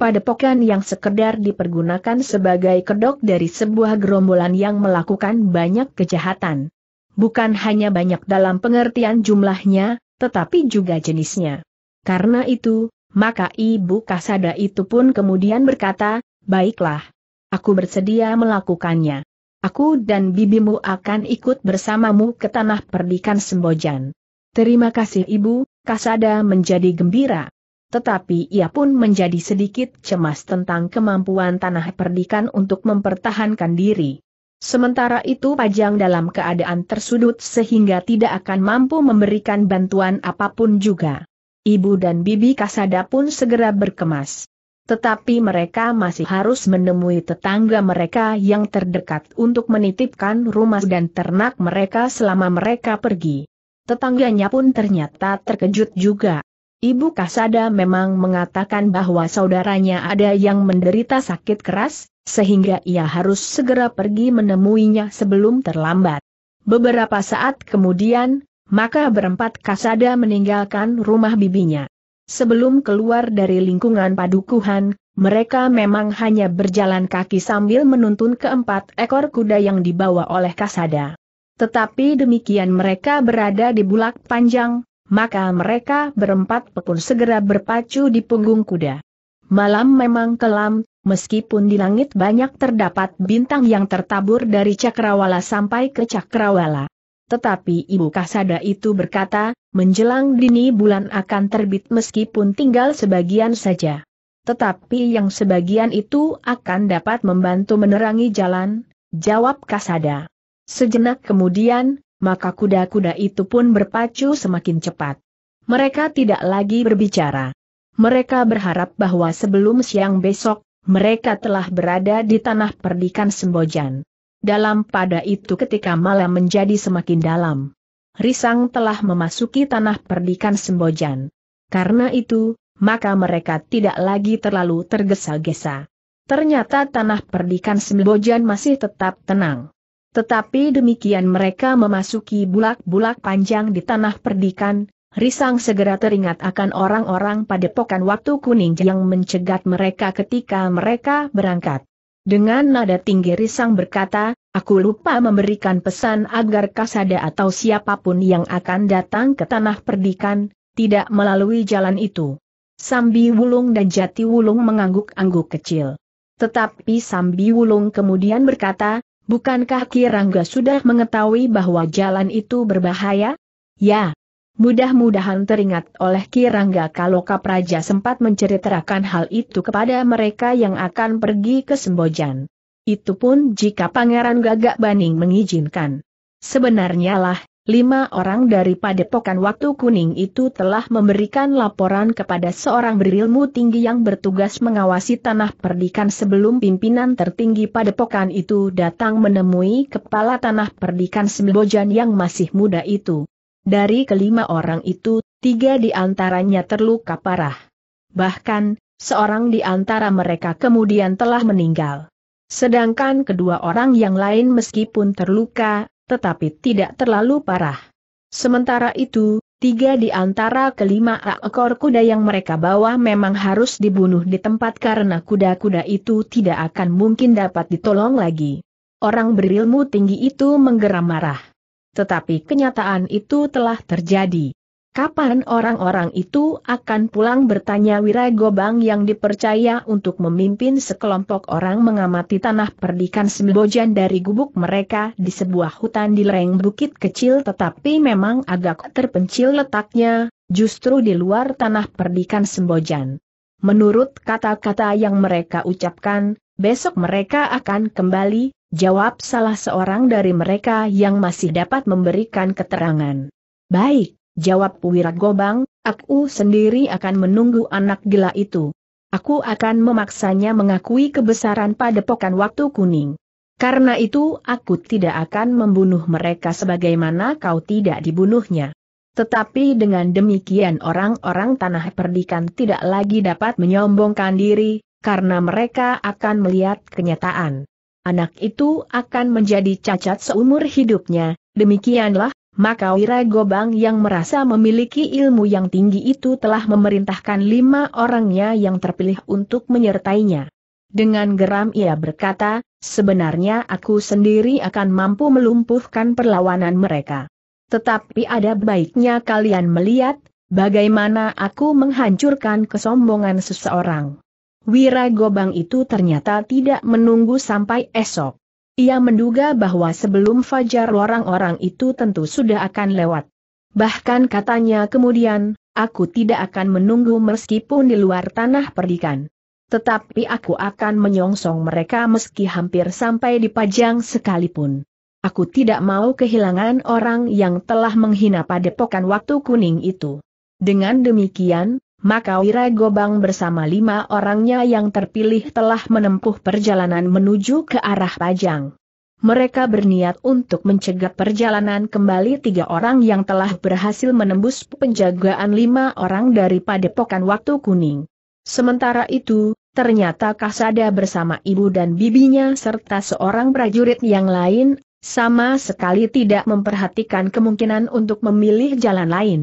padepokan yang sekedar dipergunakan sebagai kedok dari sebuah gerombolan yang melakukan banyak kejahatan. Bukan hanya banyak dalam pengertian jumlahnya, tetapi juga jenisnya. Karena itu, maka Ibu Kasada itu pun kemudian berkata, baiklah. Aku bersedia melakukannya. Aku dan bibimu akan ikut bersamamu ke tanah perdikan Sembojan. Terima kasih Ibu, Kasada menjadi gembira. Tetapi ia pun menjadi sedikit cemas tentang kemampuan tanah perdikan untuk mempertahankan diri. Sementara itu Pajang dalam keadaan tersudut sehingga tidak akan mampu memberikan bantuan apapun juga. Ibu dan Bibi Kasada pun segera berkemas. Tetapi mereka masih harus menemui tetangga mereka yang terdekat untuk menitipkan rumah dan ternak mereka selama mereka pergi. Tetangganya pun ternyata terkejut juga. Ibu Kasada memang mengatakan bahwa saudaranya ada yang menderita sakit keras, sehingga ia harus segera pergi menemuinya sebelum terlambat. Beberapa saat kemudian, maka berempat Kasada meninggalkan rumah bibinya. Sebelum keluar dari lingkungan padukuhan, mereka memang hanya berjalan kaki sambil menuntun keempat ekor kuda yang dibawa oleh Kasada. Tetapi demikian mereka berada di bulak panjang, maka mereka berempat pun segera berpacu di punggung kuda. Malam memang kelam, meskipun di langit banyak terdapat bintang yang tertabur dari cakrawala sampai ke cakrawala. Tetapi Ibu Kasada itu berkata, menjelang dini bulan akan terbit meskipun tinggal sebagian saja. Tetapi yang sebagian itu akan dapat membantu menerangi jalan, jawab Kasada. Sejenak kemudian, maka kuda-kuda itu pun berpacu semakin cepat. Mereka tidak lagi berbicara. Mereka berharap bahwa sebelum siang besok, mereka telah berada di tanah perdikan Sembojan. Dalam pada itu ketika malam menjadi semakin dalam. Risang telah memasuki tanah perdikan Sembojan. Karena itu, maka mereka tidak lagi terlalu tergesa-gesa. Ternyata tanah perdikan Sembojan masih tetap tenang. Tetapi demikian mereka memasuki bulak-bulak panjang di tanah perdikan, Risang segera teringat akan orang-orang padepokan waktu kuning yang mencegat mereka ketika mereka berangkat. Dengan nada tinggi Risang berkata, Aku lupa memberikan pesan agar kasada atau siapapun yang akan datang ke tanah perdikan, tidak melalui jalan itu. Sambi Wulung dan Jati Wulung mengangguk-angguk kecil. Tetapi Sambi Wulung kemudian berkata, Bukankah Kirangga sudah mengetahui bahwa jalan itu berbahaya? Ya. Mudah-mudahan teringat oleh Kirangga kalau Kapraja sempat menceritakan hal itu kepada mereka yang akan pergi ke Sembojan. Itu pun jika Pangeran Gagak Baning mengizinkan. Sebenarnya lah, lima orang dari padepokan waktu kuning itu telah memberikan laporan kepada seorang berilmu tinggi yang bertugas mengawasi tanah perdikan sebelum pimpinan tertinggi padepokan itu datang menemui kepala tanah perdikan Sembojan yang masih muda itu. Dari kelima orang itu, tiga di antaranya terluka parah. Bahkan, seorang di antara mereka kemudian telah meninggal. Sedangkan kedua orang yang lain meskipun terluka, tetapi tidak terlalu parah. Sementara itu, tiga di antara kelima ekor kuda yang mereka bawa memang harus dibunuh di tempat karena kuda-kuda itu tidak akan mungkin dapat ditolong lagi. Orang berilmu tinggi itu menggeram marah. Tetapi kenyataan itu telah terjadi. Kapan orang-orang itu akan pulang bertanya Wiragobang yang dipercaya untuk memimpin sekelompok orang mengamati tanah perdikan sembojan dari gubuk mereka di sebuah hutan di lereng bukit kecil tetapi memang agak terpencil letaknya, justru di luar tanah perdikan sembojan. Menurut kata-kata yang mereka ucapkan, besok mereka akan kembali, jawab salah seorang dari mereka yang masih dapat memberikan keterangan. Baik, jawab Wira Gobang, aku sendiri akan menunggu anak gila itu. Aku akan memaksanya mengakui kebesaran padepokan waktu kuning. Karena itu aku tidak akan membunuh mereka sebagaimana kau tidak dibunuhnya. Tetapi dengan demikian orang-orang tanah perdikan tidak lagi dapat menyombongkan diri, karena mereka akan melihat kenyataan. Anak itu akan menjadi cacat seumur hidupnya, demikianlah maka Wira Gobang yang merasa memiliki ilmu yang tinggi itu telah memerintahkan lima orangnya yang terpilih untuk menyertainya. Dengan geram ia berkata, sebenarnya aku sendiri akan mampu melumpuhkan perlawanan mereka. Tetapi ada baiknya kalian melihat, bagaimana aku menghancurkan kesombongan seseorang. Wira Gobang itu ternyata tidak menunggu sampai esok. Ia menduga bahwa sebelum fajar orang-orang itu tentu sudah akan lewat. Bahkan katanya kemudian, aku tidak akan menunggu meskipun di luar tanah perdikan. Tetapi aku akan menyongsong mereka meski hampir sampai di Pajang sekalipun. Aku tidak mau kehilangan orang yang telah menghina padepokan waktu kuning itu. Dengan demikian, maka Wira Gobang bersama lima orangnya yang terpilih telah menempuh perjalanan menuju ke arah Pajang. Mereka berniat untuk mencegat perjalanan kembali tiga orang yang telah berhasil menembus penjagaan lima orang dari padepokan waktu kuning. Sementara itu, ternyata Kasada bersama ibu dan bibinya serta seorang prajurit yang lain sama sekali tidak memperhatikan kemungkinan untuk memilih jalan lain.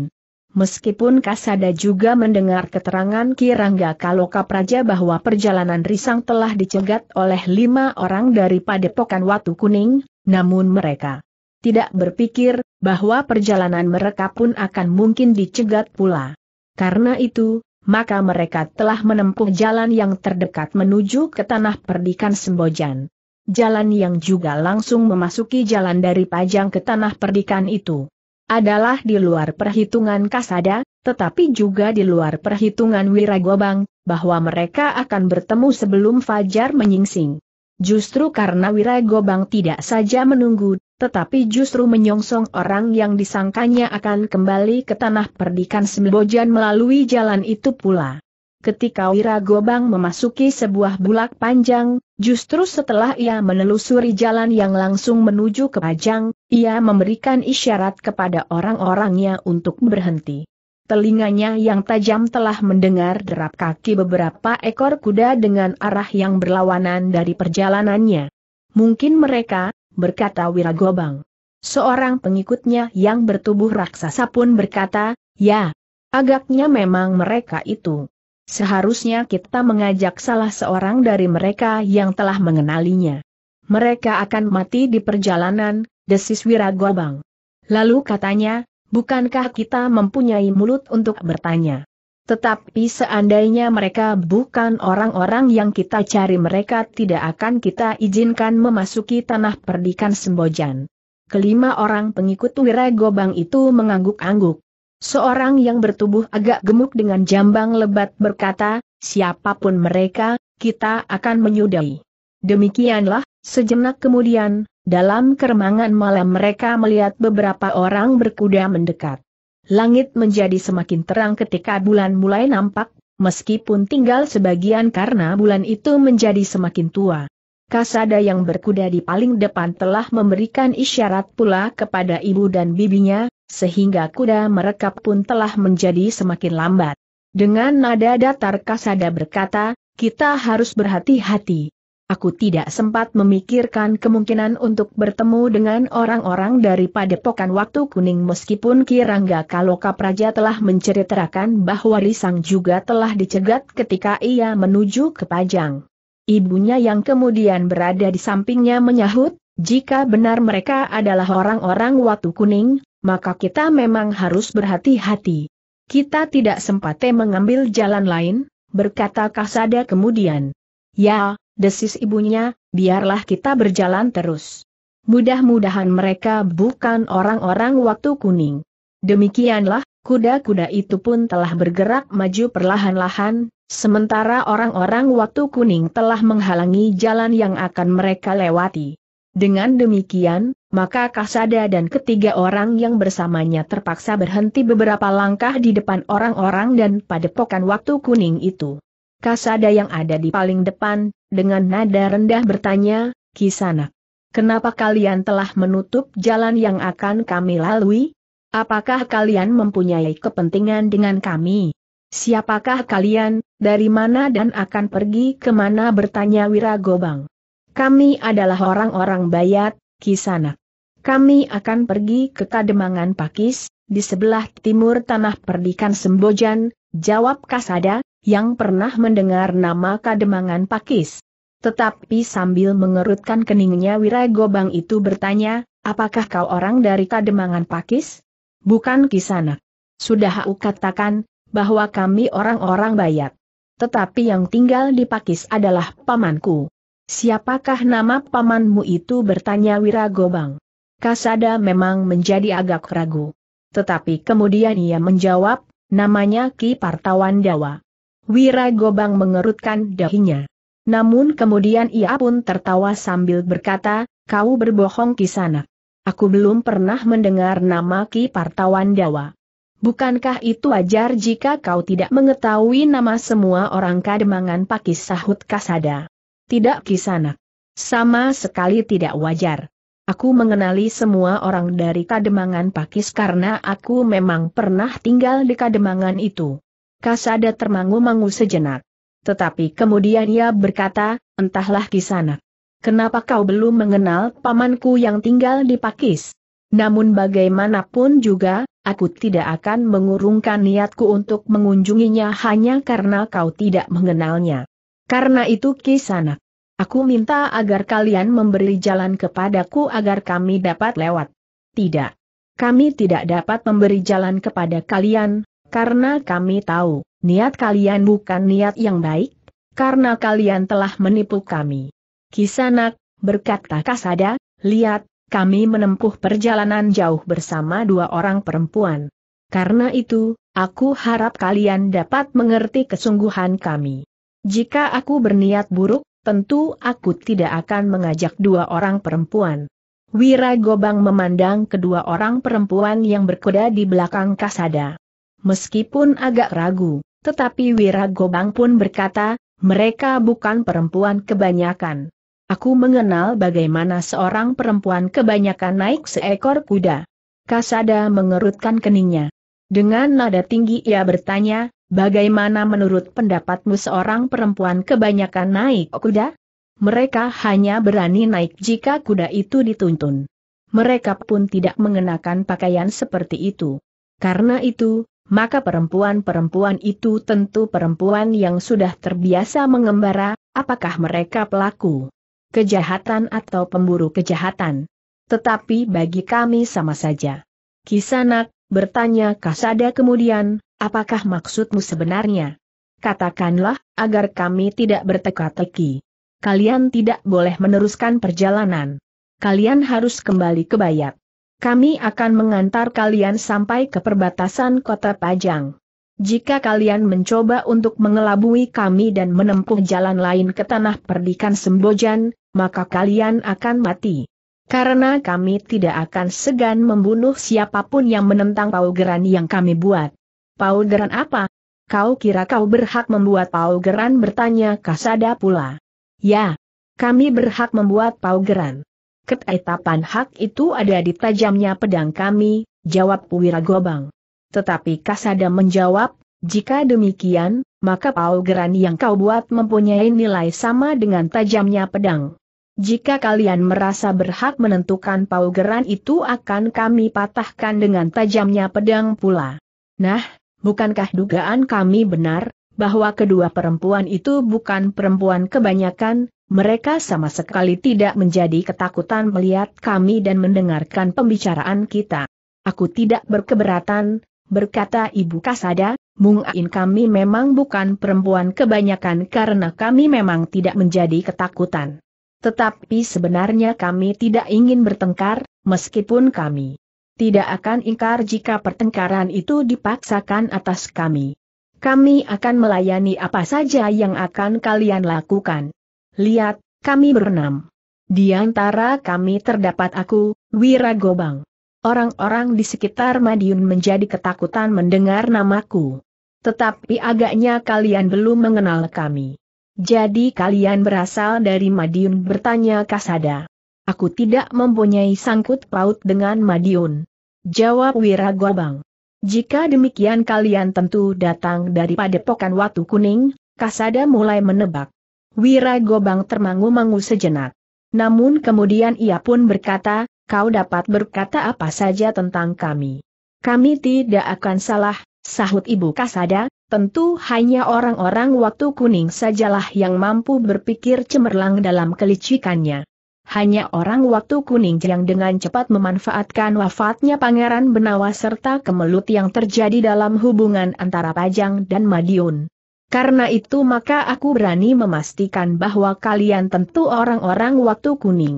Meskipun Kasada juga mendengar keterangan Kirangga Kaloka Praja bahwa perjalanan Risang telah dicegat oleh lima orang dari Padepokan Watu Kuning, namun mereka tidak berpikir bahwa perjalanan mereka pun akan mungkin dicegat pula. Karena itu, maka mereka telah menempuh jalan yang terdekat menuju ke tanah perdikan Sembojan. Jalan yang juga langsung memasuki jalan dari Pajang ke tanah perdikan itu adalah di luar perhitungan Kasada, tetapi juga di luar perhitungan Wiragobang, bahwa mereka akan bertemu sebelum Fajar menyingsing. Justru karena Wiragobang tidak saja menunggu, tetapi justru menyongsong orang yang disangkanya akan kembali ke tanah perdikan Sembojan melalui jalan itu pula ketika Wiragobang memasuki sebuah bulak panjang, justru setelah ia menelusuri jalan yang langsung menuju ke Pajang, ia memberikan isyarat kepada orang-orangnya untuk berhenti. Telinganya yang tajam telah mendengar derap kaki beberapa ekor kuda dengan arah yang berlawanan dari perjalanannya. Mungkin mereka, berkata Wiragobang. Seorang pengikutnya yang bertubuh raksasa pun berkata, ya, agaknya memang mereka itu. Seharusnya kita mengajak salah seorang dari mereka yang telah mengenalinya. Mereka akan mati di perjalanan, desis Wiragobang. Lalu katanya, bukankah kita mempunyai mulut untuk bertanya? Tetapi seandainya mereka bukan orang-orang yang kita cari mereka tidak akan kita izinkan memasuki tanah perdikan Sembojan. Kelima orang pengikut Wiragobang itu mengangguk-angguk. Seorang yang bertubuh agak gemuk dengan jambang lebat berkata, siapapun mereka, kita akan menyudahi. Demikianlah, sejenak kemudian, dalam keremangan malam mereka melihat beberapa orang berkuda mendekat. Langit menjadi semakin terang ketika bulan mulai nampak, meskipun tinggal sebagian karena bulan itu menjadi semakin tua. Kasada yang berkuda di paling depan telah memberikan isyarat pula kepada ibu dan bibinya, sehingga kuda merekap pun telah menjadi semakin lambat. Dengan nada datar kasada berkata, kita harus berhati-hati. Aku tidak sempat memikirkan kemungkinan untuk bertemu dengan orang-orang daripada Pokan waktu kuning meskipun Kirangga Kaloka Praja telah menceritakan bahwa Lisang juga telah dicegat ketika ia menuju ke Pajang. Ibunya yang kemudian berada di sampingnya menyahut, jika benar mereka adalah orang-orang Watu Kuning, maka kita memang harus berhati-hati. Kita tidak sempat mengambil jalan lain, berkata Kasada kemudian. Ya, desis ibunya, biarlah kita berjalan terus. Mudah-mudahan mereka bukan orang-orang waktu kuning. Demikianlah, kuda-kuda itu pun telah bergerak maju perlahan-lahan, sementara orang-orang waktu kuning telah menghalangi jalan yang akan mereka lewati. Dengan demikian, maka Kasada dan ketiga orang yang bersamanya terpaksa berhenti beberapa langkah di depan orang-orang dan padepokan waktu kuning itu. Kasada yang ada di paling depan, dengan nada rendah bertanya, Kisana, kenapa kalian telah menutup jalan yang akan kami lalui? Apakah kalian mempunyai kepentingan dengan kami? Siapakah kalian, dari mana dan akan pergi kemana bertanya Wiragobang. Kami adalah orang-orang bayat, Kisana, Kami akan pergi ke Kademangan Pakis, di sebelah timur tanah perdikan Sembojan, jawab Kasada, yang pernah mendengar nama Kademangan Pakis. Tetapi sambil mengerutkan keningnya Wiragobang itu bertanya, apakah kau orang dari Kademangan Pakis? Bukan Kisana, Sudah aku katakan, bahwa kami orang-orang Bayat. Tetapi yang tinggal di Pakis adalah pamanku. Siapakah nama pamanmu itu bertanya Wiragobang. Kasada memang menjadi agak ragu. Tetapi kemudian ia menjawab, namanya Ki Partawan Dawa. Wiragobang mengerutkan dahinya. Namun kemudian ia pun tertawa sambil berkata, kau berbohong kisana. Aku belum pernah mendengar nama Ki Partawan Dawa. Bukankah itu wajar jika kau tidak mengetahui nama semua orang kademangan pakis sahut kasada? Tidak kisanak. Sama sekali tidak wajar. Aku mengenali semua orang dari Kademangan Pakis karena aku memang pernah tinggal di Kademangan itu. Kasada termangu-mangu sejenak. Tetapi kemudian ia berkata, entahlah kisanak. Kenapa kau belum mengenal pamanku yang tinggal di Pakis? Namun bagaimanapun juga, aku tidak akan mengurungkan niatku untuk mengunjunginya hanya karena kau tidak mengenalnya. Karena itu kisanak. Aku minta agar kalian memberi jalan kepadaku agar kami dapat lewat. Tidak. Kami tidak dapat memberi jalan kepada kalian, karena kami tahu, niat kalian bukan niat yang baik, karena kalian telah menipu kami. Kisanak, berkata Kasada, lihat, kami menempuh perjalanan jauh bersama dua orang perempuan. Karena itu, aku harap kalian dapat mengerti kesungguhan kami. Jika aku berniat buruk, tentu aku tidak akan mengajak dua orang perempuan. Wira Gobang memandang kedua orang perempuan yang berkuda di belakang Kasada. Meskipun agak ragu, tetapi Wira Gobang pun berkata, mereka bukan perempuan kebanyakan. Aku mengenal bagaimana seorang perempuan kebanyakan naik seekor kuda. Kasada mengerutkan keningnya. Dengan nada tinggi ia bertanya, Bagaimana menurut pendapatmu seorang perempuan kebanyakan naik kuda? Mereka hanya berani naik jika kuda itu dituntun. Mereka pun tidak mengenakan pakaian seperti itu. Karena itu, maka perempuan-perempuan itu tentu perempuan yang sudah terbiasa mengembara, apakah mereka pelaku kejahatan atau pemburu kejahatan. Tetapi bagi kami sama saja. Kisanak, bertanya Kasada kemudian, Apakah maksudmu sebenarnya? Katakanlah, agar kami tidak berteka-teki. Kalian tidak boleh meneruskan perjalanan. Kalian harus kembali ke Bayat. Kami akan mengantar kalian sampai ke perbatasan kota Pajang. Jika kalian mencoba untuk mengelabui kami dan menempuh jalan lain ke tanah perdikan Sembojan, maka kalian akan mati. Karena kami tidak akan segan membunuh siapapun yang menentang paugeran yang kami buat. Paugeran apa? Kau kira kau berhak membuat paugeran bertanya Kasada pula. Ya, kami berhak membuat paugeran. Ketetapan hak itu ada di tajamnya pedang kami, jawab Wiragobang. Tetapi Kasada menjawab, jika demikian, maka paugeran yang kau buat mempunyai nilai sama dengan tajamnya pedang. Jika kalian merasa berhak menentukan paugeran itu akan kami patahkan dengan tajamnya pedang pula. Nah, bukankah dugaan kami benar, bahwa kedua perempuan itu bukan perempuan kebanyakan, mereka sama sekali tidak menjadi ketakutan melihat kami dan mendengarkan pembicaraan kita. Aku tidak berkeberatan, berkata Ibu Kasada, Mungkin kami memang bukan perempuan kebanyakan karena kami memang tidak menjadi ketakutan. Tetapi sebenarnya kami tidak ingin bertengkar, meskipun kami tidak akan ingkar jika pertengkaran itu dipaksakan atas kami. Kami akan melayani apa saja yang akan kalian lakukan. Lihat, kami berenam. Di antara kami terdapat aku, Wiragobang. Orang-orang di sekitar Madiun menjadi ketakutan mendengar namaku. Tetapi agaknya kalian belum mengenal kami. Jadi kalian berasal dari Madiun bertanya Kasada. Aku tidak mempunyai sangkut paut dengan Madiun. Jawab Wiragobang. Jika demikian kalian tentu datang dari padepokan Watu Kuning, Kasada mulai menebak. Wiragobang termangu-mangu sejenak. Namun kemudian ia pun berkata, kau dapat berkata apa saja tentang kami. Kami tidak akan salah, sahut Ibu Kasada, tentu hanya orang-orang waktu kuning sajalah yang mampu berpikir cemerlang dalam kelicikannya hanya orang waktu kuning yang dengan cepat memanfaatkan wafatnya Pangeran Benawa serta kemelut yang terjadi dalam hubungan antara Pajang dan Madiun. Karena itu maka aku berani memastikan bahwa kalian tentu orang-orang waktu kuning.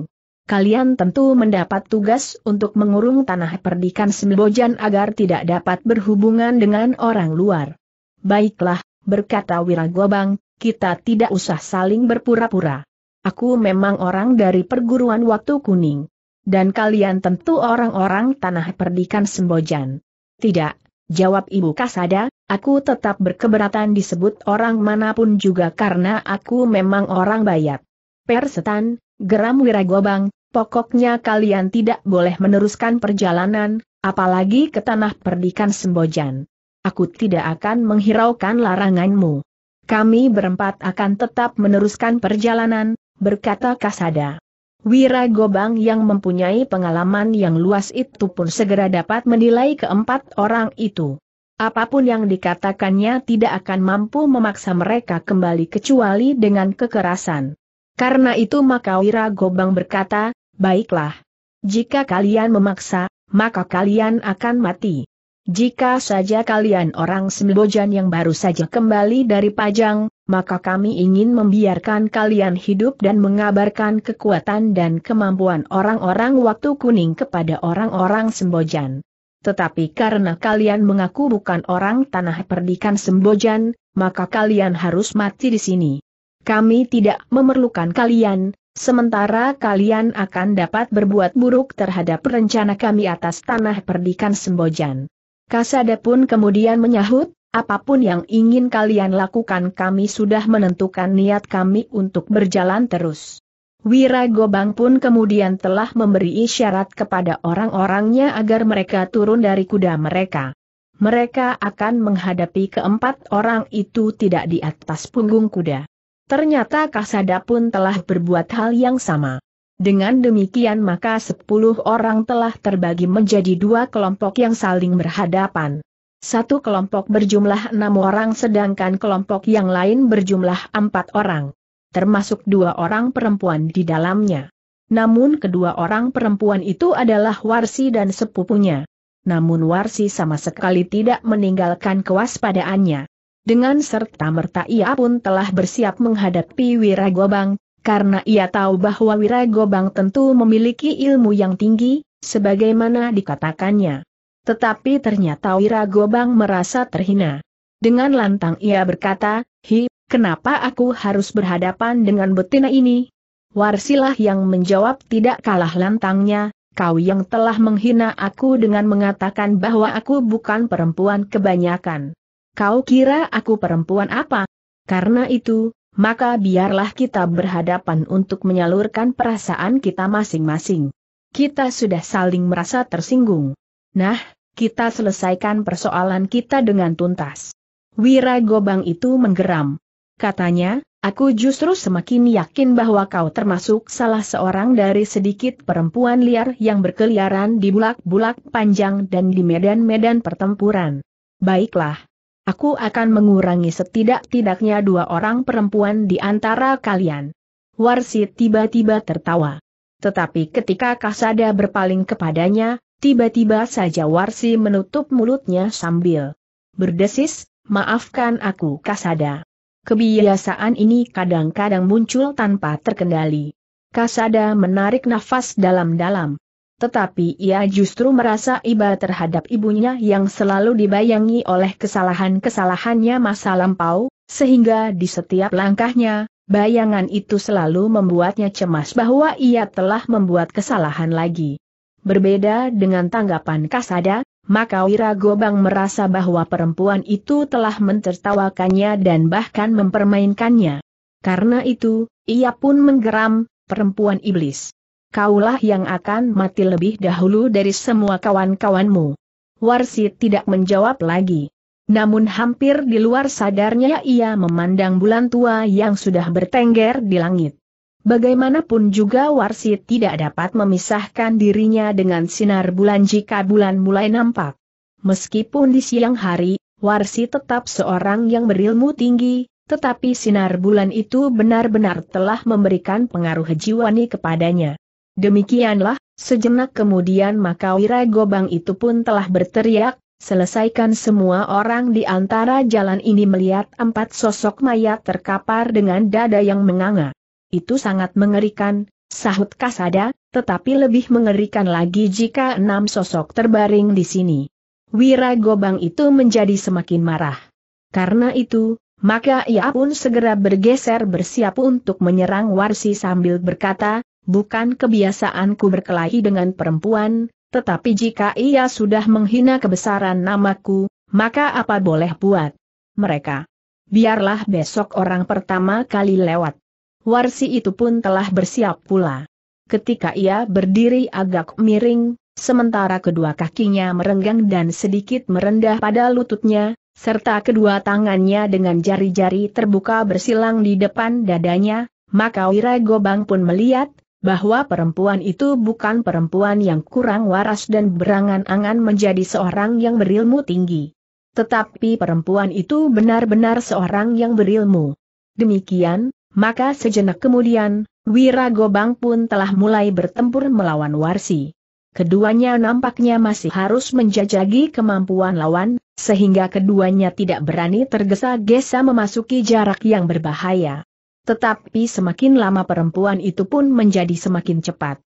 Kalian tentu mendapat tugas untuk mengurung tanah perdikan Sembojan agar tidak dapat berhubungan dengan orang luar. Baiklah, berkata Wiragobang, kita tidak usah saling berpura-pura. Aku memang orang dari perguruan waktu kuning. Dan kalian tentu orang-orang tanah perdikan Sembojan. Tidak, jawab Ibu Kasada, aku tetap berkeberatan disebut orang manapun juga karena aku memang orang bayat. Persetan, geram Wiragobang, pokoknya kalian tidak boleh meneruskan perjalanan, apalagi ke tanah perdikan Sembojan. Aku tidak akan menghiraukan laranganmu. Kami berempat akan tetap meneruskan perjalanan, berkata Kasada. Wira Gobang yang mempunyai pengalaman yang luas itu pun segera dapat menilai keempat orang itu. Apapun yang dikatakannya tidak akan mampu memaksa mereka kembali kecuali dengan kekerasan. Karena itu maka Wira Gobang berkata, baiklah. Jika kalian memaksa, maka kalian akan mati. Jika saja kalian orang Sembojan yang baru saja kembali dari Pajang, maka kami ingin membiarkan kalian hidup dan mengabarkan kekuatan dan kemampuan orang-orang waktu kuning kepada orang-orang Sembojan. Tetapi karena kalian mengaku bukan orang tanah perdikan Sembojan, maka kalian harus mati di sini. Kami tidak memerlukan kalian, sementara kalian akan dapat berbuat buruk terhadap rencana kami atas tanah perdikan Sembojan. Kasada pun kemudian menyahut, apapun yang ingin kalian lakukan kami sudah menentukan niat kami untuk berjalan terus. Wira Gobang pun kemudian telah memberi isyarat kepada orang-orangnya agar mereka turun dari kuda mereka. Mereka akan menghadapi keempat orang itu tidak di atas punggung kuda. Ternyata Kasada pun telah berbuat hal yang sama. Dengan demikian maka sepuluh orang telah terbagi menjadi dua kelompok yang saling berhadapan. Satu kelompok berjumlah enam orang sedangkan kelompok yang lain berjumlah empat orang. Termasuk dua orang perempuan di dalamnya. Namun kedua orang perempuan itu adalah Warsi dan sepupunya. Namun Warsi sama sekali tidak meninggalkan kewaspadaannya. Dengan serta merta ia pun telah bersiap menghadapi Wiragobang, karena ia tahu bahwa Wiragobang tentu memiliki ilmu yang tinggi, sebagaimana dikatakannya. Tetapi ternyata Wiragobang merasa terhina. Dengan lantang ia berkata, Hi, kenapa aku harus berhadapan dengan betina ini? Warsilah yang menjawab tidak kalah lantangnya, kau yang telah menghina aku dengan mengatakan bahwa aku bukan perempuan kebanyakan. Kau kira aku perempuan apa? Karena itu, maka biarlah kita berhadapan untuk menyalurkan perasaan kita masing-masing. Kita sudah saling merasa tersinggung. Nah, kita selesaikan persoalan kita dengan tuntas. Wira Gobang itu menggeram. Katanya, aku justru semakin yakin bahwa kau termasuk salah seorang dari sedikit perempuan liar yang berkeliaran di bulak-bulak panjang dan di medan-medan pertempuran. Baiklah, Aku akan mengurangi setidak-tidaknya dua orang perempuan di antara kalian. Warsi tiba-tiba tertawa. Tetapi ketika Kasada berpaling kepadanya, tiba-tiba saja Warsi menutup mulutnya sambil berdesis, maafkan aku Kasada. Kebiasaan ini kadang-kadang muncul tanpa terkendali. Kasada menarik nafas dalam-dalam. Tetapi ia justru merasa iba terhadap ibunya yang selalu dibayangi oleh kesalahan-kesalahannya masa lampau, sehingga di setiap langkahnya, bayangan itu selalu membuatnya cemas bahwa ia telah membuat kesalahan lagi. Berbeda dengan tanggapan Kasada, maka Wira Gobang merasa bahwa perempuan itu telah mentertawakannya dan bahkan mempermainkannya. Karena itu, ia pun menggeram, perempuan iblis kaulah yang akan mati lebih dahulu dari semua kawan-kawanmu. Warsi tidak menjawab lagi. Namun hampir di luar sadarnya ia memandang bulan tua yang sudah bertengger di langit. Bagaimanapun juga Warsi tidak dapat memisahkan dirinya dengan sinar bulan jika bulan mulai nampak. Meskipun di siang hari, Warsi tetap seorang yang berilmu tinggi, tetapi sinar bulan itu benar-benar telah memberikan pengaruh jiwani kepadanya. Demikianlah, sejenak kemudian maka Wira Gobang itu pun telah berteriak, Selesaikan semua orang di antara jalan ini melihat empat sosok mayat terkapar dengan dada yang menganga. Itu sangat mengerikan, sahut Kasada, tetapi lebih mengerikan lagi jika enam sosok terbaring di sini. Wira Gobang itu menjadi semakin marah. Karena itu, maka ia pun segera bergeser bersiap untuk menyerang Warsi sambil berkata, bukan kebiasaanku berkelahi dengan perempuan, tetapi jika ia sudah menghina kebesaran namaku, maka apa boleh buat mereka. Biarlah besok orang pertama kali lewat. Warsi itu pun telah bersiap pula. Ketika ia berdiri agak miring, sementara kedua kakinya merenggang dan sedikit merendah pada lututnya, serta kedua tangannya dengan jari-jari terbuka bersilang di depan dadanya, maka Wiragobang pun melihat, bahwa perempuan itu bukan perempuan yang kurang waras dan berangan-angan menjadi seorang yang berilmu tinggi. Tetapi perempuan itu benar-benar seorang yang berilmu. Demikian, maka sejenak kemudian, Wira Gobang pun telah mulai bertempur melawan Warsi. Keduanya nampaknya masih harus menjajagi kemampuan lawan, sehingga keduanya tidak berani tergesa-gesa memasuki jarak yang berbahaya. Tetapi semakin lama perempuan itu pun menjadi semakin cepat.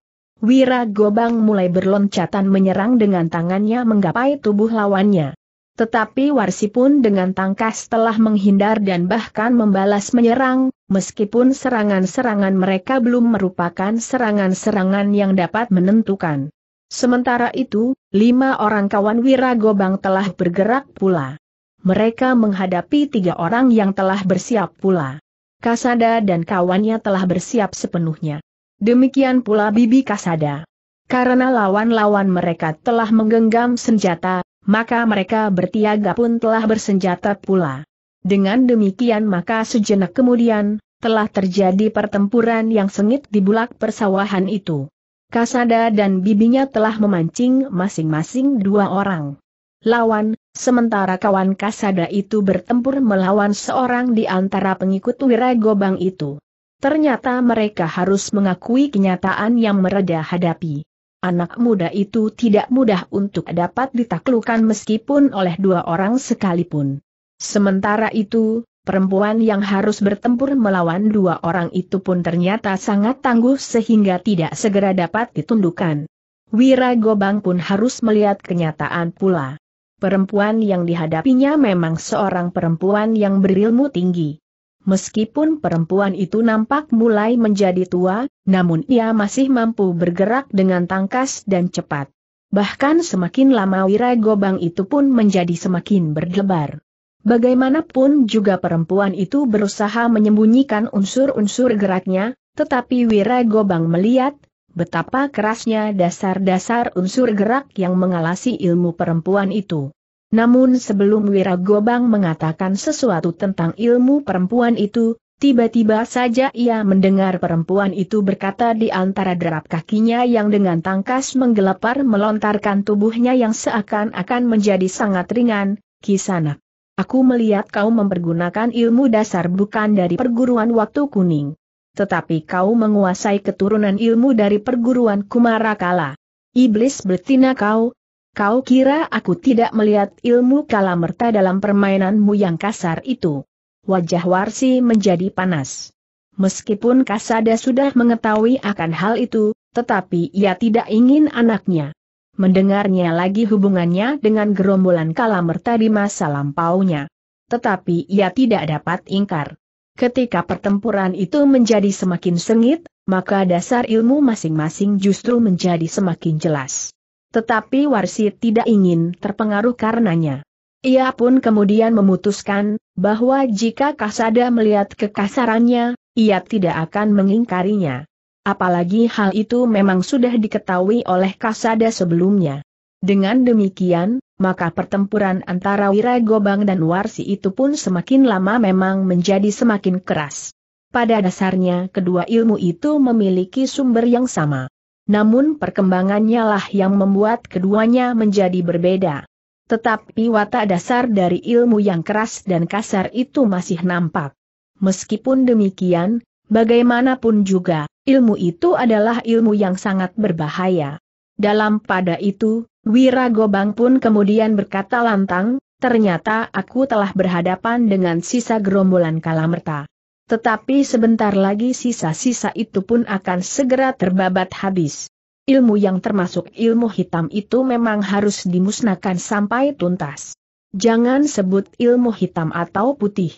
Wira Gobang mulai berloncatan menyerang dengan tangannya menggapai tubuh lawannya. Tetapi Warsi pun dengan tangkas telah menghindar dan bahkan membalas menyerang, meskipun serangan-serangan mereka belum merupakan serangan-serangan yang dapat menentukan. Sementara itu, lima orang kawan Wira Gobang telah bergerak pula. Mereka menghadapi tiga orang yang telah bersiap pula. Kasada dan kawannya telah bersiap sepenuhnya. Demikian pula Bibi Kasada. Karena lawan-lawan mereka telah menggenggam senjata, maka mereka bertiaga pun telah bersenjata pula. Dengan demikian maka sejenak kemudian, telah terjadi pertempuran yang sengit di bulak persawahan itu. Kasada dan bibinya telah memancing masing-masing dua orang lawan, sementara kawan Kasada itu bertempur melawan seorang di antara pengikut Wiragobang itu. Ternyata mereka harus mengakui kenyataan yang mereda hadapi. Anak muda itu tidak mudah untuk dapat ditaklukkan meskipun oleh dua orang sekalipun. Sementara itu, perempuan yang harus bertempur melawan dua orang itu pun ternyata sangat tangguh sehingga tidak segera dapat ditundukkan. Wira Gobang pun harus melihat kenyataan pula. Perempuan yang dihadapinya memang seorang perempuan yang berilmu tinggi. Meskipun perempuan itu nampak mulai menjadi tua, namun ia masih mampu bergerak dengan tangkas dan cepat. Bahkan semakin lama Wira Gobang itu pun menjadi semakin berdebar. Bagaimanapun juga perempuan itu berusaha menyembunyikan unsur-unsur geraknya, tetapi Wira Gobang melihat, betapa kerasnya dasar-dasar unsur gerak yang mengalasi ilmu perempuan itu. Namun sebelum Wiragobang mengatakan sesuatu tentang ilmu perempuan itu, tiba-tiba saja ia mendengar perempuan itu berkata di antara derap kakinya yang dengan tangkas menggelepar melontarkan tubuhnya yang seakan-akan menjadi sangat ringan, Kisana. Aku melihat kau mempergunakan ilmu dasar bukan dari perguruan waktu kuning tetapi kau menguasai keturunan ilmu dari perguruan Kumara Kala. Iblis betina kau, kau kira aku tidak melihat ilmu Kalamerta dalam permainanmu yang kasar itu. Wajah Warsi menjadi panas. Meskipun Kasada sudah mengetahui akan hal itu, tetapi ia tidak ingin anaknya mendengarnya lagi hubungannya dengan gerombolan kalamerta di masa lampaunya. Tetapi ia tidak dapat ingkar. Ketika pertempuran itu menjadi semakin sengit, maka dasar ilmu masing-masing justru menjadi semakin jelas. Tetapi Warsi tidak ingin terpengaruh karenanya. Ia pun kemudian memutuskan, bahwa jika Kasada melihat kekasarannya, ia tidak akan mengingkarinya. Apalagi hal itu memang sudah diketahui oleh Kasada sebelumnya. Dengan demikian, maka pertempuran antara Wiragobang dan Warsi itu pun semakin lama memang menjadi semakin keras. Pada dasarnya kedua ilmu itu memiliki sumber yang sama. Namun perkembangannya lah yang membuat keduanya menjadi berbeda. Tetapi watak dasar dari ilmu yang keras dan kasar itu masih nampak. Meskipun demikian, bagaimanapun juga, ilmu itu adalah ilmu yang sangat berbahaya. Dalam pada itu, Wiragobang pun kemudian berkata lantang, ternyata aku telah berhadapan dengan sisa gerombolan kalamerta. Tetapi sebentar lagi sisa-sisa itu pun akan segera terbabat habis. Ilmu yang termasuk ilmu hitam itu memang harus dimusnahkan sampai tuntas. Jangan sebut ilmu hitam atau putih.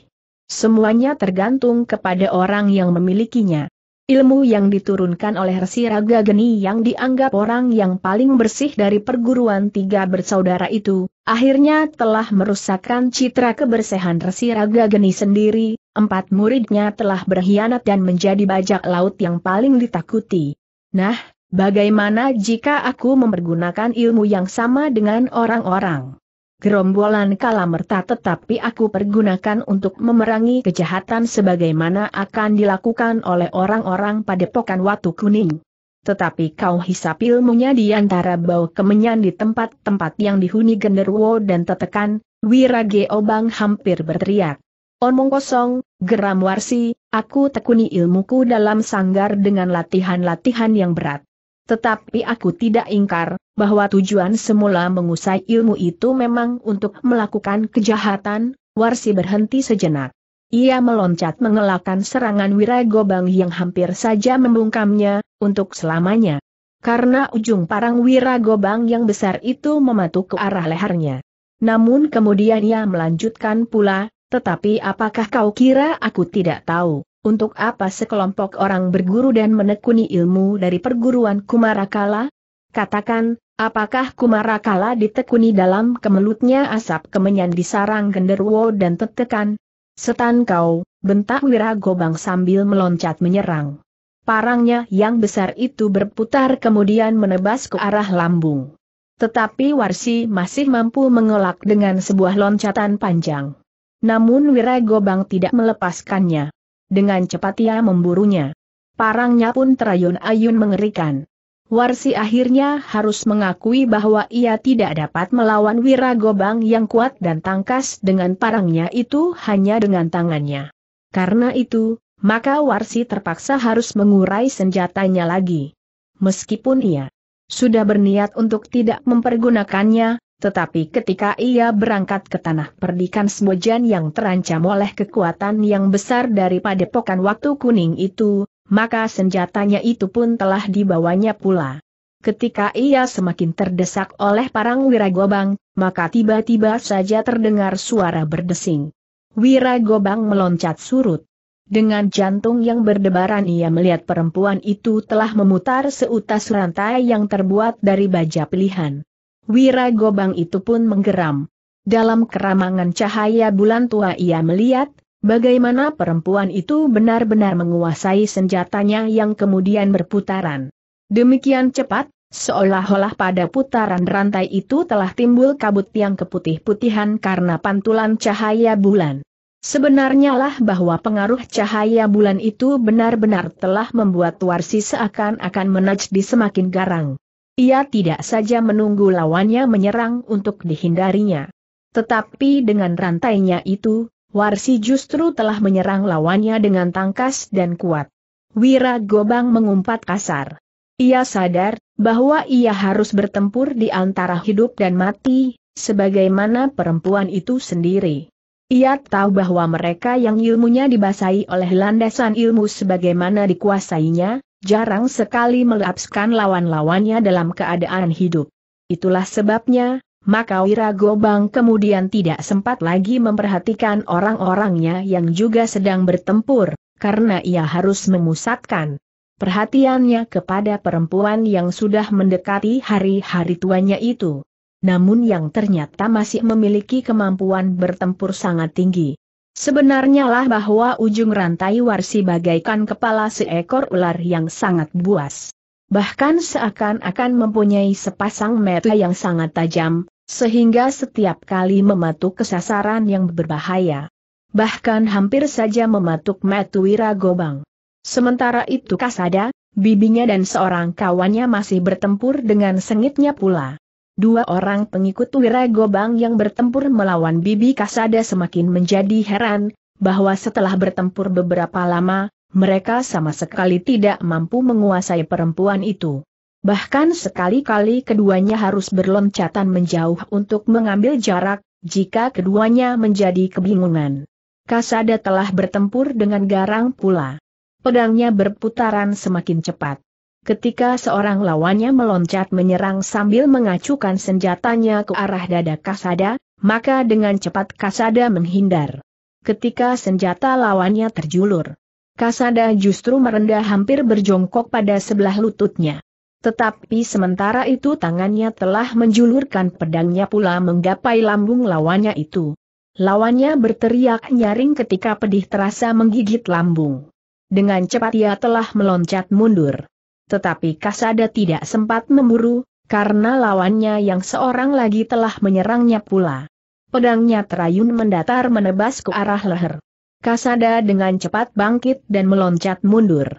Semuanya tergantung kepada orang yang memilikinya. Ilmu yang diturunkan oleh Resi Raga Geni yang dianggap orang yang paling bersih dari perguruan tiga bersaudara itu, akhirnya telah merusakkan citra kebersihan Resi Raga Geni sendiri, empat muridnya telah berkhianat dan menjadi bajak laut yang paling ditakuti. Nah, bagaimana jika aku mempergunakan ilmu yang sama dengan orang-orang? gerombolan kalamerta tetapi aku pergunakan untuk memerangi kejahatan sebagaimana akan dilakukan oleh orang-orang padepokan Watu Kuning. Tetapi kau hisap ilmunya di antara bau kemenyan di tempat-tempat yang dihuni genderwo dan tetekan, Wirage Obang hampir berteriak. Omong kosong, geram warsi, aku tekuni ilmuku dalam sanggar dengan latihan-latihan yang berat. Tetapi aku tidak ingkar, bahwa tujuan semula mengusai ilmu itu memang untuk melakukan kejahatan, Warsi berhenti sejenak. Ia meloncat mengelakkan serangan Wiragobang yang hampir saja membungkamnya, untuk selamanya. Karena ujung parang Wiragobang yang besar itu mematuk ke arah lehernya. Namun kemudian ia melanjutkan pula, tetapi apakah kau kira aku tidak tahu, untuk apa sekelompok orang berguru dan menekuni ilmu dari perguruan Kumarakala? Katakan, Apakah Kumara kala ditekuni dalam kemelutnya asap kemenyan di sarang genderwo dan tetekan? Setan kau, bentak Wiragobang sambil meloncat menyerang. Parangnya yang besar itu berputar kemudian menebas ke arah lambung. Tetapi Warsi masih mampu mengelak dengan sebuah loncatan panjang. Namun Wiragobang tidak melepaskannya. Dengan cepat ia memburunya. Parangnya pun terayun-ayun mengerikan. Warsi akhirnya harus mengakui bahwa ia tidak dapat melawan Wiragobang yang kuat dan tangkas dengan parangnya itu hanya dengan tangannya. Karena itu, maka Warsi terpaksa harus mengurai senjatanya lagi. Meskipun ia sudah berniat untuk tidak mempergunakannya, tetapi ketika ia berangkat ke tanah perdikan Semojan yang terancam oleh kekuatan yang besar daripada pokan waktu kuning itu, maka senjatanya itu pun telah dibawanya pula. Ketika ia semakin terdesak oleh parang wiragobang, maka tiba-tiba saja terdengar suara berdesing. Wiragobang meloncat surut. Dengan jantung yang berdebaran ia melihat perempuan itu telah memutar seutas rantai yang terbuat dari baja pilihan. Wiragobang itu pun menggeram. Dalam keramangan cahaya bulan tua ia melihat, Bagaimana perempuan itu benar-benar menguasai senjatanya yang kemudian berputaran. Demikian cepat, seolah-olah pada putaran rantai itu telah timbul kabut yang keputih-putihan karena pantulan cahaya bulan. Sebenarnya lah bahwa pengaruh cahaya bulan itu benar-benar telah membuat Warsi seakan-akan menajdi semakin garang. Ia tidak saja menunggu lawannya menyerang untuk dihindarinya. Tetapi dengan rantainya itu, Warsi justru telah menyerang lawannya dengan tangkas dan kuat. Wira Gobang mengumpat kasar. Ia sadar bahwa ia harus bertempur di antara hidup dan mati, sebagaimana perempuan itu sendiri. Ia tahu bahwa mereka yang ilmunya dibasahi oleh landasan ilmu sebagaimana dikuasainya, jarang sekali melapskan lawan-lawannya dalam keadaan hidup. Itulah sebabnya, maka Wira Gobang kemudian tidak sempat lagi memperhatikan orang-orangnya yang juga sedang bertempur, karena ia harus memusatkan perhatiannya kepada perempuan yang sudah mendekati hari-hari tuanya itu. Namun yang ternyata masih memiliki kemampuan bertempur sangat tinggi. Sebenarnya lah bahwa ujung rantai warsi bagaikan kepala seekor ular yang sangat buas. Bahkan seakan-akan mempunyai sepasang mata yang sangat tajam, sehingga setiap kali mematuk kesasaran yang berbahaya. Bahkan hampir saja mematuk Wira Gobang. Sementara itu Kasada, bibinya dan seorang kawannya masih bertempur dengan sengitnya pula. Dua orang pengikut Wira Gobang yang bertempur melawan Bibi Kasada semakin menjadi heran, bahwa setelah bertempur beberapa lama, mereka sama sekali tidak mampu menguasai perempuan itu. Bahkan sekali-kali keduanya harus berloncatan menjauh untuk mengambil jarak, jika keduanya menjadi kebingungan. Kasada telah bertempur dengan garang pula. Pedangnya berputaran semakin cepat. Ketika seorang lawannya meloncat menyerang sambil mengacukan senjatanya ke arah dada Kasada, maka dengan cepat Kasada menghindar. Ketika senjata lawannya terjulur, Kasada justru merendah hampir berjongkok pada sebelah lututnya. Tetapi sementara itu tangannya telah menjulurkan pedangnya pula menggapai lambung lawannya itu. Lawannya berteriak nyaring ketika pedih terasa menggigit lambung. Dengan cepat ia telah meloncat mundur. Tetapi Kasada tidak sempat memburu, karena lawannya yang seorang lagi telah menyerangnya pula. Pedangnya terayun mendatar menebas ke arah leher. Kasada dengan cepat bangkit dan meloncat mundur.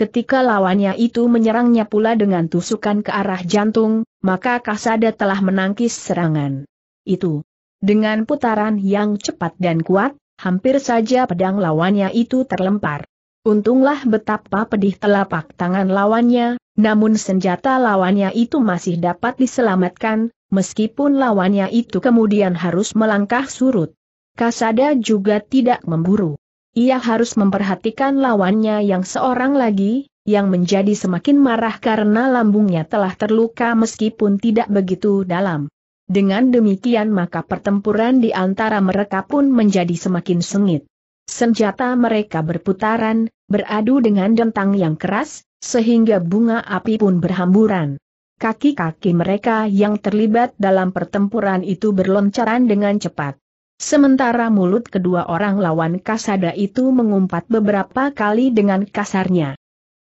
Ketika lawannya itu menyerangnya pula dengan tusukan ke arah jantung, maka Kasada telah menangkis serangan. Itu. Dengan putaran yang cepat dan kuat, hampir saja pedang lawannya itu terlempar. Untunglah betapa pedih telapak tangan lawannya, namun senjata lawannya itu masih dapat diselamatkan, meskipun lawannya itu kemudian harus melangkah surut. Kasada juga tidak memburu. Ia harus memperhatikan lawannya yang seorang lagi, yang menjadi semakin marah karena lambungnya telah terluka meskipun tidak begitu dalam. Dengan demikian maka pertempuran di antara mereka pun menjadi semakin sengit. Senjata mereka berputaran, beradu dengan dentang yang keras, sehingga bunga api pun berhamburan. Kaki-kaki mereka yang terlibat dalam pertempuran itu berloncaran dengan cepat. Sementara mulut kedua orang lawan kasada itu mengumpat beberapa kali dengan kasarnya.